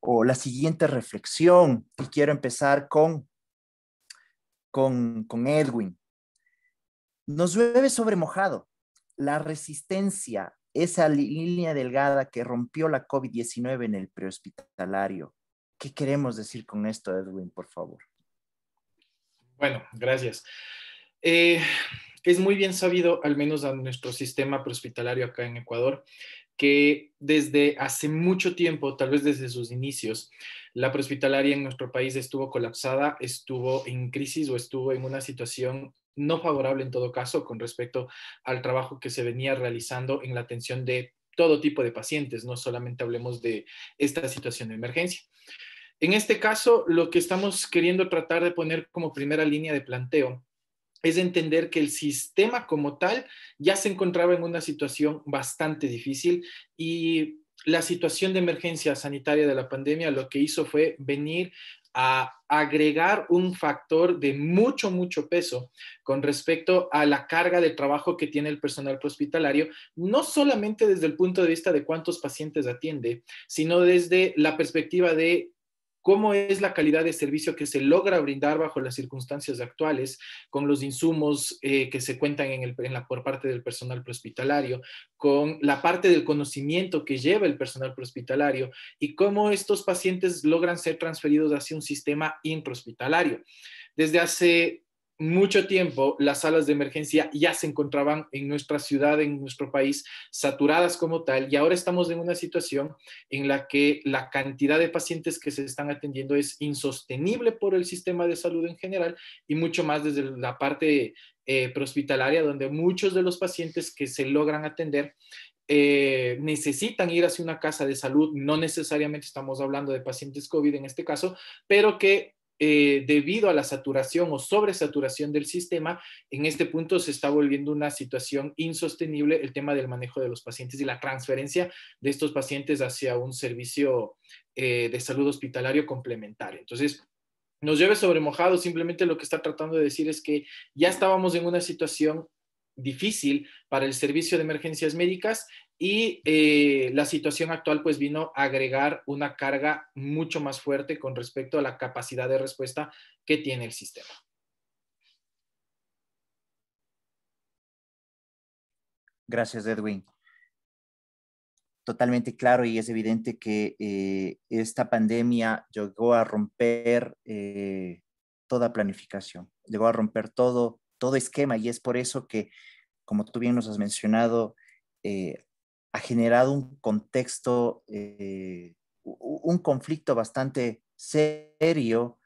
o la siguiente reflexión. Y quiero empezar con, con, con Edwin. Nos llueve sobre mojado. La resistencia esa línea delgada que rompió la COVID-19 en el prehospitalario. ¿Qué queremos decir con esto, Edwin, por favor? Bueno, gracias. Eh, es muy bien sabido, al menos a nuestro sistema prehospitalario acá en Ecuador, que desde hace mucho tiempo, tal vez desde sus inicios, la prehospitalaria en nuestro país estuvo colapsada, estuvo en crisis o estuvo en una situación no favorable en todo caso con respecto al trabajo que se venía realizando en la atención de todo tipo de pacientes, no solamente hablemos de esta situación de emergencia. En este caso, lo que estamos queriendo tratar de poner como primera línea de planteo es entender que el sistema como tal ya se encontraba en una situación bastante difícil y la situación de emergencia sanitaria de la pandemia lo que hizo fue venir a agregar un factor de mucho, mucho peso con respecto a la carga de trabajo que tiene el personal hospitalario, no solamente desde el punto de vista de cuántos pacientes atiende, sino desde la perspectiva de cómo es la calidad de servicio que se logra brindar bajo las circunstancias actuales, con los insumos eh, que se cuentan en la, por parte del personal prehospitalario, con la parte del conocimiento que lleva el personal prehospitalario y cómo estos pacientes logran ser transferidos hacia un sistema intrahospitalario. Desde hace mucho tiempo las salas de emergencia ya se encontraban en nuestra ciudad, en nuestro país, saturadas como tal, y ahora estamos en una situación en la que la cantidad de pacientes que se están atendiendo es insostenible por el sistema de salud en general y mucho más desde la parte eh, prehospitalaria, donde muchos de los pacientes que se logran atender eh, necesitan ir hacia una casa de salud, no necesariamente estamos hablando de pacientes COVID en este caso, pero que eh, debido a la saturación o sobresaturación del sistema, en este punto se está volviendo una situación insostenible el tema del manejo de los pacientes y la transferencia de estos pacientes hacia un servicio eh, de salud hospitalario complementario. Entonces, nos lleve sobre mojado, simplemente lo que está tratando de decir es que ya estábamos en una situación difícil para el servicio de emergencias médicas y eh, la situación actual pues vino a agregar una carga mucho más fuerte con respecto a la capacidad de respuesta que tiene el sistema. Gracias, Edwin. Totalmente claro y es evidente que eh, esta pandemia llegó a romper eh, toda planificación, llegó a romper todo, todo esquema y es por eso que, como tú bien nos has mencionado, ha generado un contexto, eh, un conflicto bastante serio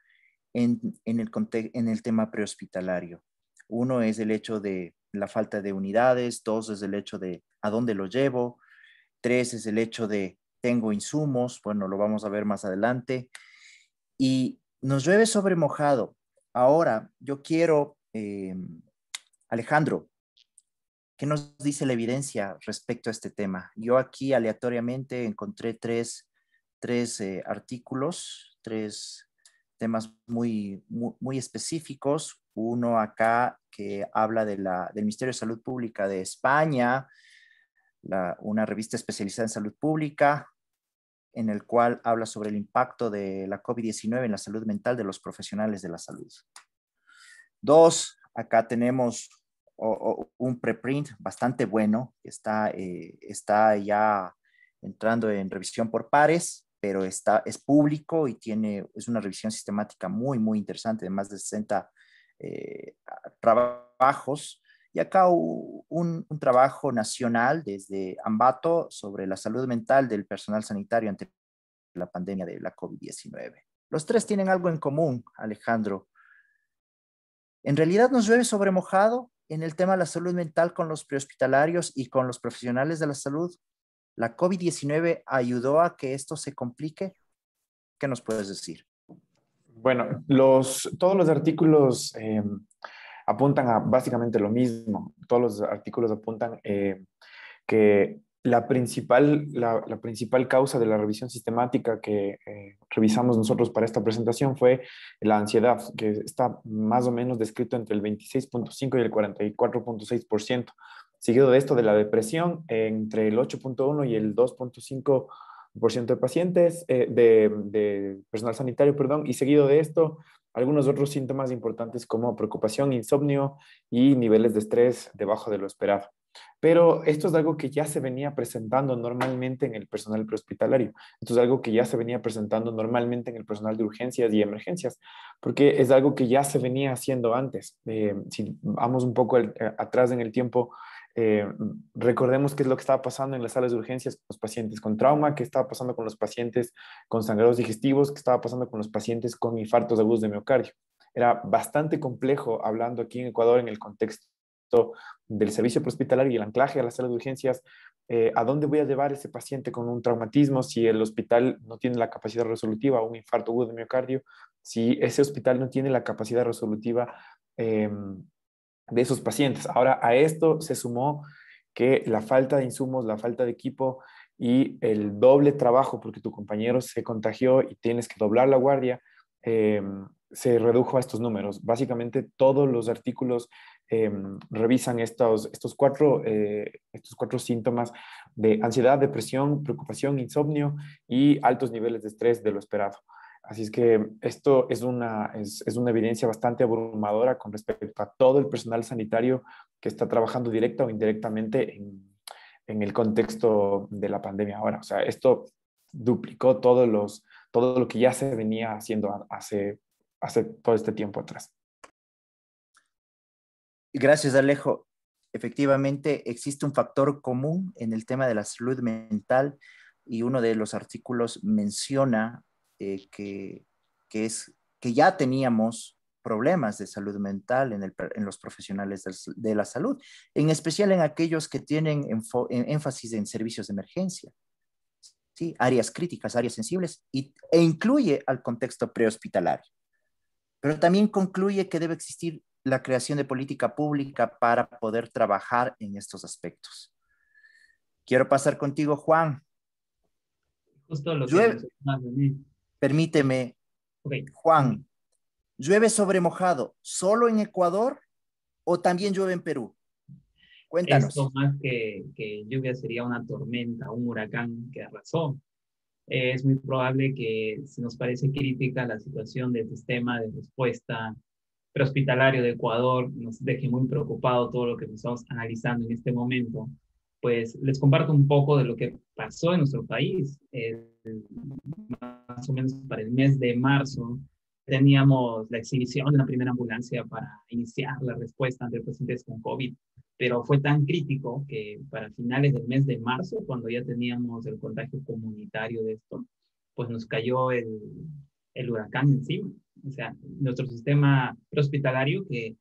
en, el, tema prehospitalario. Uno es el hecho de la falta de unidades, dos es el hecho de a dónde lo llevo, tres es el hecho de tengo insumos, bueno, lo vamos a ver más adelante, y nos llueve sobre mojado. Ahora, yo quiero, eh, Alejandro, ¿Qué nos dice la evidencia respecto a este tema? Yo aquí aleatoriamente encontré tres, eh, artículos, tres temas muy, muy, específicos. Uno acá que habla del Ministerio de Salud Pública de España, una revista especializada en salud pública, en el cual habla sobre el impacto de la COVID-19 en la salud mental de los profesionales de la salud. Dos, acá tenemos un preprint bastante bueno, está, eh, está ya entrando en revisión por pares, pero está, es público y tiene, es una revisión sistemática muy, muy interesante de más de 60 eh, trabajos. Y acá un, un, trabajo nacional desde Ambato sobre la salud mental del personal sanitario ante la pandemia de la COVID-19. Los tres tienen algo en común, Alejandro. En realidad nos llueve sobre mojado, en el tema de la salud mental con los prehospitalarios y con los profesionales de la salud? ¿La COVID-19 ayudó a que esto se complique? ¿Qué nos puedes decir? Bueno, todos los artículos eh, apuntan a básicamente lo mismo. Todos los artículos apuntan eh, que la principal, la, principal causa de la revisión sistemática que eh, revisamos nosotros para esta presentación fue la ansiedad, que está más o menos descrito entre el 26.5 y el 44.6%, seguido de esto de la depresión entre el 8.1 y el 2.5% de pacientes, eh, de, de personal sanitario, perdón, y seguido de esto algunos otros síntomas importantes como preocupación, insomnio y niveles de estrés debajo de lo esperado. Pero esto es algo que ya se venía presentando normalmente en el personal prehospitalario. Esto es algo que ya se venía presentando normalmente en el personal de urgencias y emergencias, porque es algo que ya se venía haciendo antes. Eh, si vamos un poco eh, atrás en el tiempo, eh, recordemos qué es lo que estaba pasando en las salas de urgencias con los pacientes con trauma, qué estaba pasando con los pacientes con sangrados digestivos, qué estaba pasando con los pacientes con infartos agudos de miocardio. Era bastante complejo hablando aquí en Ecuador en el contexto del servicio prehospitalario y el anclaje a la sala de urgencias, eh, a dónde voy a llevar ese paciente con un traumatismo si el hospital no tiene la capacidad resolutiva, un infarto agudo de miocardio, si ese hospital no tiene la capacidad resolutiva em, de esos pacientes. Ahora, a esto se sumó que la falta de insumos, la falta de equipo y el doble trabajo porque tu compañero se contagió y tienes que doblar la guardia, em, se redujo a estos números. Básicamente todos los artículos Em, revisan estos, estos, cuatro, eh, estos cuatro síntomas de ansiedad, depresión, preocupación, insomnio y altos niveles de estrés de lo esperado. Así es que esto es una, es, una evidencia bastante abrumadora con respecto a todo el personal sanitario que está trabajando directa o indirectamente en, el contexto de la pandemia ahora. O sea, esto duplicó todos los, todo lo que ya se venía haciendo hace, hace todo este tiempo atrás. Gracias, Alejo. Efectivamente, existe un factor común en el tema de la salud mental y uno de los artículos menciona eh, que, es, que ya teníamos problemas de salud mental en, los profesionales de, la salud, en especial en aquellos que tienen en, énfasis en servicios de emergencia, ¿sí? áreas críticas, áreas sensibles, y, e incluye al contexto prehospitalario. Pero también concluye que debe existir la creación de política pública para poder trabajar en estos aspectos. Quiero pasar contigo, Juan. Justo Permíteme, Juan, ¿llueve sobre mojado solo en Ecuador o también llueve en Perú? Cuéntanos. Esto más que, que lluvia sería una tormenta, un huracán que arrasó eh, es muy probable que si nos parece crítica la situación del sistema de respuesta prehospitalario de Ecuador nos deje muy preocupado todo lo que estamos analizando en este momento, pues les comparto un poco de lo que pasó en nuestro país. Eh, más o menos para el mes de marzo teníamos la exhibición de la primera ambulancia para iniciar la respuesta ante pacientes con COVID, pero fue tan crítico que para finales del mes de marzo, cuando ya teníamos el contagio comunitario de esto, pues nos cayó el huracán encima o sea, nuestro sistema hospitalario que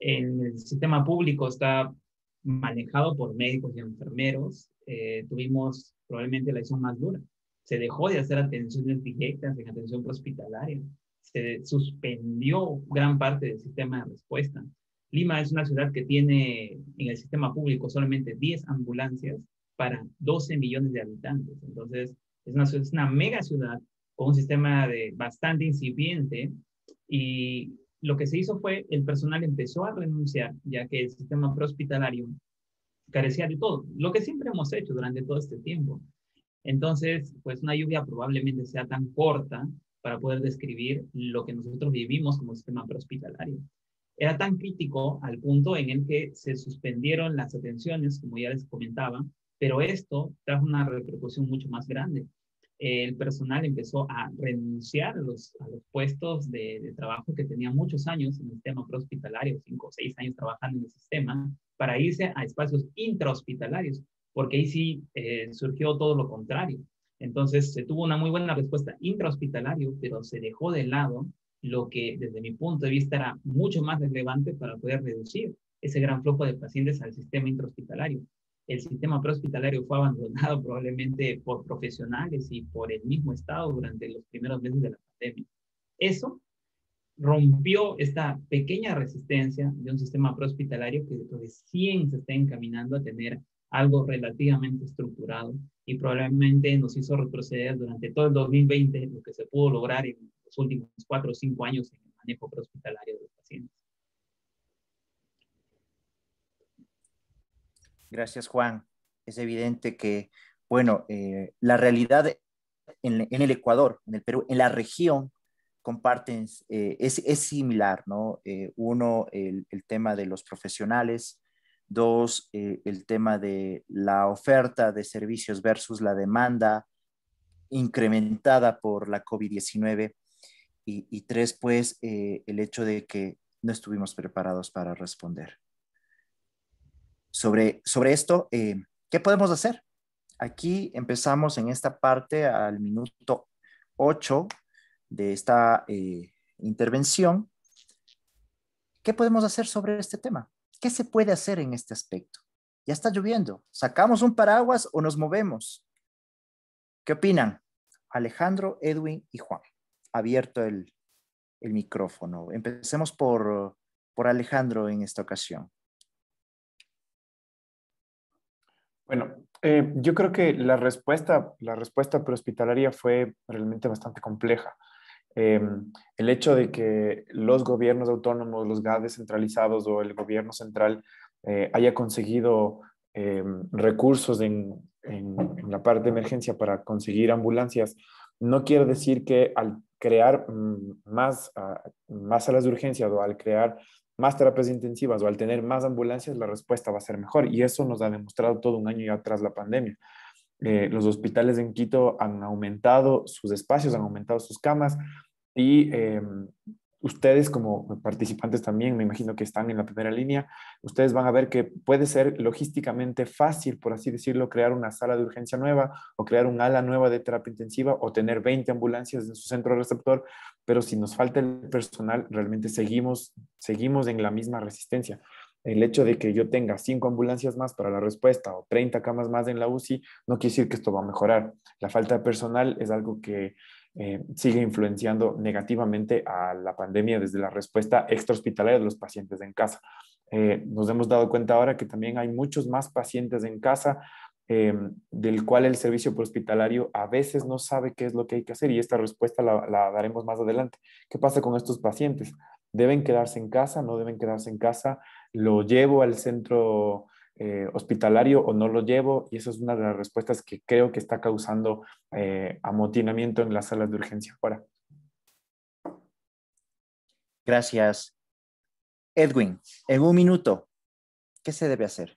en eh, el sistema público está manejado por médicos y enfermeros, eh, tuvimos probablemente la edición más dura. Se dejó de hacer atenciones directas en atención hospitalaria. Se suspendió gran parte del sistema de respuesta. Lima es una ciudad que tiene en el sistema público solamente 10 ambulancias para 12 millones de habitantes. Entonces, es una, es una mega ciudad con un sistema de bastante incipiente y lo que se hizo fue el personal empezó a renunciar ya que el sistema prehospitalario carecía de todo, lo que siempre hemos hecho durante todo este tiempo. Entonces, pues una lluvia probablemente sea tan corta para poder describir lo que nosotros vivimos como sistema prehospitalario. Era tan crítico al punto en el que se suspendieron las atenciones, como ya les comentaba, pero esto trajo una repercusión mucho más grande el personal empezó a renunciar a los, puestos de, trabajo que tenía muchos años en el sistema prehospitalario, cinco o seis años trabajando en el sistema, para irse a espacios intrahospitalarios, porque ahí sí eh, surgió todo lo contrario. Entonces se tuvo una muy buena respuesta intrahospitalario, pero se dejó de lado lo que desde mi punto de vista era mucho más relevante para poder reducir ese gran flujo de pacientes al sistema intrahospitalario, el sistema prehospitalario fue abandonado probablemente por profesionales y por el mismo Estado durante los primeros meses de la pandemia. Eso rompió esta pequeña resistencia de un sistema prehospitalario que recién se está encaminando a tener algo relativamente estructurado y probablemente nos hizo retroceder durante todo el 2020 lo que se pudo lograr en los últimos cuatro o cinco años en el manejo prehospitalario de los pacientes. Gracias, Juan. Es evidente que, bueno, eh, la realidad en, el Ecuador, en el Perú, en la región, comparten, eh, es, similar, ¿no? Eh, uno, el, tema de los profesionales. Dos, el tema de la oferta de servicios versus la demanda incrementada por la COVID-19. y, tres, pues, el hecho de que no estuvimos preparados para responder sobre, esto, eh, ¿qué podemos hacer? Aquí empezamos en esta parte al minuto 8 de esta eh, intervención. ¿Qué podemos hacer sobre este tema? ¿Qué se puede hacer en este aspecto? Ya está lloviendo. ¿Sacamos un paraguas o nos movemos? ¿Qué opinan? Alejandro, Edwin y Juan. Abierto el, micrófono. Empecemos por, por Alejandro en esta ocasión. Bueno, eh, yo creo que la respuesta, la respuesta prehospitalaria fue realmente bastante compleja. Em, el hecho de que los gobiernos autónomos, los GAD centralizados o el gobierno central eh, haya conseguido em, recursos en, la parte de emergencia para conseguir ambulancias, no quiere decir que al crear mm, más, ah, más salas de urgencia o al crear más terapias intensivas o al tener más ambulancias, la respuesta va a ser mejor. Y eso nos ha demostrado todo un año ya tras la pandemia. Eh, los hospitales en Quito han aumentado sus espacios, han aumentado sus camas y em, ustedes como participantes también, me imagino que están en la primera línea, ustedes van a ver que puede ser logísticamente fácil, por así decirlo, crear una sala de urgencia nueva o crear un ala nueva de terapia intensiva o tener 20 ambulancias en su centro receptor, pero si nos falta el personal, realmente seguimos, seguimos en la misma resistencia. El hecho de que yo tenga cinco ambulancias más para la respuesta o 30 camas más en la UCI no quiere decir que esto va a mejorar. La falta de personal es algo que eh, sigue influenciando negativamente a la pandemia desde la respuesta extrahospitalaria de los pacientes en casa. Eh, nos hemos dado cuenta ahora que también hay muchos más pacientes en casa, eh, del cual el servicio hospitalario a veces no sabe qué es lo que hay que hacer y esta respuesta la, la daremos más adelante. ¿Qué pasa con estos pacientes? ¿Deben quedarse en casa? ¿No deben quedarse en casa? ¿Lo llevo al centro eh, hospitalario o no lo llevo y esa es una de las respuestas que creo que está causando eh, amotinamiento en las salas de urgencia ahora. Gracias. Edwin, en un minuto, ¿qué se debe hacer?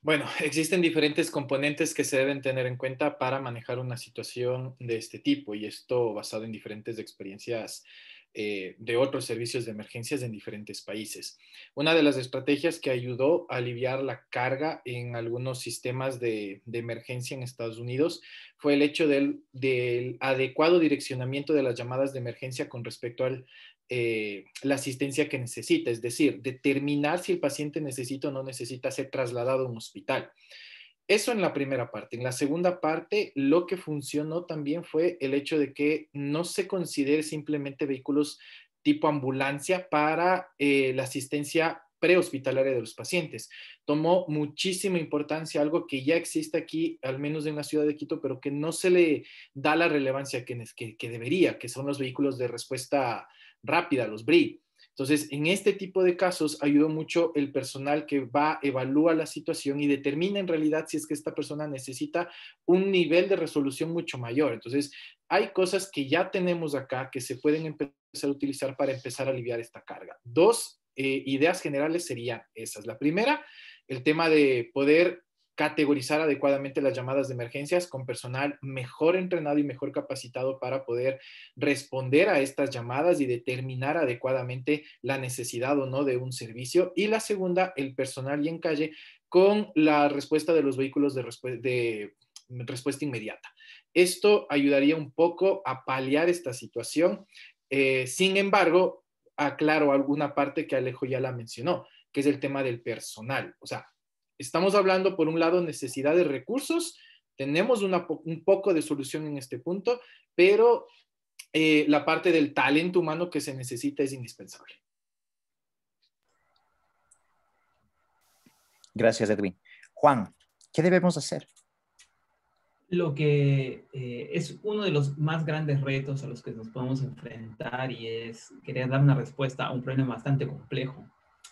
Bueno, existen diferentes componentes que se deben tener en cuenta para manejar una situación de este tipo y esto basado en diferentes experiencias eh, de otros servicios de emergencias en diferentes países. Una de las estrategias que ayudó a aliviar la carga en algunos sistemas de, emergencia en Estados Unidos fue el hecho del, adecuado direccionamiento de las llamadas de emergencia con respecto a eh, la asistencia que necesita, es decir, determinar si el paciente necesita o no necesita ser trasladado a un hospital. Eso en la primera parte. En la segunda parte, lo que funcionó también fue el hecho de que no se considere simplemente vehículos tipo ambulancia para eh, la asistencia prehospitalaria de los pacientes. Tomó muchísima importancia algo que ya existe aquí, al menos en la ciudad de Quito, pero que no se le da la relevancia que, que, que debería, que son los vehículos de respuesta rápida, los BRI. Entonces, en este tipo de casos ayudó mucho el personal que va, evalúa la situación y determina en realidad si es que esta persona necesita un nivel de resolución mucho mayor. Entonces, hay cosas que ya tenemos acá que se pueden empezar a utilizar para empezar a aliviar esta carga. Dos eh, ideas generales serían esas. La primera, el tema de poder categorizar adecuadamente las llamadas de emergencias con personal mejor entrenado y mejor capacitado para poder responder a estas llamadas y determinar adecuadamente la necesidad o no de un servicio. Y la segunda, el personal y en calle con la respuesta de los vehículos de, respuesta inmediata. Esto ayudaría un poco a paliar esta situación. Eh, sin embargo, aclaro alguna parte que Alejo ya la mencionó, que es el tema del personal. O sea, estamos hablando, por un lado, necesidad de recursos. Tenemos un poco de solución en este punto, pero eh, la parte del talento humano que se necesita es indispensable. Gracias, Edwin. Juan, ¿qué debemos hacer? Lo que eh, es uno de los más grandes retos a los que nos podemos enfrentar y es querer dar una respuesta a un problema bastante complejo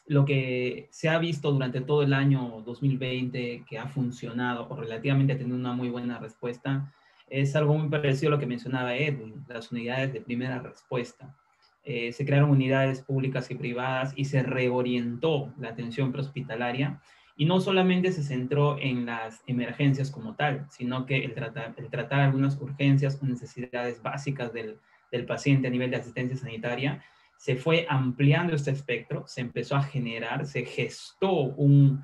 lo que se ha visto durante todo el año 2020 que ha funcionado o relativamente ha tenido una muy buena respuesta es algo muy parecido a lo que mencionaba Edwin, las unidades de primera respuesta. Eh, se crearon unidades públicas y privadas y se reorientó la atención prehospitalaria y no solamente se centró en las emergencias como tal, sino que el tratar, algunas urgencias o necesidades básicas del paciente a nivel de asistencia sanitaria se fue ampliando este espectro, se empezó a generar, se gestó un,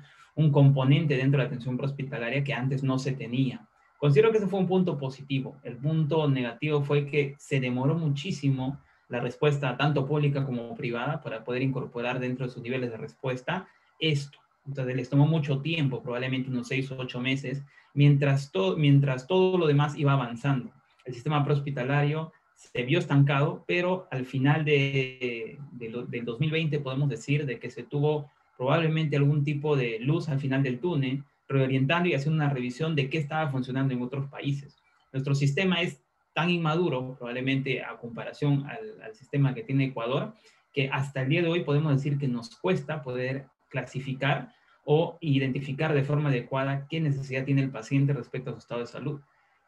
componente dentro de la atención prehospitalaria que antes no se tenía. Considero que ese fue un punto positivo. El punto negativo fue que se demoró muchísimo la respuesta, tanto pública como privada, para poder incorporar dentro de sus niveles de respuesta esto. Entonces les tomó mucho tiempo, probablemente unos seis o ocho meses, mientras, mientras todo lo demás iba avanzando. El sistema prehospitalario se vio estancado, pero al final de, del 2020 podemos decir de que se tuvo probablemente algún tipo de luz al final del túnel, reorientando y haciendo una revisión de qué estaba funcionando en otros países. Nuestro sistema es tan inmaduro, probablemente a comparación al sistema que tiene Ecuador, que hasta el día de hoy podemos decir que nos cuesta poder clasificar o identificar de forma adecuada qué necesidad tiene el paciente respecto a su estado de salud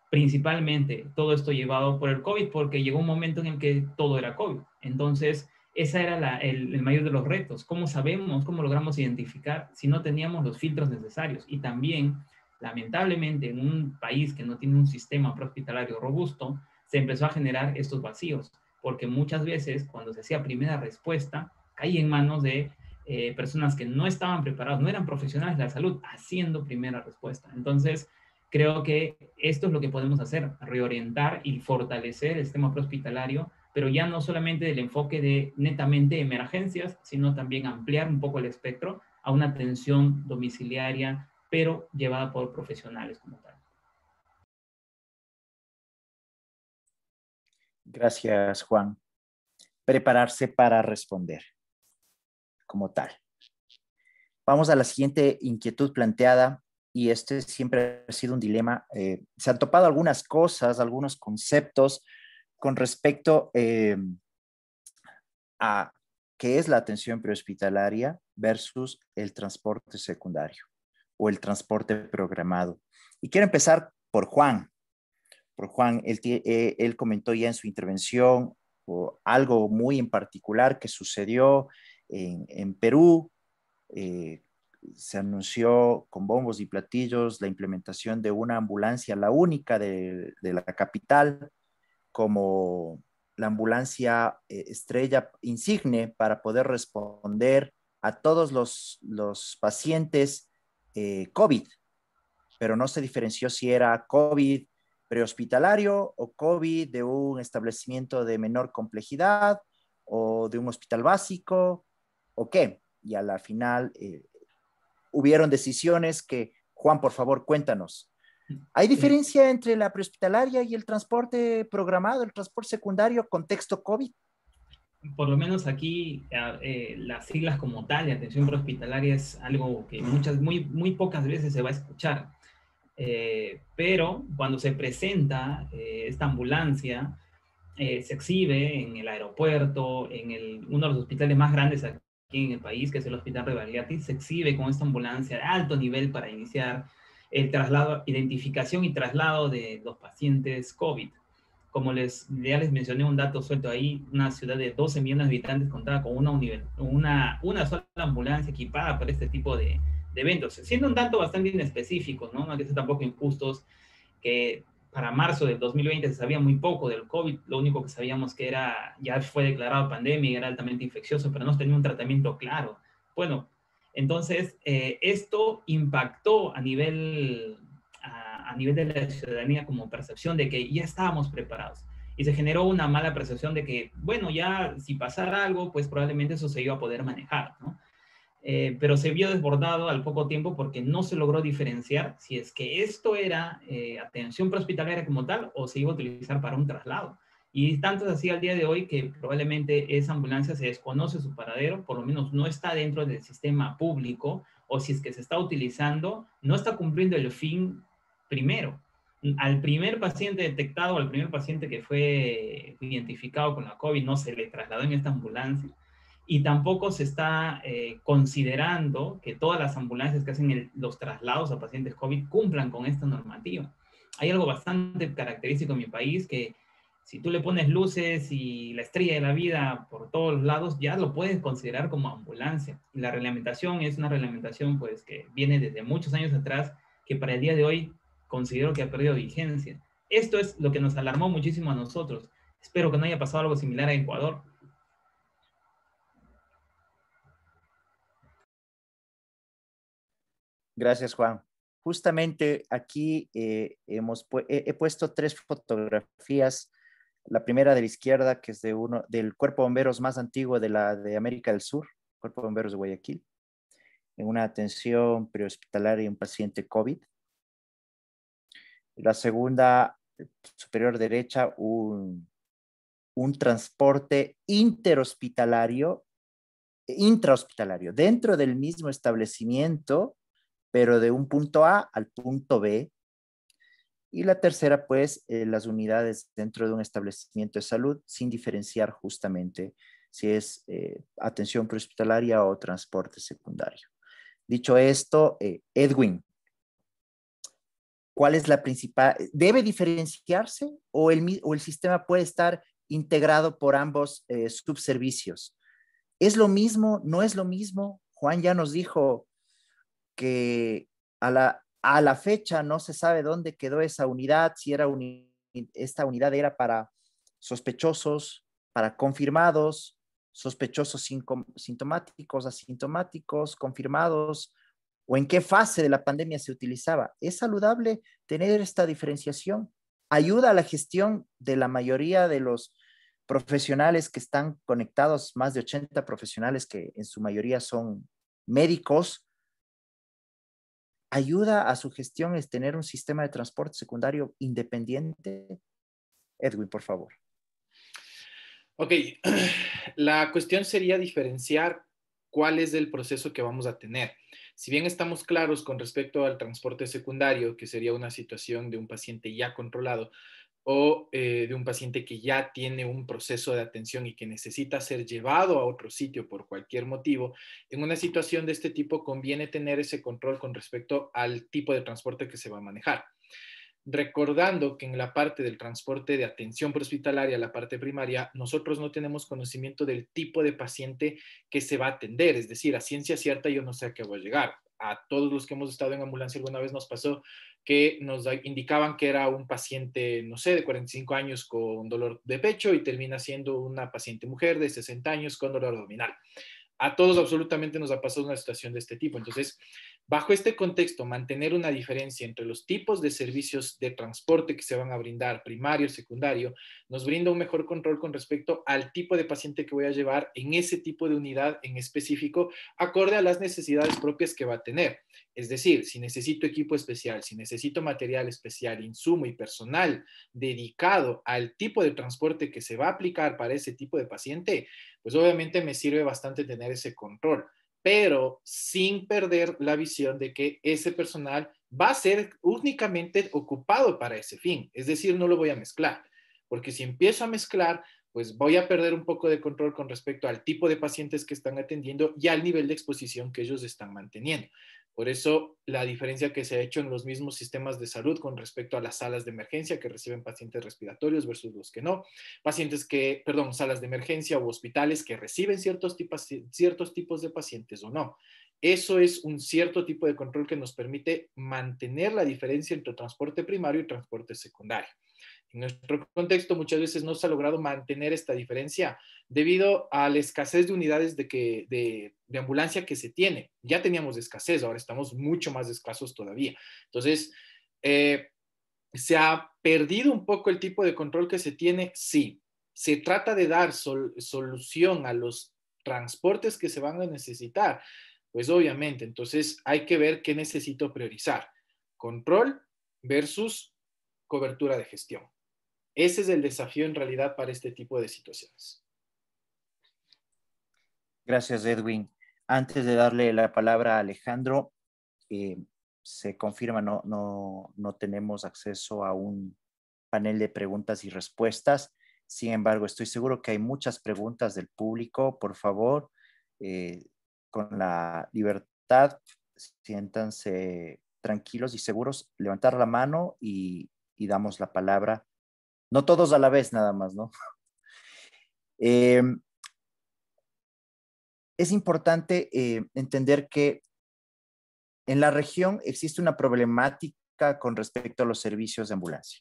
principalmente todo esto llevado por el COVID, porque llegó un momento en el que todo era COVID. Entonces, ese era el, mayor de los retos. ¿Cómo sabemos, cómo logramos identificar si no teníamos los filtros necesarios? Y también, lamentablemente, en un país que no tiene un sistema hospitalario robusto, se empezó a generar estos vacíos, porque muchas veces cuando se hacía primera respuesta, caía en manos de eh, personas que no estaban preparadas, no eran profesionales de la salud, haciendo primera respuesta. Entonces, creo que esto es lo que podemos hacer, reorientar y fortalecer el sistema prehospitalario, pero ya no solamente del enfoque de netamente emergencias, sino también ampliar un poco el espectro a una atención domiciliaria, pero llevada por profesionales como tal. Gracias, Juan. Prepararse para responder como tal. Vamos a la siguiente inquietud planteada y este siempre ha sido un dilema. Eh, se han topado algunas cosas, algunos conceptos con respecto eh, a qué es la atención prehospitalaria versus el transporte secundario o el transporte programado. Y quiero empezar por Juan. Por Juan, él, eh, él comentó ya en su intervención algo muy en particular que sucedió en, Perú se anunció con bombos y platillos la implementación de una ambulancia, la única de, la capital, como la ambulancia eh, estrella insigne para poder responder a todos los, pacientes eh, COVID, pero no se diferenció si era COVID prehospitalario o COVID de un establecimiento de menor complejidad o de un hospital básico o qué. Y a la final eh, hubieron decisiones que, Juan, por favor, cuéntanos. ¿Hay diferencia entre la prehospitalaria y el transporte programado, el transporte secundario, contexto COVID? Por lo menos aquí eh, las siglas como tal de atención prehospitalaria es algo que muchas, muy, muy pocas veces se va a escuchar. Eh, pero cuando se presenta eh, esta ambulancia, se exhibe en el aeropuerto, en el, uno de los hospitales más grandes aquí aquí en el país, que es el Hospital Revaliati, se exhibe con esta ambulancia de alto nivel para iniciar el traslado, identificación y traslado de los pacientes COVID. Como les, ya les mencioné un dato suelto ahí, una ciudad de 12 millones de habitantes contaba con una, una, una sola ambulancia equipada para este tipo de, eventos, siendo un dato bastante bien específico No hay que ser tampoco injustos, que para marzo del 2020 se sabía muy poco del COVID, lo único que sabíamos que era, ya fue declarado pandemia y era altamente infeccioso, pero no tenía un tratamiento claro. Bueno, entonces eh, esto impactó a nivel, a nivel de la ciudadanía como percepción de que ya estábamos preparados y se generó una mala percepción de que, bueno, ya si pasara algo, pues probablemente eso se iba a poder manejar, ¿no? Eh, pero se vio desbordado al poco tiempo porque no se logró diferenciar si es que esto era eh, atención prehospitalaria como tal o se iba a utilizar para un traslado. Y tanto es así al día de hoy que probablemente esa ambulancia se desconoce su paradero, por lo menos no está dentro del sistema público, o si es que se está utilizando, no está cumpliendo el fin primero. Al primer paciente detectado, al primer paciente que fue identificado con la COVID, no se le trasladó en esta ambulancia y tampoco se está eh, considerando que todas las ambulancias que hacen los traslados a pacientes COVID cumplan con esta normativa. Hay algo bastante característico en mi país que si tú le pones luces y la estrella de la vida por todos lados, ya lo puedes considerar como ambulancia. La reglamentación es una reglamentación pues que viene desde muchos años atrás que para el día de hoy considero que ha perdido vigencia. Esto es lo que nos alarmó muchísimo a nosotros. Espero que no haya pasado algo similar a Ecuador Gracias, Juan. Justamente aquí eh, hemos he, puesto tres fotografías. La primera de la izquierda, que es de uno del cuerpo bomberos más antiguo de la de América del Sur, cuerpo bomberos de Guayaquil, en una atención prehospitalaria y un paciente COVID. La segunda, superior derecha, un, un transporte interhospitalario, intrahospitalario, dentro del mismo establecimiento pero de un punto A al punto B. Y la tercera, pues, eh, las unidades dentro de un establecimiento de salud sin diferenciar justamente si es eh, atención prehospitalaria o transporte secundario. Dicho esto, eh, Edwin, ¿cuál es la principal? ¿Debe diferenciarse o el, o el sistema puede estar integrado por ambos subservicios? ¿Es lo mismo? ¿No es lo mismo? Juan ya nos dijo que a la, fecha no se sabe dónde quedó esa unidad, si era esta unidad era para sospechosos, para confirmados, sospechosos sintomáticos, asintomáticos, confirmados, o en qué fase de la pandemia se utilizaba. Es saludable tener esta diferenciación. Ayuda a la gestión de la mayoría de los profesionales que están conectados, más de 80 profesionales que en su mayoría son médicos, ayuda a su gestión es tener un sistema de transporte secundario independiente? Edwin, por favor. Ok, la cuestión sería diferenciar cuál es el proceso que vamos a tener. Si bien estamos claros con respecto al transporte secundario, que sería una situación de un paciente ya controlado, o eh, de un paciente que ya tiene un proceso de atención y que necesita ser llevado a otro sitio por cualquier motivo, en una situación de este tipo conviene tener ese control con respecto al tipo de transporte que se va a manejar. Recordando que en la parte del transporte de atención prehospitalaria, la parte primaria, nosotros no tenemos conocimiento del tipo de paciente que se va a atender, es decir, a ciencia cierta yo no sé a qué voy a llegar a todos los que hemos estado en ambulancia alguna vez nos pasó que nos indicaban que era un paciente, no sé, de 45 años con dolor de pecho y termina siendo una paciente mujer de 60 años con dolor abdominal. A todos absolutamente nos ha pasado una situación de este tipo. Entonces, Bajo este contexto, mantener una diferencia entre los tipos de servicios de transporte que se van a brindar, primario, secundario, nos brinda un mejor control con respecto al tipo de paciente que voy a llevar en ese tipo de unidad en específico, acorde a las necesidades propias que va a tener. Es decir, si necesito equipo especial, si necesito material especial, insumo y personal dedicado al tipo de transporte que se va a aplicar para ese tipo de paciente, pues obviamente me sirve bastante tener ese control pero sin perder la visión de que ese personal va a ser únicamente ocupado para ese fin, es decir, no lo voy a mezclar, porque si empiezo a mezclar, pues voy a perder un poco de control con respecto al tipo de pacientes que están atendiendo y al nivel de exposición que ellos están manteniendo. Por eso la diferencia que se ha hecho en los mismos sistemas de salud con respecto a las salas de emergencia que reciben pacientes respiratorios versus los que no, pacientes que, perdón, salas de emergencia o hospitales que reciben ciertos tipos, ciertos tipos de pacientes o no. Eso es un cierto tipo de control que nos permite mantener la diferencia entre transporte primario y transporte secundario. En nuestro contexto muchas veces no se ha logrado mantener esta diferencia debido a la escasez de unidades de, ambulancia que se tiene. Ya teníamos escasez, ahora estamos mucho más escasos todavía. Entonces, eh, ¿se ha perdido un poco el tipo de control que se tiene? Sí. Se trata de dar solución a los transportes que se van a necesitar. Pues obviamente, entonces hay que ver qué necesito priorizar. Control versus cobertura de gestión. Ese es el desafío en realidad para este tipo de situaciones. Gracias, Edwin. Antes de darle la palabra a Alejandro, eh, se confirma, no, tenemos acceso a un panel de preguntas y respuestas. Sin embargo, estoy seguro que hay muchas preguntas del público. Por favor, eh, con la libertad, siéntanse tranquilos y seguros, levantar la mano y damos la palabra no todos a la vez nada más, ¿no? Eh, es importante eh, entender que en la región existe una problemática con respecto a los servicios de ambulancia.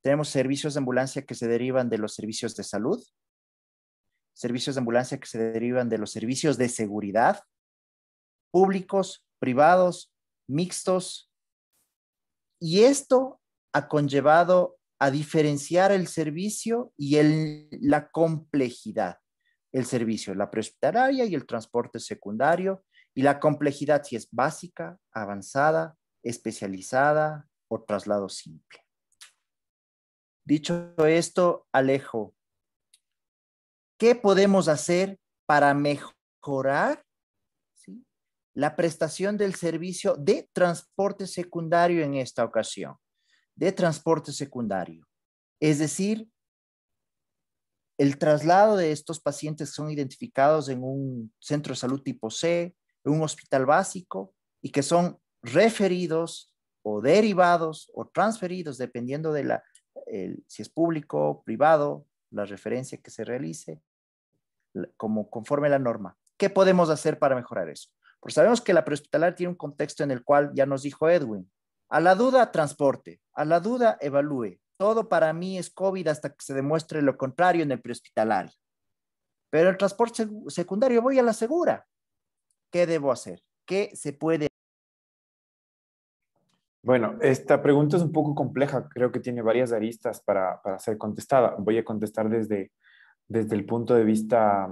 Tenemos servicios de ambulancia que se derivan de los servicios de salud, servicios de ambulancia que se derivan de los servicios de seguridad, públicos, privados, mixtos. Y esto ha conllevado a diferenciar el servicio y la complejidad. El servicio, la prehospitalaria y el transporte secundario, y la complejidad si es básica, avanzada, especializada o traslado simple. Dicho esto, Alejo, ¿qué podemos hacer para mejorar la prestación del servicio de transporte secundario en esta ocasión? de transporte secundario. Es decir, el traslado de estos pacientes que son identificados en un centro de salud tipo C, un hospital básico y que son referidos o derivados o transferidos, dependiendo de la, si es público o privado, la referencia que se realice, como conforme la norma. ¿Qué podemos hacer para mejorar eso? Porque sabemos que la prehospitalar tiene un contexto en el cual ya nos dijo Edwin, a la duda, transporte. A la duda, evalúe. Todo para mí es COVID hasta que se demuestre lo contrario en el prehospitalario. Pero el transporte secundario, voy a la segura. ¿Qué debo hacer? ¿Qué se puede bueno, esta pregunta es un poco compleja, creo que tiene varias aristas para, ser contestada. Voy a contestar desde, el punto de vista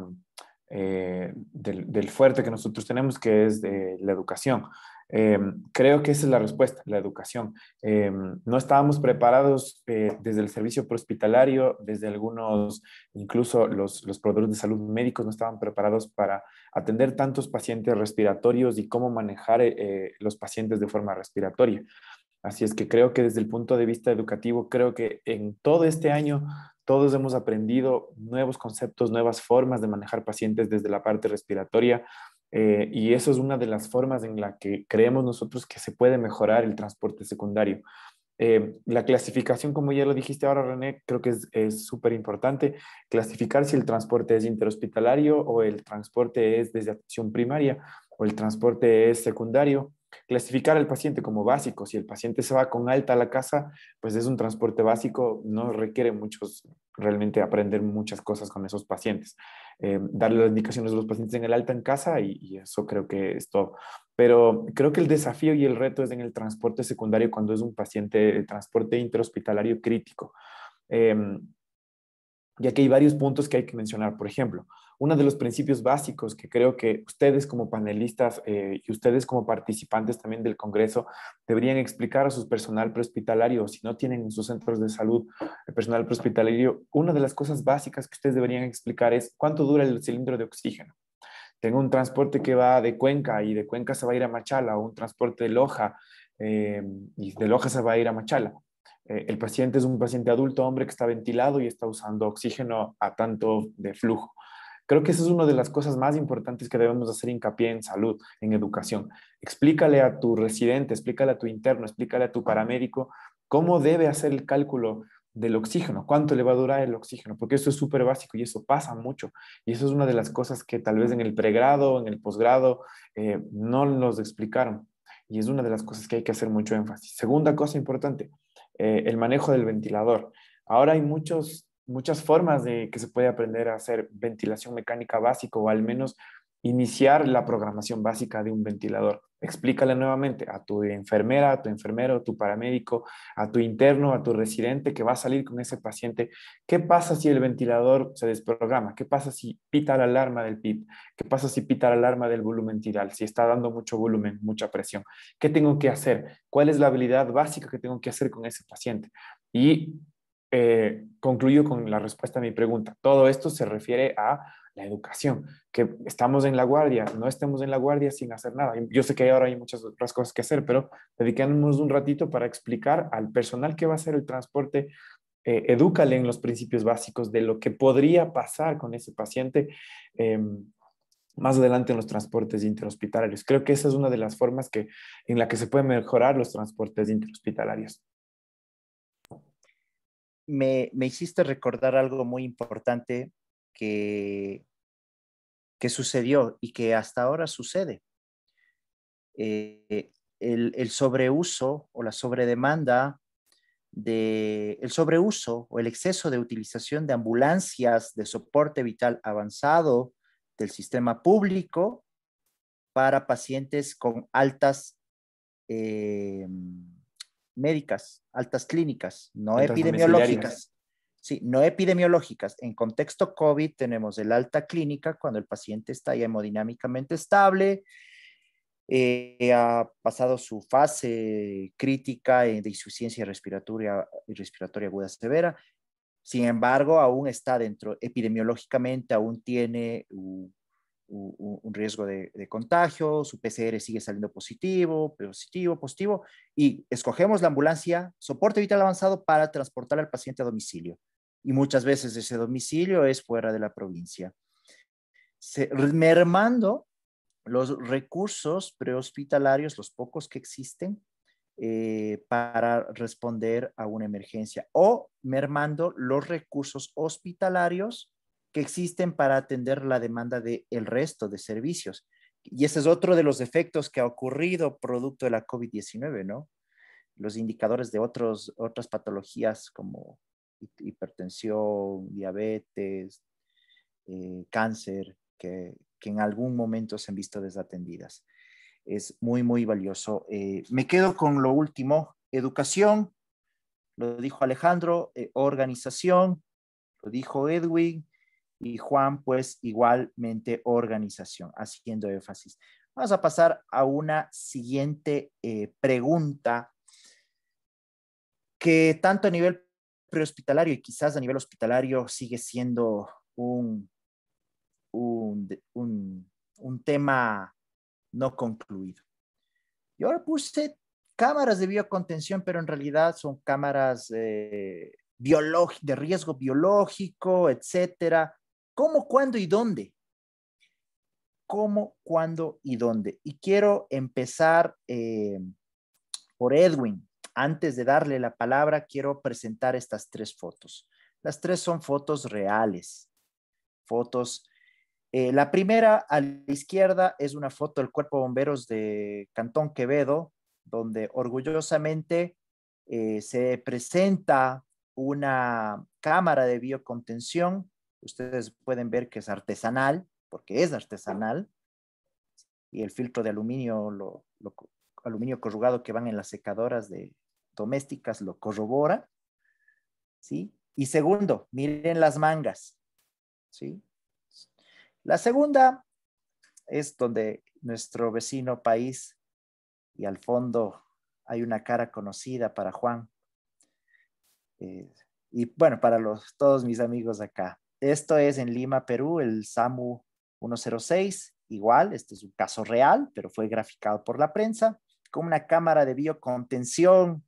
eh, del, del, fuerte que nosotros tenemos, que es de eh, la educación. Em, creo que esa es la respuesta, la educación. Em, no estábamos preparados eh, desde el servicio prehospitalario, desde algunos, incluso los, los proveedores de salud médicos no estaban preparados para atender tantos pacientes respiratorios y cómo manejar eh, eh, los pacientes de forma respiratoria. Así es que creo que desde el punto de vista educativo, creo que en todo este año todos hemos aprendido nuevos conceptos, nuevas formas de manejar pacientes desde la parte respiratoria eh, y eso es una de las formas en la que creemos nosotros que se puede mejorar el transporte secundario. Eh, la clasificación, como ya lo dijiste ahora, René, creo que es súper importante. Clasificar si el transporte es interhospitalario o el transporte es desde atención primaria o el transporte es secundario. Clasificar al paciente como básico. Si el paciente se va con alta a la casa, pues es un transporte básico, no requiere muchos, realmente aprender muchas cosas con esos pacientes. Eh, darle las indicaciones a los pacientes en el alta en casa y, eso creo que es todo. Pero creo que el desafío y el reto es en el transporte secundario cuando es un paciente, de transporte interhospitalario crítico. Em, ya que hay varios puntos que hay que mencionar. Por ejemplo, uno de los principios básicos que creo que ustedes como panelistas eh, y ustedes como participantes también del Congreso deberían explicar a su personal prehospitalario, si no tienen en sus centros de salud el personal prehospitalario, una de las cosas básicas que ustedes deberían explicar es cuánto dura el cilindro de oxígeno. Tengo un transporte que va de Cuenca y de Cuenca se va a ir a Machala, o un transporte de Loja eh, y de Loja se va a ir a Machala. Eh, el paciente es un paciente adulto, hombre, que está ventilado y está usando oxígeno a tanto de flujo. Creo que esa es una de las cosas más importantes que debemos hacer hincapié en salud, en educación. Explícale a tu residente, explícale a tu interno, explícale a tu paramédico cómo debe hacer el cálculo del oxígeno, cuánto le va a durar el oxígeno, porque eso es súper básico y eso pasa mucho. Y eso es una de las cosas que tal vez en el pregrado, en el posgrado, eh, no nos explicaron. Y es una de las cosas que hay que hacer mucho énfasis. Segunda cosa importante, eh, el manejo del ventilador. Ahora hay muchos, muchas formas de que se puede aprender a hacer ventilación mecánica básica o al menos iniciar la programación básica de un ventilador. Explícale nuevamente a tu enfermera, a tu enfermero, a tu paramédico, a tu interno, a tu residente que va a salir con ese paciente. ¿Qué pasa si el ventilador se desprograma? ¿Qué pasa si pita la alarma del PIP? ¿Qué pasa si pita la alarma del volumen tidal? Si está dando mucho volumen, mucha presión. ¿Qué tengo que hacer? ¿Cuál es la habilidad básica que tengo que hacer con ese paciente? Y eh, concluyo con la respuesta a mi pregunta. Todo esto se refiere a la educación, que estamos en la guardia, no estemos en la guardia sin hacer nada. Yo sé que ahora hay muchas otras cosas que hacer, pero dedicamos un ratito para explicar al personal que va a hacer el transporte, eh, edúcale en los principios básicos de lo que podría pasar con ese paciente. Em, más adelante en los transportes interhospitalarios. Creo que esa es una de las formas en la que se pueden mejorar los transportes interhospitalarios. Me, me, hiciste recordar algo muy importante que, sucedió y que hasta ahora sucede. Eh, el, el, sobreuso o la sobredemanda de el sobreuso o el exceso de utilización de ambulancias de soporte vital avanzado del sistema público para pacientes con altas eh, médicas, altas clínicas, no epidemiológicas, Sí, no epidemiológicas. En contexto COVID tenemos el alta clínica cuando el paciente está ya hemodinámicamente estable, eh, ha pasado su fase crítica de insuficiencia respiratoria, respiratoria aguda severa. Sin embargo, aún está dentro, epidemiológicamente aún tiene un, riesgo de, de, contagio, su PCR sigue saliendo positivo, positivo, positivo, y escogemos la ambulancia, soporte vital avanzado para transportar al paciente a domicilio y muchas veces ese domicilio es fuera de la provincia. mermando los recursos prehospitalarios, los pocos que existen, eh, para responder a una emergencia o mermando los recursos hospitalarios que existen para atender la demanda del el resto de servicios. Y ese es otro de los efectos que ha ocurrido producto de la COVID-19, ¿no? Los indicadores de otros, otras patologías como hipertensión, diabetes, eh, cáncer, que, en algún momento se han visto desatendidas. Es muy, muy valioso. Eh, me quedo con lo último, educación, lo dijo Alejandro, eh, organización, lo dijo Edwin, y Juan, pues igualmente organización, haciendo énfasis. Vamos a pasar a una siguiente pregunta que tanto a nivel hospitalario y quizás a nivel hospitalario sigue siendo un, un, tema no concluido. Yo ahora puse cámaras de biocontención, pero en realidad son cámaras eh, de riesgo biológico, etcétera. ¿Cómo, cuándo y dónde? ¿Cómo, cuándo y dónde? Y quiero empezar eh, por Edwin. Antes de darle la palabra, quiero presentar estas tres fotos. Las tres son fotos reales, fotos eh, la primera a la izquierda es una foto del Cuerpo Bomberos de Cantón Quevedo, donde orgullosamente eh, se presenta una cámara de biocontención. Ustedes pueden ver que es artesanal, porque es artesanal, y el filtro de aluminio, aluminio corrugado que van en las secadoras de, domésticas lo corrobora, ¿sí? Y segundo, miren las mangas, ¿sí? La segunda es donde nuestro vecino país y al fondo hay una cara conocida para Juan. Eh, y bueno, para los, todos mis amigos acá. Esto es en Lima, Perú, el SAMU 106. Igual, este es un caso real, pero fue graficado por la prensa, con una cámara de biocontención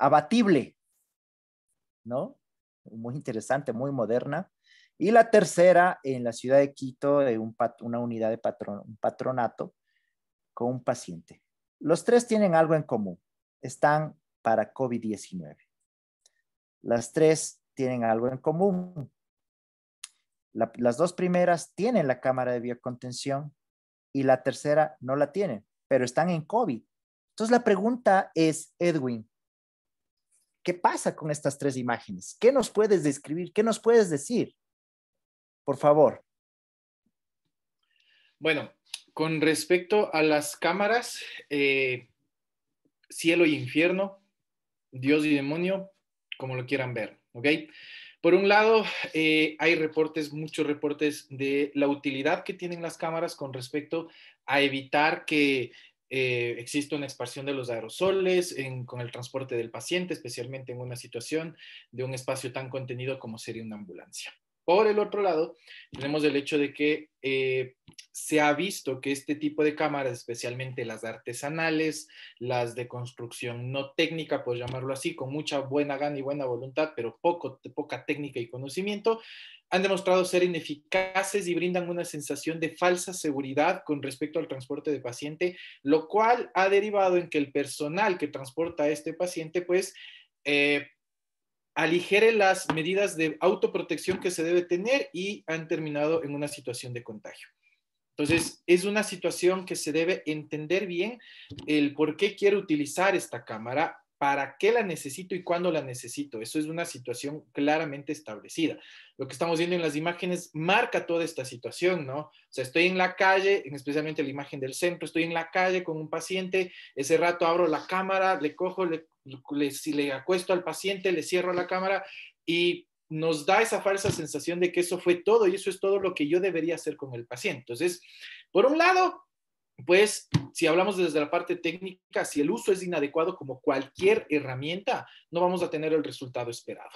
abatible, ¿no? Muy interesante, muy moderna. Y la tercera, en la ciudad de Quito, de una unidad de patron, patronato con un paciente. Los tres tienen algo en común. Están para COVID-19. Las tres tienen algo en común. las dos primeras tienen la cámara de biocontención y la tercera no la tienen, pero están en COVID. Entonces la pregunta es, Edwin, ¿Qué pasa con estas tres imágenes? ¿Qué nos puedes describir? ¿Qué nos puedes decir? Por favor. Bueno, con respecto a las cámaras, eh, cielo y infierno, Dios y demonio, como lo quieran ver, ¿ok? Por un lado, eh, hay reportes, muchos reportes de la utilidad que tienen las cámaras con respecto a evitar que eh, existe una expansión de los aerosoles con el transporte del paciente, especialmente en una situación de un espacio tan contenido como sería una ambulancia. Por el otro lado, tenemos el hecho de que eh, se ha visto que este tipo de cámaras, especialmente las artesanales, las de construcción no técnica, por llamarlo así, con mucha buena gana y buena voluntad, pero poco, poca técnica y conocimiento, han demostrado ser ineficaces y brindan una sensación de falsa seguridad con respecto al transporte de paciente, lo cual ha derivado en que el personal que transporta a este paciente, pues, eh, aligere las medidas de autoprotección que se debe tener y han terminado en una situación de contagio. Entonces, es una situación que se debe entender bien el por qué quiero utilizar esta cámara, para qué la necesito y cuándo la necesito. Eso es una situación claramente establecida. Lo que estamos viendo en las imágenes marca toda esta situación, ¿no? O sea, estoy en la calle, especialmente la imagen del centro, estoy en la calle con un paciente, ese rato abro la cámara, le cojo, le si le acuesto al paciente, le cierro la cámara y nos da esa falsa sensación de que eso fue todo y eso es todo lo que yo debería hacer con el paciente. Entonces, por un lado, pues si hablamos desde la parte técnica, si el uso es inadecuado como cualquier herramienta, no vamos a tener el resultado esperado.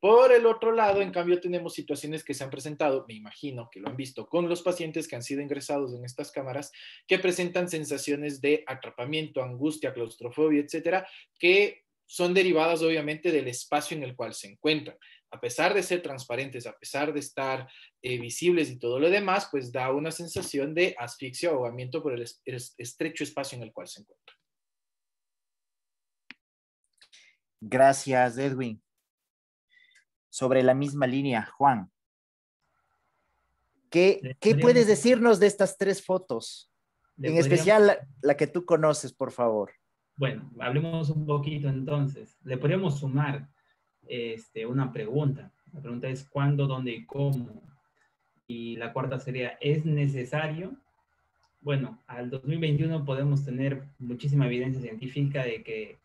Por el otro lado, en cambio, tenemos situaciones que se han presentado, me imagino que lo han visto, con los pacientes que han sido ingresados en estas cámaras, que presentan sensaciones de atrapamiento, angustia, claustrofobia, etcétera, que son derivadas obviamente del espacio en el cual se encuentran. A pesar de ser transparentes, a pesar de estar eh, visibles y todo lo demás, pues da una sensación de asfixia o ahogamiento por el estrecho espacio en el cual se encuentran. Gracias, Edwin sobre la misma línea, Juan. ¿Qué, puedes decirnos de estas tres fotos? En especial la, que tú conoces, por favor. Bueno, hablemos un poquito entonces. Le podríamos sumar este, una pregunta. La pregunta es cuándo, dónde y cómo. Y la cuarta sería, ¿es necesario? Bueno, al 2021 podemos tener muchísima evidencia científica de que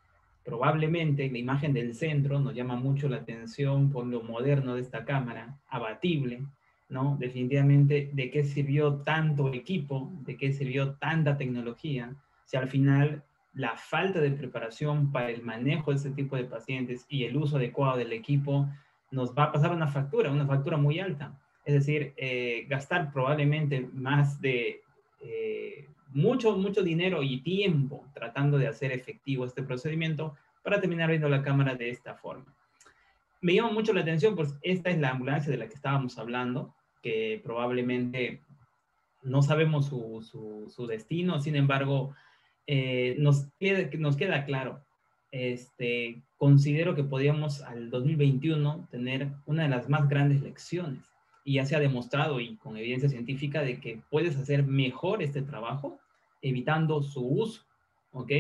Probablemente la imagen del centro nos llama mucho la atención por lo moderno de esta cámara, abatible, ¿no? Definitivamente, ¿de qué sirvió tanto equipo? ¿De qué sirvió tanta tecnología? Si al final la falta de preparación para el manejo de este tipo de pacientes y el uso adecuado del equipo nos va a pasar una factura, una factura muy alta. Es decir, eh, gastar probablemente más de eh, mucho, mucho dinero y tiempo tratando de hacer efectivo este procedimiento para terminar viendo la cámara de esta forma. Me llama mucho la atención, pues esta es la ambulancia de la que estábamos hablando, que probablemente no sabemos su, su, destino, sin embargo, eh, nos, queda, nos queda claro. Este, considero que podíamos al 2021 tener una de las más grandes lecciones y ya se ha demostrado y con evidencia científica de que puedes hacer mejor este trabajo evitando su uso, ¿ok?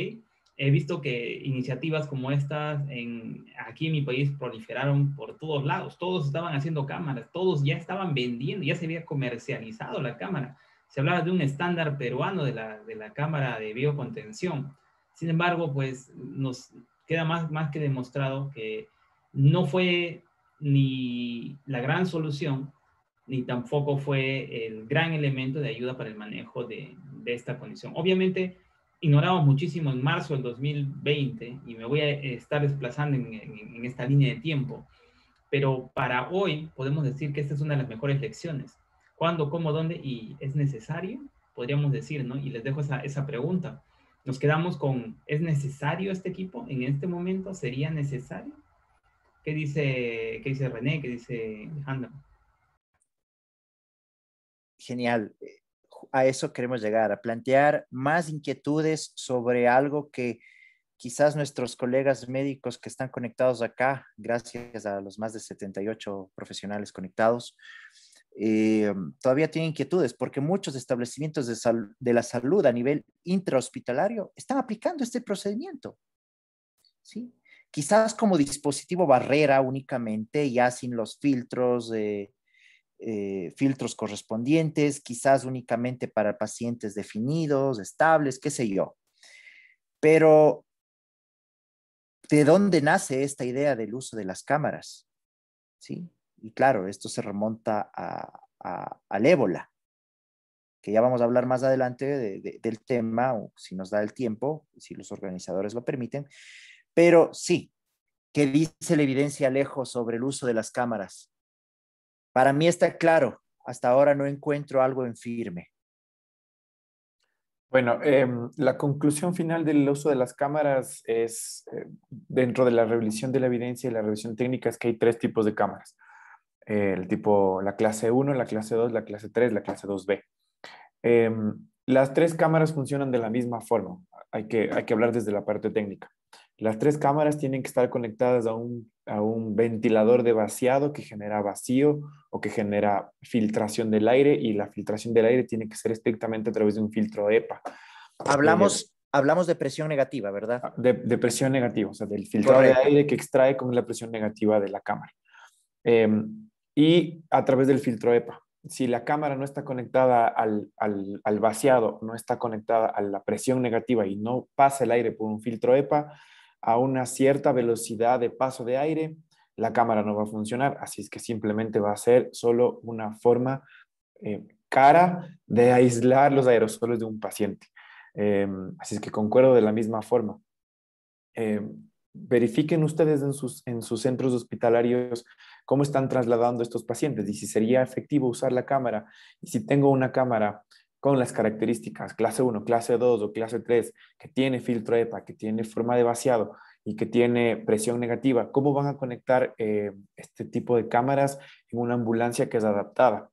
He visto que iniciativas como estas en, aquí en mi país proliferaron por todos lados. Todos estaban haciendo cámaras, todos ya estaban vendiendo, ya se había comercializado la cámara. Se hablaba de un estándar peruano de la, de la cámara de biocontención. Sin embargo, pues nos queda más, más que demostrado que no fue ni la gran solución, ni tampoco fue el gran elemento de ayuda para el manejo de, de esta condición. Obviamente, ignoramos muchísimo en marzo del 2020 y me voy a estar desplazando en, esta línea de tiempo, pero para hoy podemos decir que esta es una de las mejores lecciones. ¿Cuándo, cómo, dónde y es necesario? Podríamos decir, ¿no? Y les dejo esa, esa pregunta. Nos quedamos con, ¿es necesario este equipo? ¿En este momento sería necesario? ¿Qué dice, qué dice René? ¿Qué dice Alejandro? Genial a eso queremos llegar, a plantear más inquietudes sobre algo que quizás nuestros colegas médicos que están conectados acá, gracias a los más de 78 profesionales conectados, eh, todavía tienen inquietudes porque muchos establecimientos de, de la salud a nivel intrahospitalario están aplicando este procedimiento. ¿sí? Quizás como dispositivo barrera únicamente, ya sin los filtros. de eh, filtros correspondientes, quizás únicamente para pacientes definidos, estables, qué sé yo. Pero, ¿de dónde nace esta idea del uso de las cámaras? ¿Sí? Y claro, esto se remonta a, al ébola, que ya vamos a hablar más adelante del tema, si nos da el tiempo, si los organizadores lo permiten. Pero sí, ¿qué dice la evidencia lejos sobre el uso de las cámaras? Para mí está claro, hasta ahora no encuentro algo en firme. Bueno, em, la conclusión final del uso de las cámaras es, eh, dentro de la revisión de la evidencia y la revisión técnica, es que hay tres tipos de cámaras. el tipo, la clase 1, la clase 2, la clase 3, la clase 2B. Em, las tres cámaras funcionan de la misma forma. hay que hablar desde la parte técnica. Las tres cámaras tienen que estar conectadas a un, ventilador de vaciado que genera vacío o que genera filtración del aire y la filtración del aire tiene que ser estrictamente a través de un filtro EPA. Hablamos, eh, hablamos de presión negativa, ¿verdad? Ah, de, presión negativa, o sea, del filtro de aire que extrae con la presión negativa de la cámara. Em, y a través del filtro EPA. Si la cámara no está conectada al, vaciado, no está conectada a la presión negativa y no pasa el aire por un filtro EPA, a una cierta velocidad de paso de aire, la cámara no va a funcionar, así es que simplemente va a ser solo una forma eh, cara de aislar los aerosoles de un paciente. Eh, así es que concuerdo de la misma forma. Eh, verifiquen ustedes en sus, en sus centros hospitalarios cómo están trasladando estos pacientes y si sería efectivo usar la cámara. Y si tengo una cámara con las características clase 1, clase 2 o clase 3, que tiene filtro EPA, que tiene forma de vaciado y que tiene presión negativa, ¿cómo van a conectar eh, este tipo de cámaras en una ambulancia que es adaptada?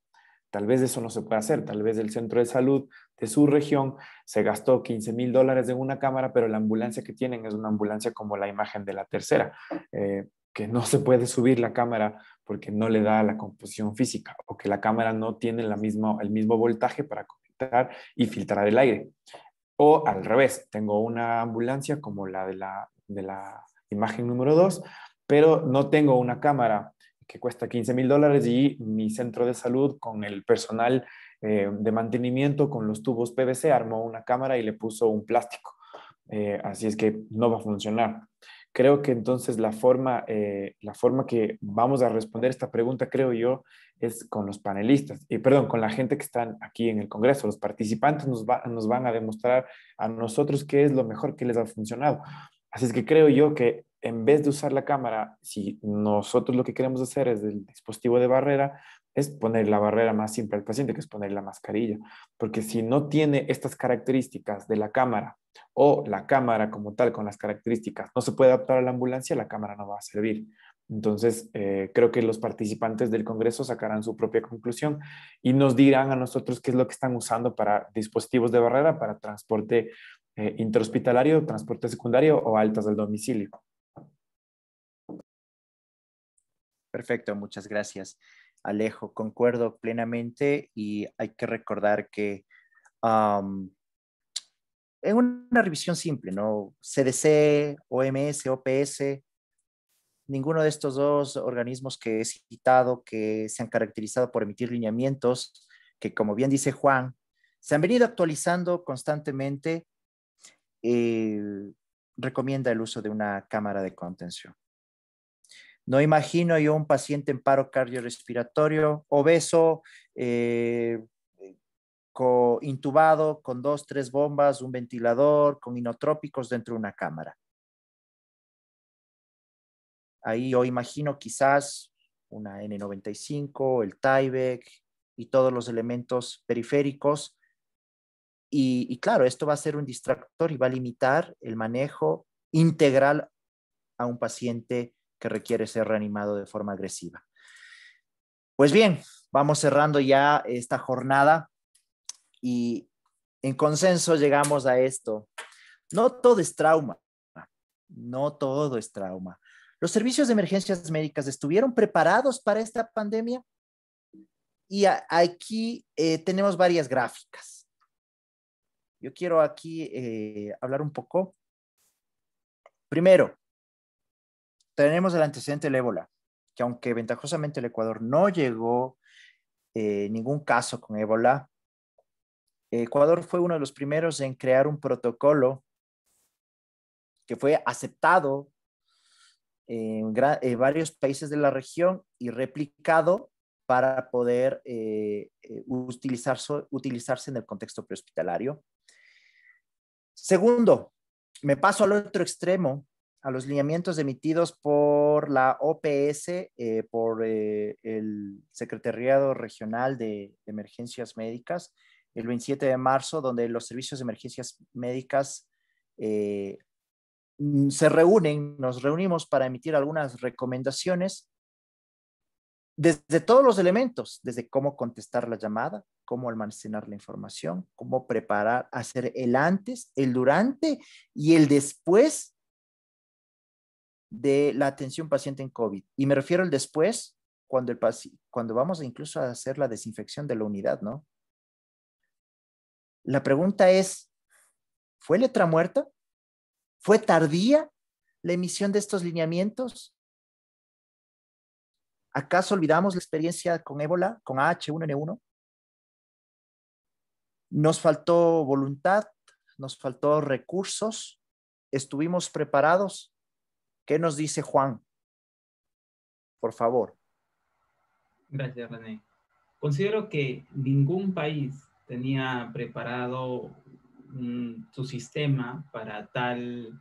Tal vez eso no se puede hacer, tal vez el centro de salud de su región se gastó 15 mil dólares en una cámara, pero la ambulancia que tienen es una ambulancia como la imagen de la tercera, eh, que no se puede subir la cámara porque no le da la composición física o que la cámara no tiene el mismo voltaje para y filtrar el aire. O al revés, tengo una ambulancia como la de la, de la imagen número 2, pero no tengo una cámara que cuesta 15 mil dólares y mi centro de salud con el personal eh, de mantenimiento con los tubos PVC armó una cámara y le puso un plástico. Eh, así es que no va a funcionar. Creo que entonces la forma, eh, la forma que vamos a responder esta pregunta, creo yo, es con los panelistas, y perdón, con la gente que están aquí en el Congreso. Los participantes nos, nos van a demostrar a nosotros qué es lo mejor que les ha funcionado. Así es que creo yo que en vez de usar la cámara, si nosotros lo que queremos hacer es el dispositivo de barrera, es poner la barrera más simple al paciente, que es poner la mascarilla. Porque si no tiene estas características de la cámara o la cámara como tal con las características no se puede adaptar a la ambulancia, la cámara no va a servir. Entonces, eh, creo que los participantes del Congreso sacarán su propia conclusión y nos dirán a nosotros qué es lo que están usando para dispositivos de barrera, para transporte eh, interhospitalario, transporte secundario o altas del domicilio. Perfecto, muchas gracias. Alejo, concuerdo plenamente y hay que recordar que en una revisión simple, ¿no? CDC, OMS, OPS, ninguno de estos dos organismos que he citado que se han caracterizado por emitir lineamientos que, como bien dice Juan, se han venido actualizando constantemente, eh, recomienda el uso de una cámara de contención. No imagino yo un paciente en paro cardiorrespiratorio, obeso, eh, intubado con dos, tres bombas, un ventilador, con inotrópicos dentro de una cámara. Ahí yo imagino quizás una N95, el Tyvek y todos los elementos periféricos. Y, y claro, esto va a ser un distractor y va a limitar el manejo integral a un paciente que requiere ser reanimado de forma agresiva. Pues bien, vamos cerrando ya esta jornada y en consenso llegamos a esto. No todo es trauma, no todo es trauma. ¿Los servicios de emergencias médicas estuvieron preparados para esta pandemia? Y aquí eh, tenemos varias gráficas. Yo quiero aquí eh, hablar un poco. Primero, tenemos el antecedente del ébola, que aunque ventajosamente el Ecuador no llegó eh, ningún caso con ébola, Ecuador fue uno de los primeros en crear un protocolo que fue aceptado en, varios países de la región y replicado para poder eh, eh, utilizarse, en el contexto prehospitalario. Segundo, me paso al otro extremo, a los lineamientos emitidos por la OPS, eh, por el Secretariado Regional de Emergencias Médicas, el 27 de marzo, donde los servicios de emergencias médicas eh, mm, se reúnen, nos reunimos para emitir algunas recomendaciones desde todos los elementos, desde cómo contestar la llamada, cómo almacenar la información, cómo preparar, hacer el antes, el durante y el después de la atención paciente en COVID. Y me refiero al después, cuando, cuando vamos incluso a hacer la desinfección de la unidad, ¿no? La pregunta es, ¿fue letra muerta? ¿Fue tardía la emisión de estos lineamientos? ¿Acaso olvidamos la experiencia con ébola, con H1N1? Nos faltó voluntad, nos faltó recursos, estuvimos preparados. ¿Qué nos dice Juan? Por favor. Gracias, René. Considero que ningún país tenía preparado su sistema para tal,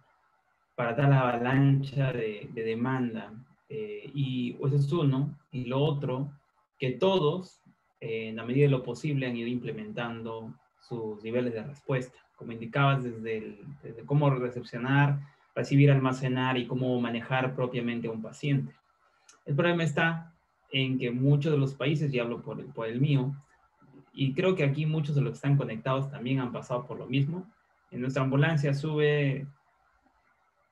para tal avalancha de, demanda. Eh, y eso pues, es uno. Y lo otro, que todos, eh, en la medida de lo posible, han ido implementando sus niveles de respuesta. Como indicabas, desde, cómo recepcionar, recibir, almacenar y cómo manejar propiamente a un paciente. El problema está en que muchos de los países, y hablo por el, por el mío, y creo que aquí muchos de los que están conectados también han pasado por lo mismo. En nuestra ambulancia sube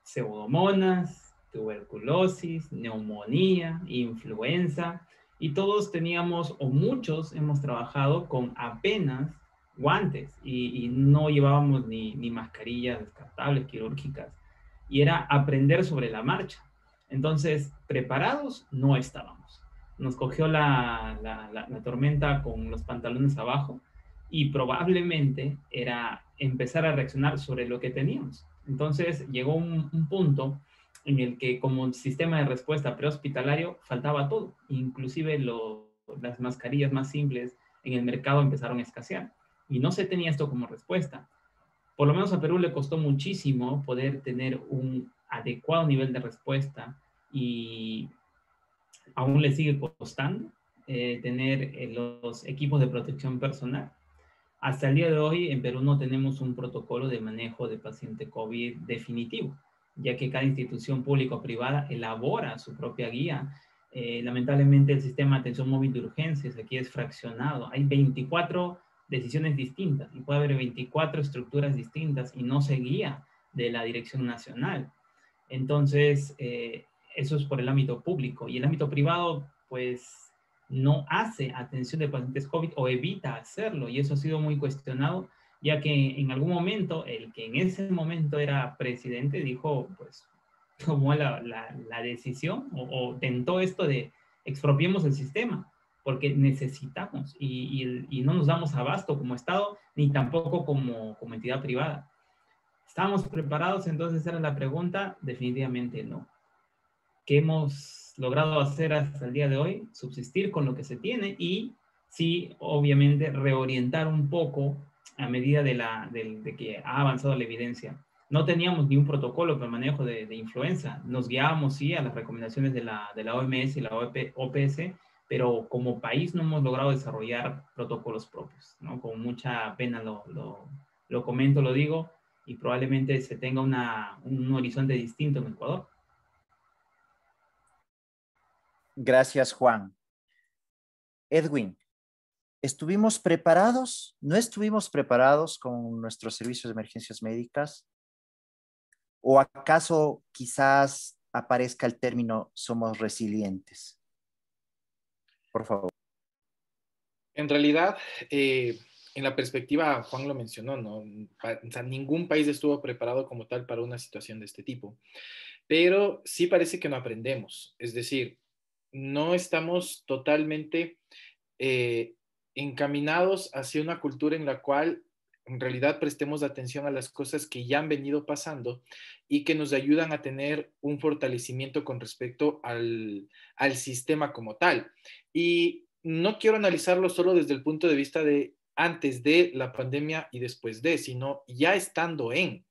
pseudomonas, tuberculosis, neumonía, influenza, y todos teníamos, o muchos hemos trabajado con apenas guantes y, y no llevábamos ni, ni mascarillas descartables, quirúrgicas, y era aprender sobre la marcha. Entonces, preparados no estábamos nos cogió la, tormenta con los pantalones abajo y probablemente era empezar a reaccionar sobre lo que teníamos. Entonces llegó un, punto en el que como sistema de respuesta prehospitalario faltaba todo, inclusive las mascarillas más simples en el mercado empezaron a escasear y no se tenía esto como respuesta. Por lo menos a Perú le costó muchísimo poder tener un adecuado nivel de respuesta y aún le sigue costando eh, tener eh, los equipos de protección personal. Hasta el día de hoy en Perú no tenemos un protocolo de manejo de paciente COVID definitivo, ya que cada institución pública o privada elabora su propia guía. Eh, lamentablemente el sistema de atención móvil de urgencias aquí es fraccionado. Hay 24 decisiones distintas y puede haber 24 estructuras distintas y no se guía de la dirección nacional. Entonces, eso es por el ámbito público. Y el ámbito privado, pues, no hace atención de pacientes COVID o evita hacerlo. Y eso ha sido muy cuestionado, ya que en algún momento, el que en ese momento era presidente dijo, pues, tomó la, decisión o, o, tentó esto de expropiemos el sistema porque necesitamos y, no nos damos abasto como Estado ni tampoco como, entidad privada. ¿Estamos preparados? Entonces era la pregunta, definitivamente no que hemos logrado hacer hasta el día de hoy, subsistir con lo que se tiene y sí, obviamente, reorientar un poco a medida de, la, de, de que ha avanzado la evidencia. No teníamos ni un protocolo de manejo de, de, influenza. Nos guiábamos, sí, a las recomendaciones de la, de la OMS y la OPS, pero como país no hemos logrado desarrollar protocolos propios, ¿no? Con mucha pena lo, lo, lo comento, lo digo, y probablemente se tenga un horizonte distinto en Ecuador. Gracias, Juan. Edwin, ¿estuvimos preparados? ¿No estuvimos preparados con nuestros servicios de emergencias médicas? ¿O acaso quizás aparezca el término somos resilientes? Por favor. En realidad, eh, en la perspectiva, Juan lo mencionó, ningún país estuvo preparado como tal para una situación de este tipo. Pero sí parece que no aprendemos. Es decir, no estamos totalmente eh, encaminados hacia una cultura en la cual en realidad prestemos atención a las cosas que ya han venido pasando y que nos ayudan a tener un fortalecimiento con respecto al sistema como tal. Y no quiero analizarlo solo desde el punto de vista de antes de la pandemia y después de, sino ya estando en.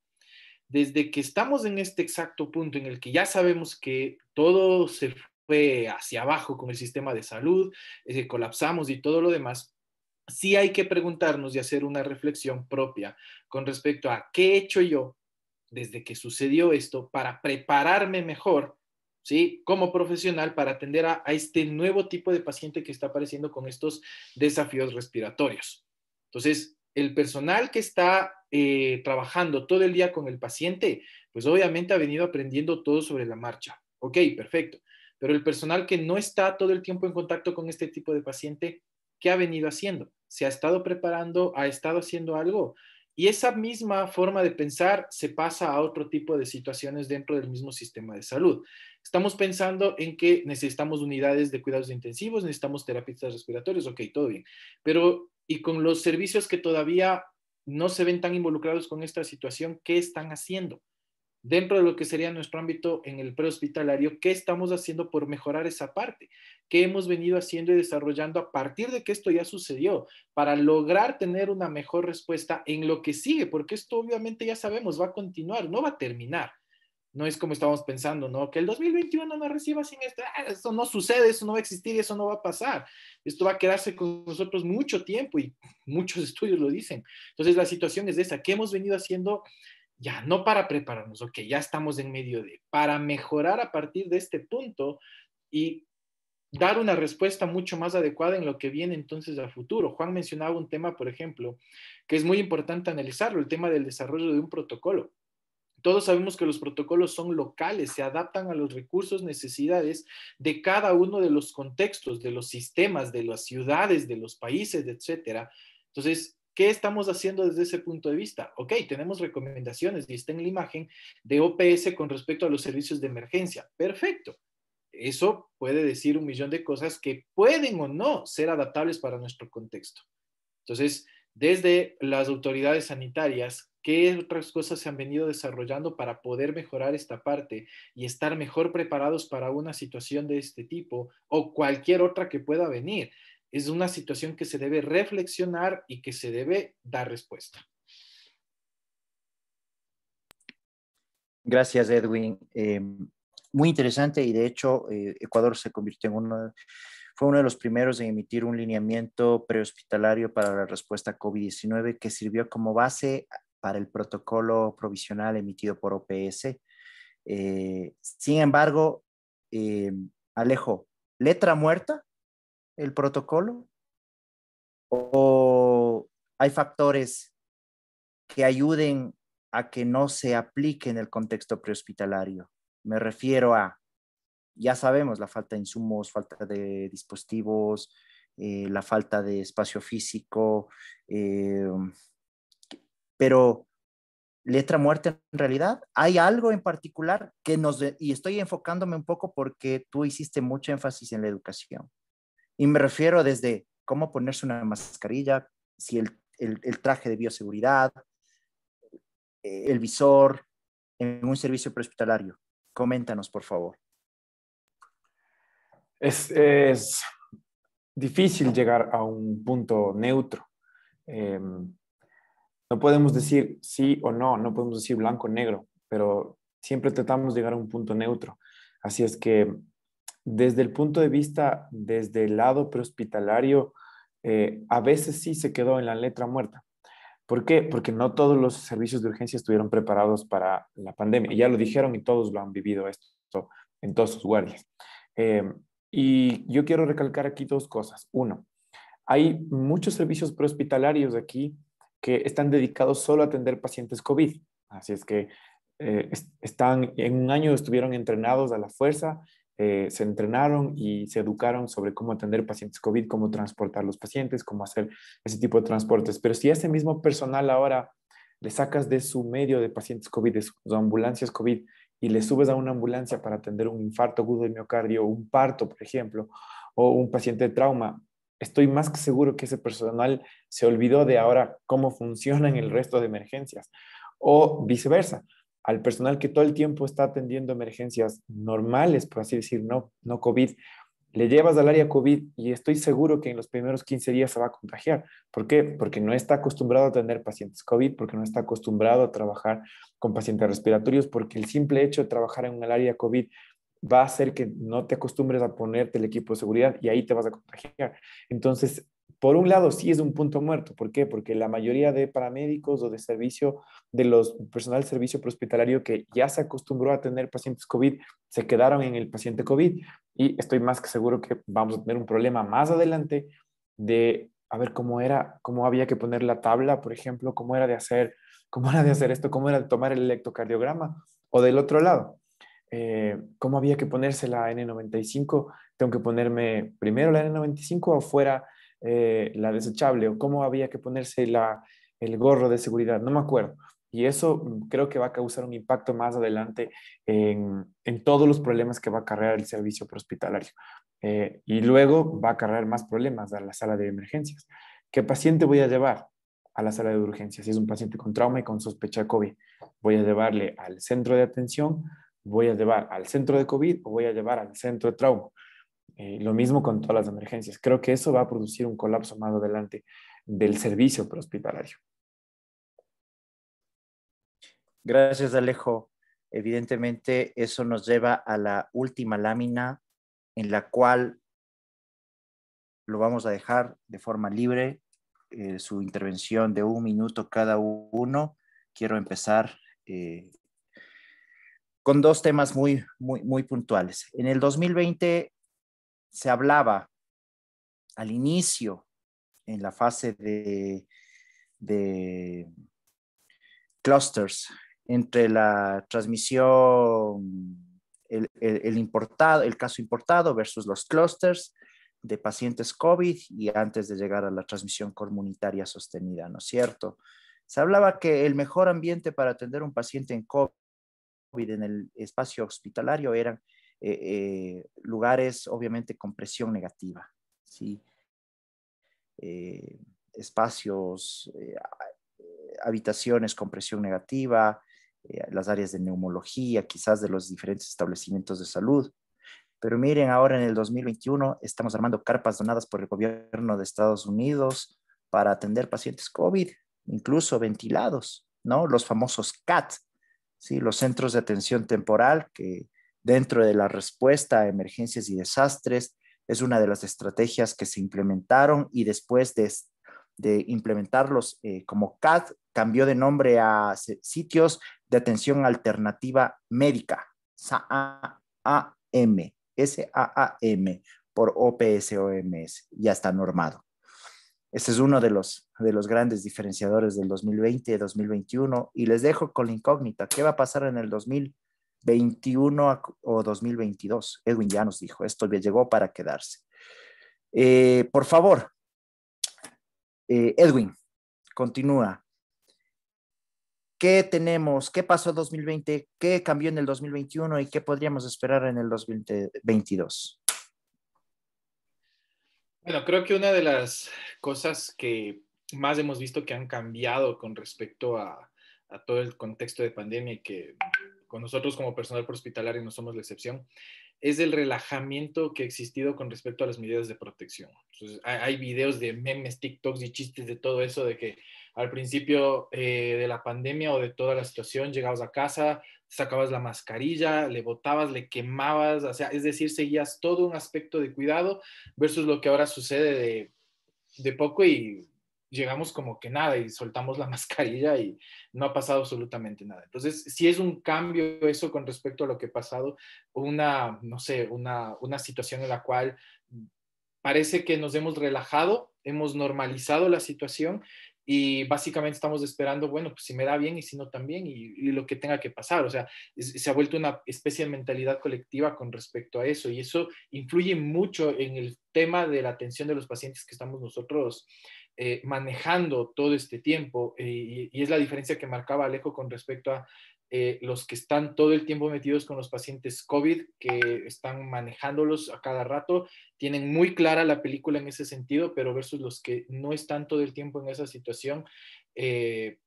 Desde que estamos en este exacto punto en el que ya sabemos que todo se fue hacia abajo con el sistema de salud, eh, colapsamos y todo lo demás, sí hay que preguntarnos y hacer una reflexión propia con respecto a qué he hecho yo desde que sucedió esto para prepararme mejor, ¿sí? Como profesional para atender a, este nuevo tipo de paciente que está apareciendo con estos desafíos respiratorios. Entonces, el personal que está eh, trabajando todo el día con el paciente, pues obviamente ha venido aprendiendo todo sobre la marcha. Ok, perfecto. Pero el personal que no está todo el tiempo en contacto con este tipo de paciente, ¿qué ha venido haciendo? ¿Se ha estado preparando? ¿Ha estado haciendo algo? Y esa misma forma de pensar se pasa a otro tipo de situaciones dentro del mismo sistema de salud. Estamos pensando en que necesitamos unidades de cuidados intensivos, necesitamos terapistas respiratorios, ok, todo bien. Pero, ¿y con los servicios que todavía no se ven tan involucrados con esta situación, qué están haciendo? dentro de lo que sería nuestro ámbito en el prehospitalario, qué estamos haciendo por mejorar esa parte, qué hemos venido haciendo y desarrollando a partir de que esto ya sucedió, para lograr tener una mejor respuesta en lo que sigue, porque esto obviamente ya sabemos, va a continuar, no va a terminar. No es como estábamos pensando, ¿no? Que el 2021 no reciba sin esto. Ah, eso no sucede, eso no va a existir, y eso no va a pasar. Esto va a quedarse con nosotros mucho tiempo y muchos estudios lo dicen. Entonces, la situación es esa. ¿Qué hemos venido haciendo ya no para prepararnos, ok, ya estamos en medio de, para mejorar a partir de este punto y dar una respuesta mucho más adecuada en lo que viene entonces al futuro. Juan mencionaba un tema, por ejemplo, que es muy importante analizarlo, el tema del desarrollo de un protocolo. Todos sabemos que los protocolos son locales, se adaptan a los recursos, necesidades de cada uno de los contextos, de los sistemas, de las ciudades, de los países, etcétera. Entonces, ¿Qué estamos haciendo desde ese punto de vista? Ok, tenemos recomendaciones y está en la imagen de OPS con respecto a los servicios de emergencia. Perfecto. Eso puede decir un millón de cosas que pueden o no ser adaptables para nuestro contexto. Entonces, desde las autoridades sanitarias, ¿qué otras cosas se han venido desarrollando para poder mejorar esta parte y estar mejor preparados para una situación de este tipo o cualquier otra que pueda venir? es una situación que se debe reflexionar y que se debe dar respuesta. Gracias, Edwin. Eh, muy interesante y de hecho eh, Ecuador se convirtió en uno, fue uno de los primeros en emitir un lineamiento prehospitalario para la respuesta a COVID-19 que sirvió como base para el protocolo provisional emitido por OPS. Eh, sin embargo, Alejo, letra muerta, el protocolo? ¿O hay factores que ayuden a que no se aplique en el contexto prehospitalario? Me refiero a, ya sabemos, la falta de insumos, falta de dispositivos, eh, la falta de espacio físico, eh, pero letra muerte en realidad, hay algo en particular que nos, y estoy enfocándome un poco porque tú hiciste mucho énfasis en la educación, y me refiero desde cómo ponerse una mascarilla, si el, traje de bioseguridad, eh, el visor, en un servicio prehospitalario. Coméntanos, por favor. Es, difícil llegar a un punto neutro. Em, no podemos decir sí o no, no podemos decir blanco o negro, pero siempre tratamos de llegar a un punto neutro. Así es que desde el punto de vista, desde el lado prehospitalario, eh, a veces sí se quedó en la letra muerta. ¿Por qué? Porque no todos los servicios de urgencia estuvieron preparados para la pandemia. Ya lo dijeron y todos lo han vivido esto en todos sus guardias. Eh, y yo quiero recalcar aquí dos cosas. Uno, hay muchos servicios prehospitalarios aquí que están dedicados solo a atender pacientes COVID. Así es que eh, están, en un año estuvieron entrenados a la fuerza eh, se entrenaron y se educaron sobre cómo atender pacientes COVID, cómo transportar los pacientes, cómo hacer ese tipo de transportes. Pero si a ese mismo personal ahora le sacas de su medio de pacientes COVID, de sus ambulancias COVID, y le subes a una ambulancia para atender un infarto agudo de miocardio, un parto, por ejemplo, o un paciente de trauma, estoy más que seguro que ese personal se olvidó de ahora cómo funcionan el resto de emergencias o viceversa al personal que todo el tiempo está atendiendo emergencias normales, por así decir, no, no COVID, le llevas al área COVID y estoy seguro que en los primeros 15 días se va a contagiar. ¿Por qué? Porque no está acostumbrado a tener pacientes COVID, porque no está acostumbrado a trabajar con pacientes respiratorios, porque el simple hecho de trabajar en un área COVID va a hacer que no te acostumbres a ponerte el equipo de seguridad y ahí te vas a contagiar. Entonces, por un lado, sí es un punto muerto. ¿Por qué? Porque la mayoría de paramédicos o de servicio, de los personal de servicio prehospitalario que ya se acostumbró a tener pacientes COVID, se quedaron en el paciente COVID. Y estoy más que seguro que vamos a tener un problema más adelante de a ver cómo era, cómo había que poner la tabla, por ejemplo, cómo era de hacer, cómo era de hacer esto, cómo era de tomar el electrocardiograma. O del otro lado, eh, cómo había que ponerse la N95, tengo que ponerme primero la N95 o fuera eh, la desechable o cómo había que ponerse el gorro de seguridad, no me acuerdo. Y eso mm, creo que va a causar un impacto más adelante en, todos los problemas que va a cargar el servicio prehospitalario. Eh, y luego va a cargar más problemas a la sala de emergencias. ¿Qué paciente voy a llevar a la sala de urgencias? Si es un paciente con trauma y con sospecha de COVID, voy a llevarle al centro de atención, voy a llevar al centro de COVID o voy a llevar al centro de trauma. Eh, lo mismo con todas las emergencias. Creo que eso va a producir un colapso más adelante del servicio prehospitalario. Gracias, Alejo. Evidentemente, eso nos lleva a la última lámina en la cual lo vamos a dejar de forma libre, eh, su intervención de un minuto cada uno. Quiero empezar eh, con dos temas muy, muy, muy puntuales. En el 2020 se hablaba al inicio, en la fase de, clusters, entre la transmisión, el, importado, el caso importado versus los clusters de pacientes COVID y antes de llegar a la transmisión comunitaria sostenida, ¿no es cierto? Se hablaba que el mejor ambiente para atender un paciente en COVID en el espacio hospitalario eran eh, eh, lugares obviamente con presión negativa, ¿sí? Eh, espacios, habitaciones con presión negativa, las áreas de neumología, quizás de los diferentes establecimientos de salud. Pero miren, ahora en el 2021 estamos armando carpas donadas por el gobierno de Estados Unidos para atender pacientes COVID, incluso ventilados, ¿no? Los famosos CAT, ¿sí? los centros de atención temporal que Dentro de la respuesta a emergencias y desastres, es una de las estrategias que se implementaron y después de, implementarlos eh, como CAD, cambió de nombre a sitios de atención alternativa médica, SAAM, m por OPSOMS, ya está normado. Este es uno de los, de los grandes diferenciadores del 2020-2021 y les dejo con la incógnita, ¿qué va a pasar en el 2020? 21 o 2022. Edwin ya nos dijo, esto llegó para quedarse. Eh, por favor, eh, Edwin, continúa. ¿Qué tenemos? ¿Qué pasó en 2020? ¿Qué cambió en el 2021 y qué podríamos esperar en el 2022? Bueno, creo que una de las cosas que más hemos visto que han cambiado con respecto a, a todo el contexto de pandemia y que con nosotros como personal hospitalario no somos la excepción, es el relajamiento que ha existido con respecto a las medidas de protección. hay, videos de memes, TikToks y chistes de todo eso, de que al principio eh, de la pandemia o de toda la situación llegabas a casa, sacabas la mascarilla, le botabas, le quemabas, es decir, seguías todo un aspecto de cuidado versus lo que ahora sucede de poco y llegamos como que nada y soltamos la mascarilla y no ha pasado absolutamente nada. Entonces, si es un cambio eso con respecto a lo que ha pasado, una, no sé, una, una situación en la cual parece que nos hemos relajado, hemos normalizado la situación y básicamente estamos esperando, bueno, pues si me da bien y si no también y, lo que tenga que pasar. O sea, se ha vuelto una especie de mentalidad colectiva con respecto a eso y eso influye mucho en el tema de la atención de los pacientes que estamos nosotros eh, manejando todo este tiempo eh, y, es la diferencia que marcaba Alejo con respecto a eh, los que están todo el tiempo metidos con los pacientes COVID, que están manejándolos a cada rato, tienen muy clara la película en ese sentido, pero versus los que no están todo el tiempo en esa situación, ¿qué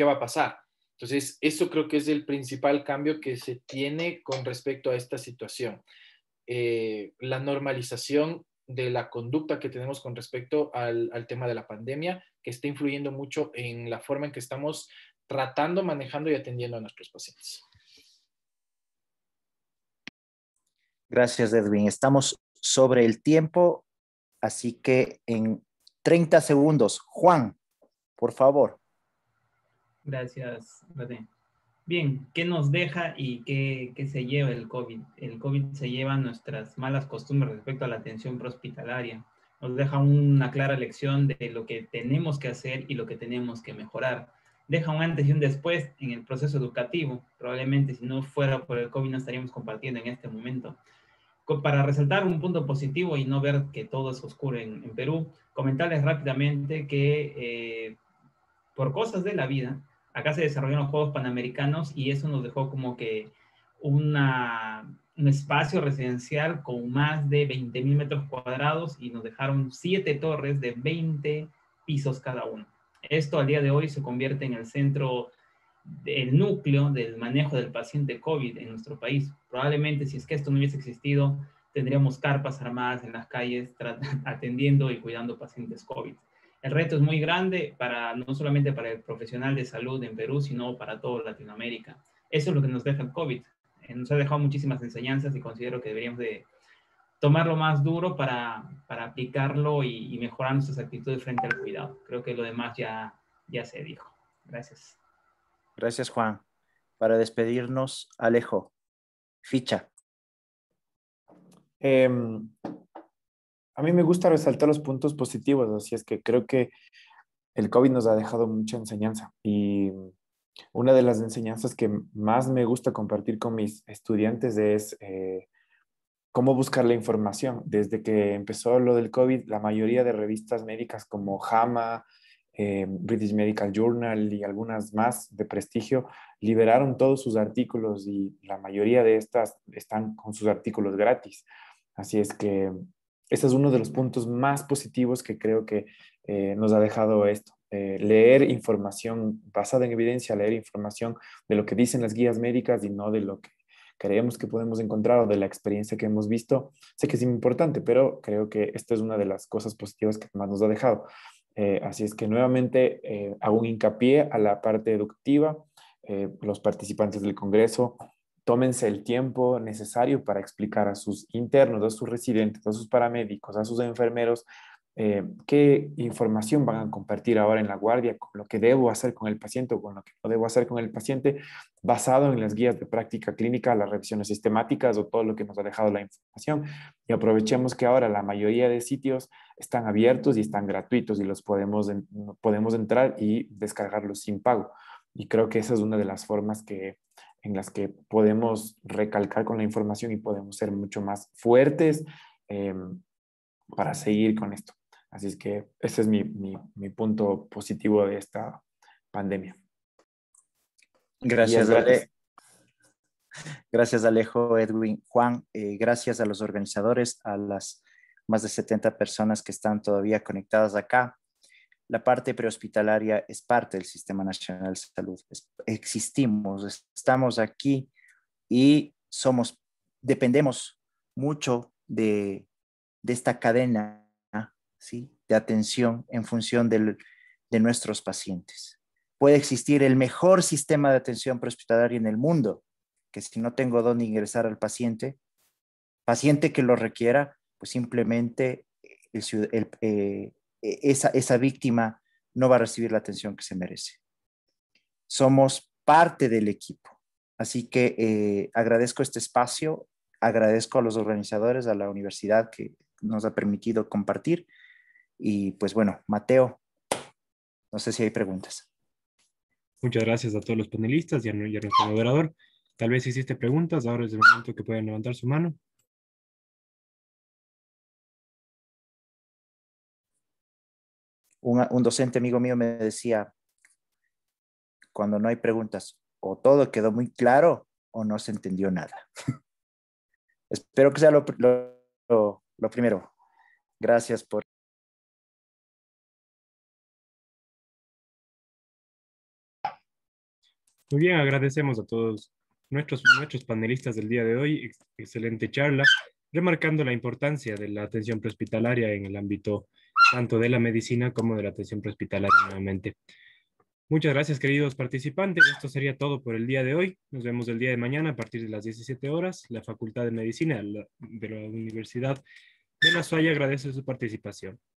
va a pasar? Entonces, eso creo que es el principal cambio que se tiene con respecto a esta situación. la normalización de la conducta que tenemos con respecto al, tema de la pandemia, que está influyendo mucho en la forma en que estamos tratando, manejando y atendiendo a nuestros pacientes. Gracias, Edwin. Estamos sobre el tiempo, así que en 30 segundos, Juan, por favor. Gracias, Martín. Bien, ¿qué nos deja y qué, se lleva el COVID? El COVID se lleva nuestras malas costumbres respecto a la atención prehospitalaria. Nos deja una clara lección de lo que tenemos que hacer y lo que tenemos que mejorar. Deja un antes y un después en el proceso educativo. Probablemente si no fuera por el COVID no estaríamos compartiendo en este momento para resaltar un punto positivo y no ver que todo es oscuro en, Perú, comentarles rápidamente que eh, por cosas de la vida, acá se desarrollaron los Juegos Panamericanos y eso nos dejó como que un espacio residencial con más de 20.000 metros cuadrados y nos dejaron siete torres de 20 pisos cada uno. Esto al día de hoy se convierte en el centro, el núcleo del manejo del paciente COVID en nuestro país. Probablemente si es que esto no hubiese existido, tendríamos carpas armadas en las calles atendiendo y cuidando pacientes COVID el reto es muy grande para no solamente para el profesional de salud en Perú, sino para toda Latinoamérica. Eso es lo que nos deja el COVID. Eh, nos ha dejado muchísimas enseñanzas y considero que deberíamos de tomarlo más duro para, para aplicarlo y, mejorar nuestras actitudes frente al cuidado. Creo que lo demás ya, ya se dijo. Gracias. Gracias, Juan. Para despedirnos, Alejo, ficha. Em, a mí me gusta resaltar los puntos positivos, así es que creo que el COVID nos ha dejado mucha enseñanza y una de las enseñanzas que más me gusta compartir con mis estudiantes es eh, cómo buscar la información. Desde que empezó lo del COVID, la mayoría de revistas médicas como JAMA, eh, British Medical Journal y algunas más de prestigio liberaron todos sus artículos y la mayoría de estas están con sus artículos gratis. Así es que ese es uno de los puntos más positivos que creo que eh, nos ha dejado esto. Eh, leer información basada en evidencia, leer información de lo que dicen las guías médicas y no de lo que creemos que podemos encontrar o de la experiencia que hemos visto. Sé que es importante, pero creo que esta es una de las cosas positivas que más nos ha dejado. Eh, así es que nuevamente hago un hincapié a la parte educativa, los participantes del Congreso, tómense el tiempo necesario para explicar a sus internos, a sus residentes, a sus paramédicos, a sus enfermeros, eh, qué información van a compartir ahora en la guardia, con lo que debo hacer con el paciente o con lo que no debo hacer con el paciente, basado en las guías de práctica clínica, las revisiones sistemáticas o todo lo que nos ha dejado la información. Y aprovechemos que ahora la mayoría de sitios están abiertos y están gratuitos y los podemos, podemos entrar y descargarlos sin pago. Y creo que esa es una de las formas que en las que podemos recalcar con la información y podemos ser mucho más fuertes eh, para seguir con esto. Así es que ese es mi, punto positivo de esta pandemia. Gracias, Ale. gracias Alejo, Edwin, Juan. Eh, gracias a los organizadores, a las más de 70 personas que están todavía conectadas acá la parte prehospitalaria es parte del Sistema Nacional de Salud. existimos, estamos aquí y somos, dependemos mucho de, esta cadena ¿sí? de atención en función de nuestros pacientes. Puede existir el mejor sistema de atención prehospitalaria en el mundo, que si no tengo dónde ingresar al paciente, paciente que lo requiera, pues simplemente el, eh, e-, esa, víctima no va a recibir la atención que se merece. Somos parte del equipo. Así que eh, agradezco este espacio, agradezco a los organizadores, a la universidad que nos ha permitido compartir. Y pues bueno, Mateo, no sé si hay preguntas. Muchas gracias a todos los panelistas y a, nuestro moderador. Tal vez hiciste preguntas, ahora es el momento que pueden levantar su mano. un, un docente amigo mío me decía, cuando no hay preguntas, o todo quedó muy claro o no se entendió nada. Espero que sea lo, lo, primero. Gracias por... Muy bien, agradecemos a todos nuestros, nuestros panelistas del día de hoy. excelente charla, remarcando la importancia de la atención prehospitalaria en el ámbito tanto de la medicina como de la atención prehospitalaria nuevamente. Muchas gracias, queridos participantes. Esto sería todo por el día de hoy. Nos vemos el día de mañana a partir de las 17 horas. La Facultad de Medicina de la Universidad de La Suaya agradece su participación.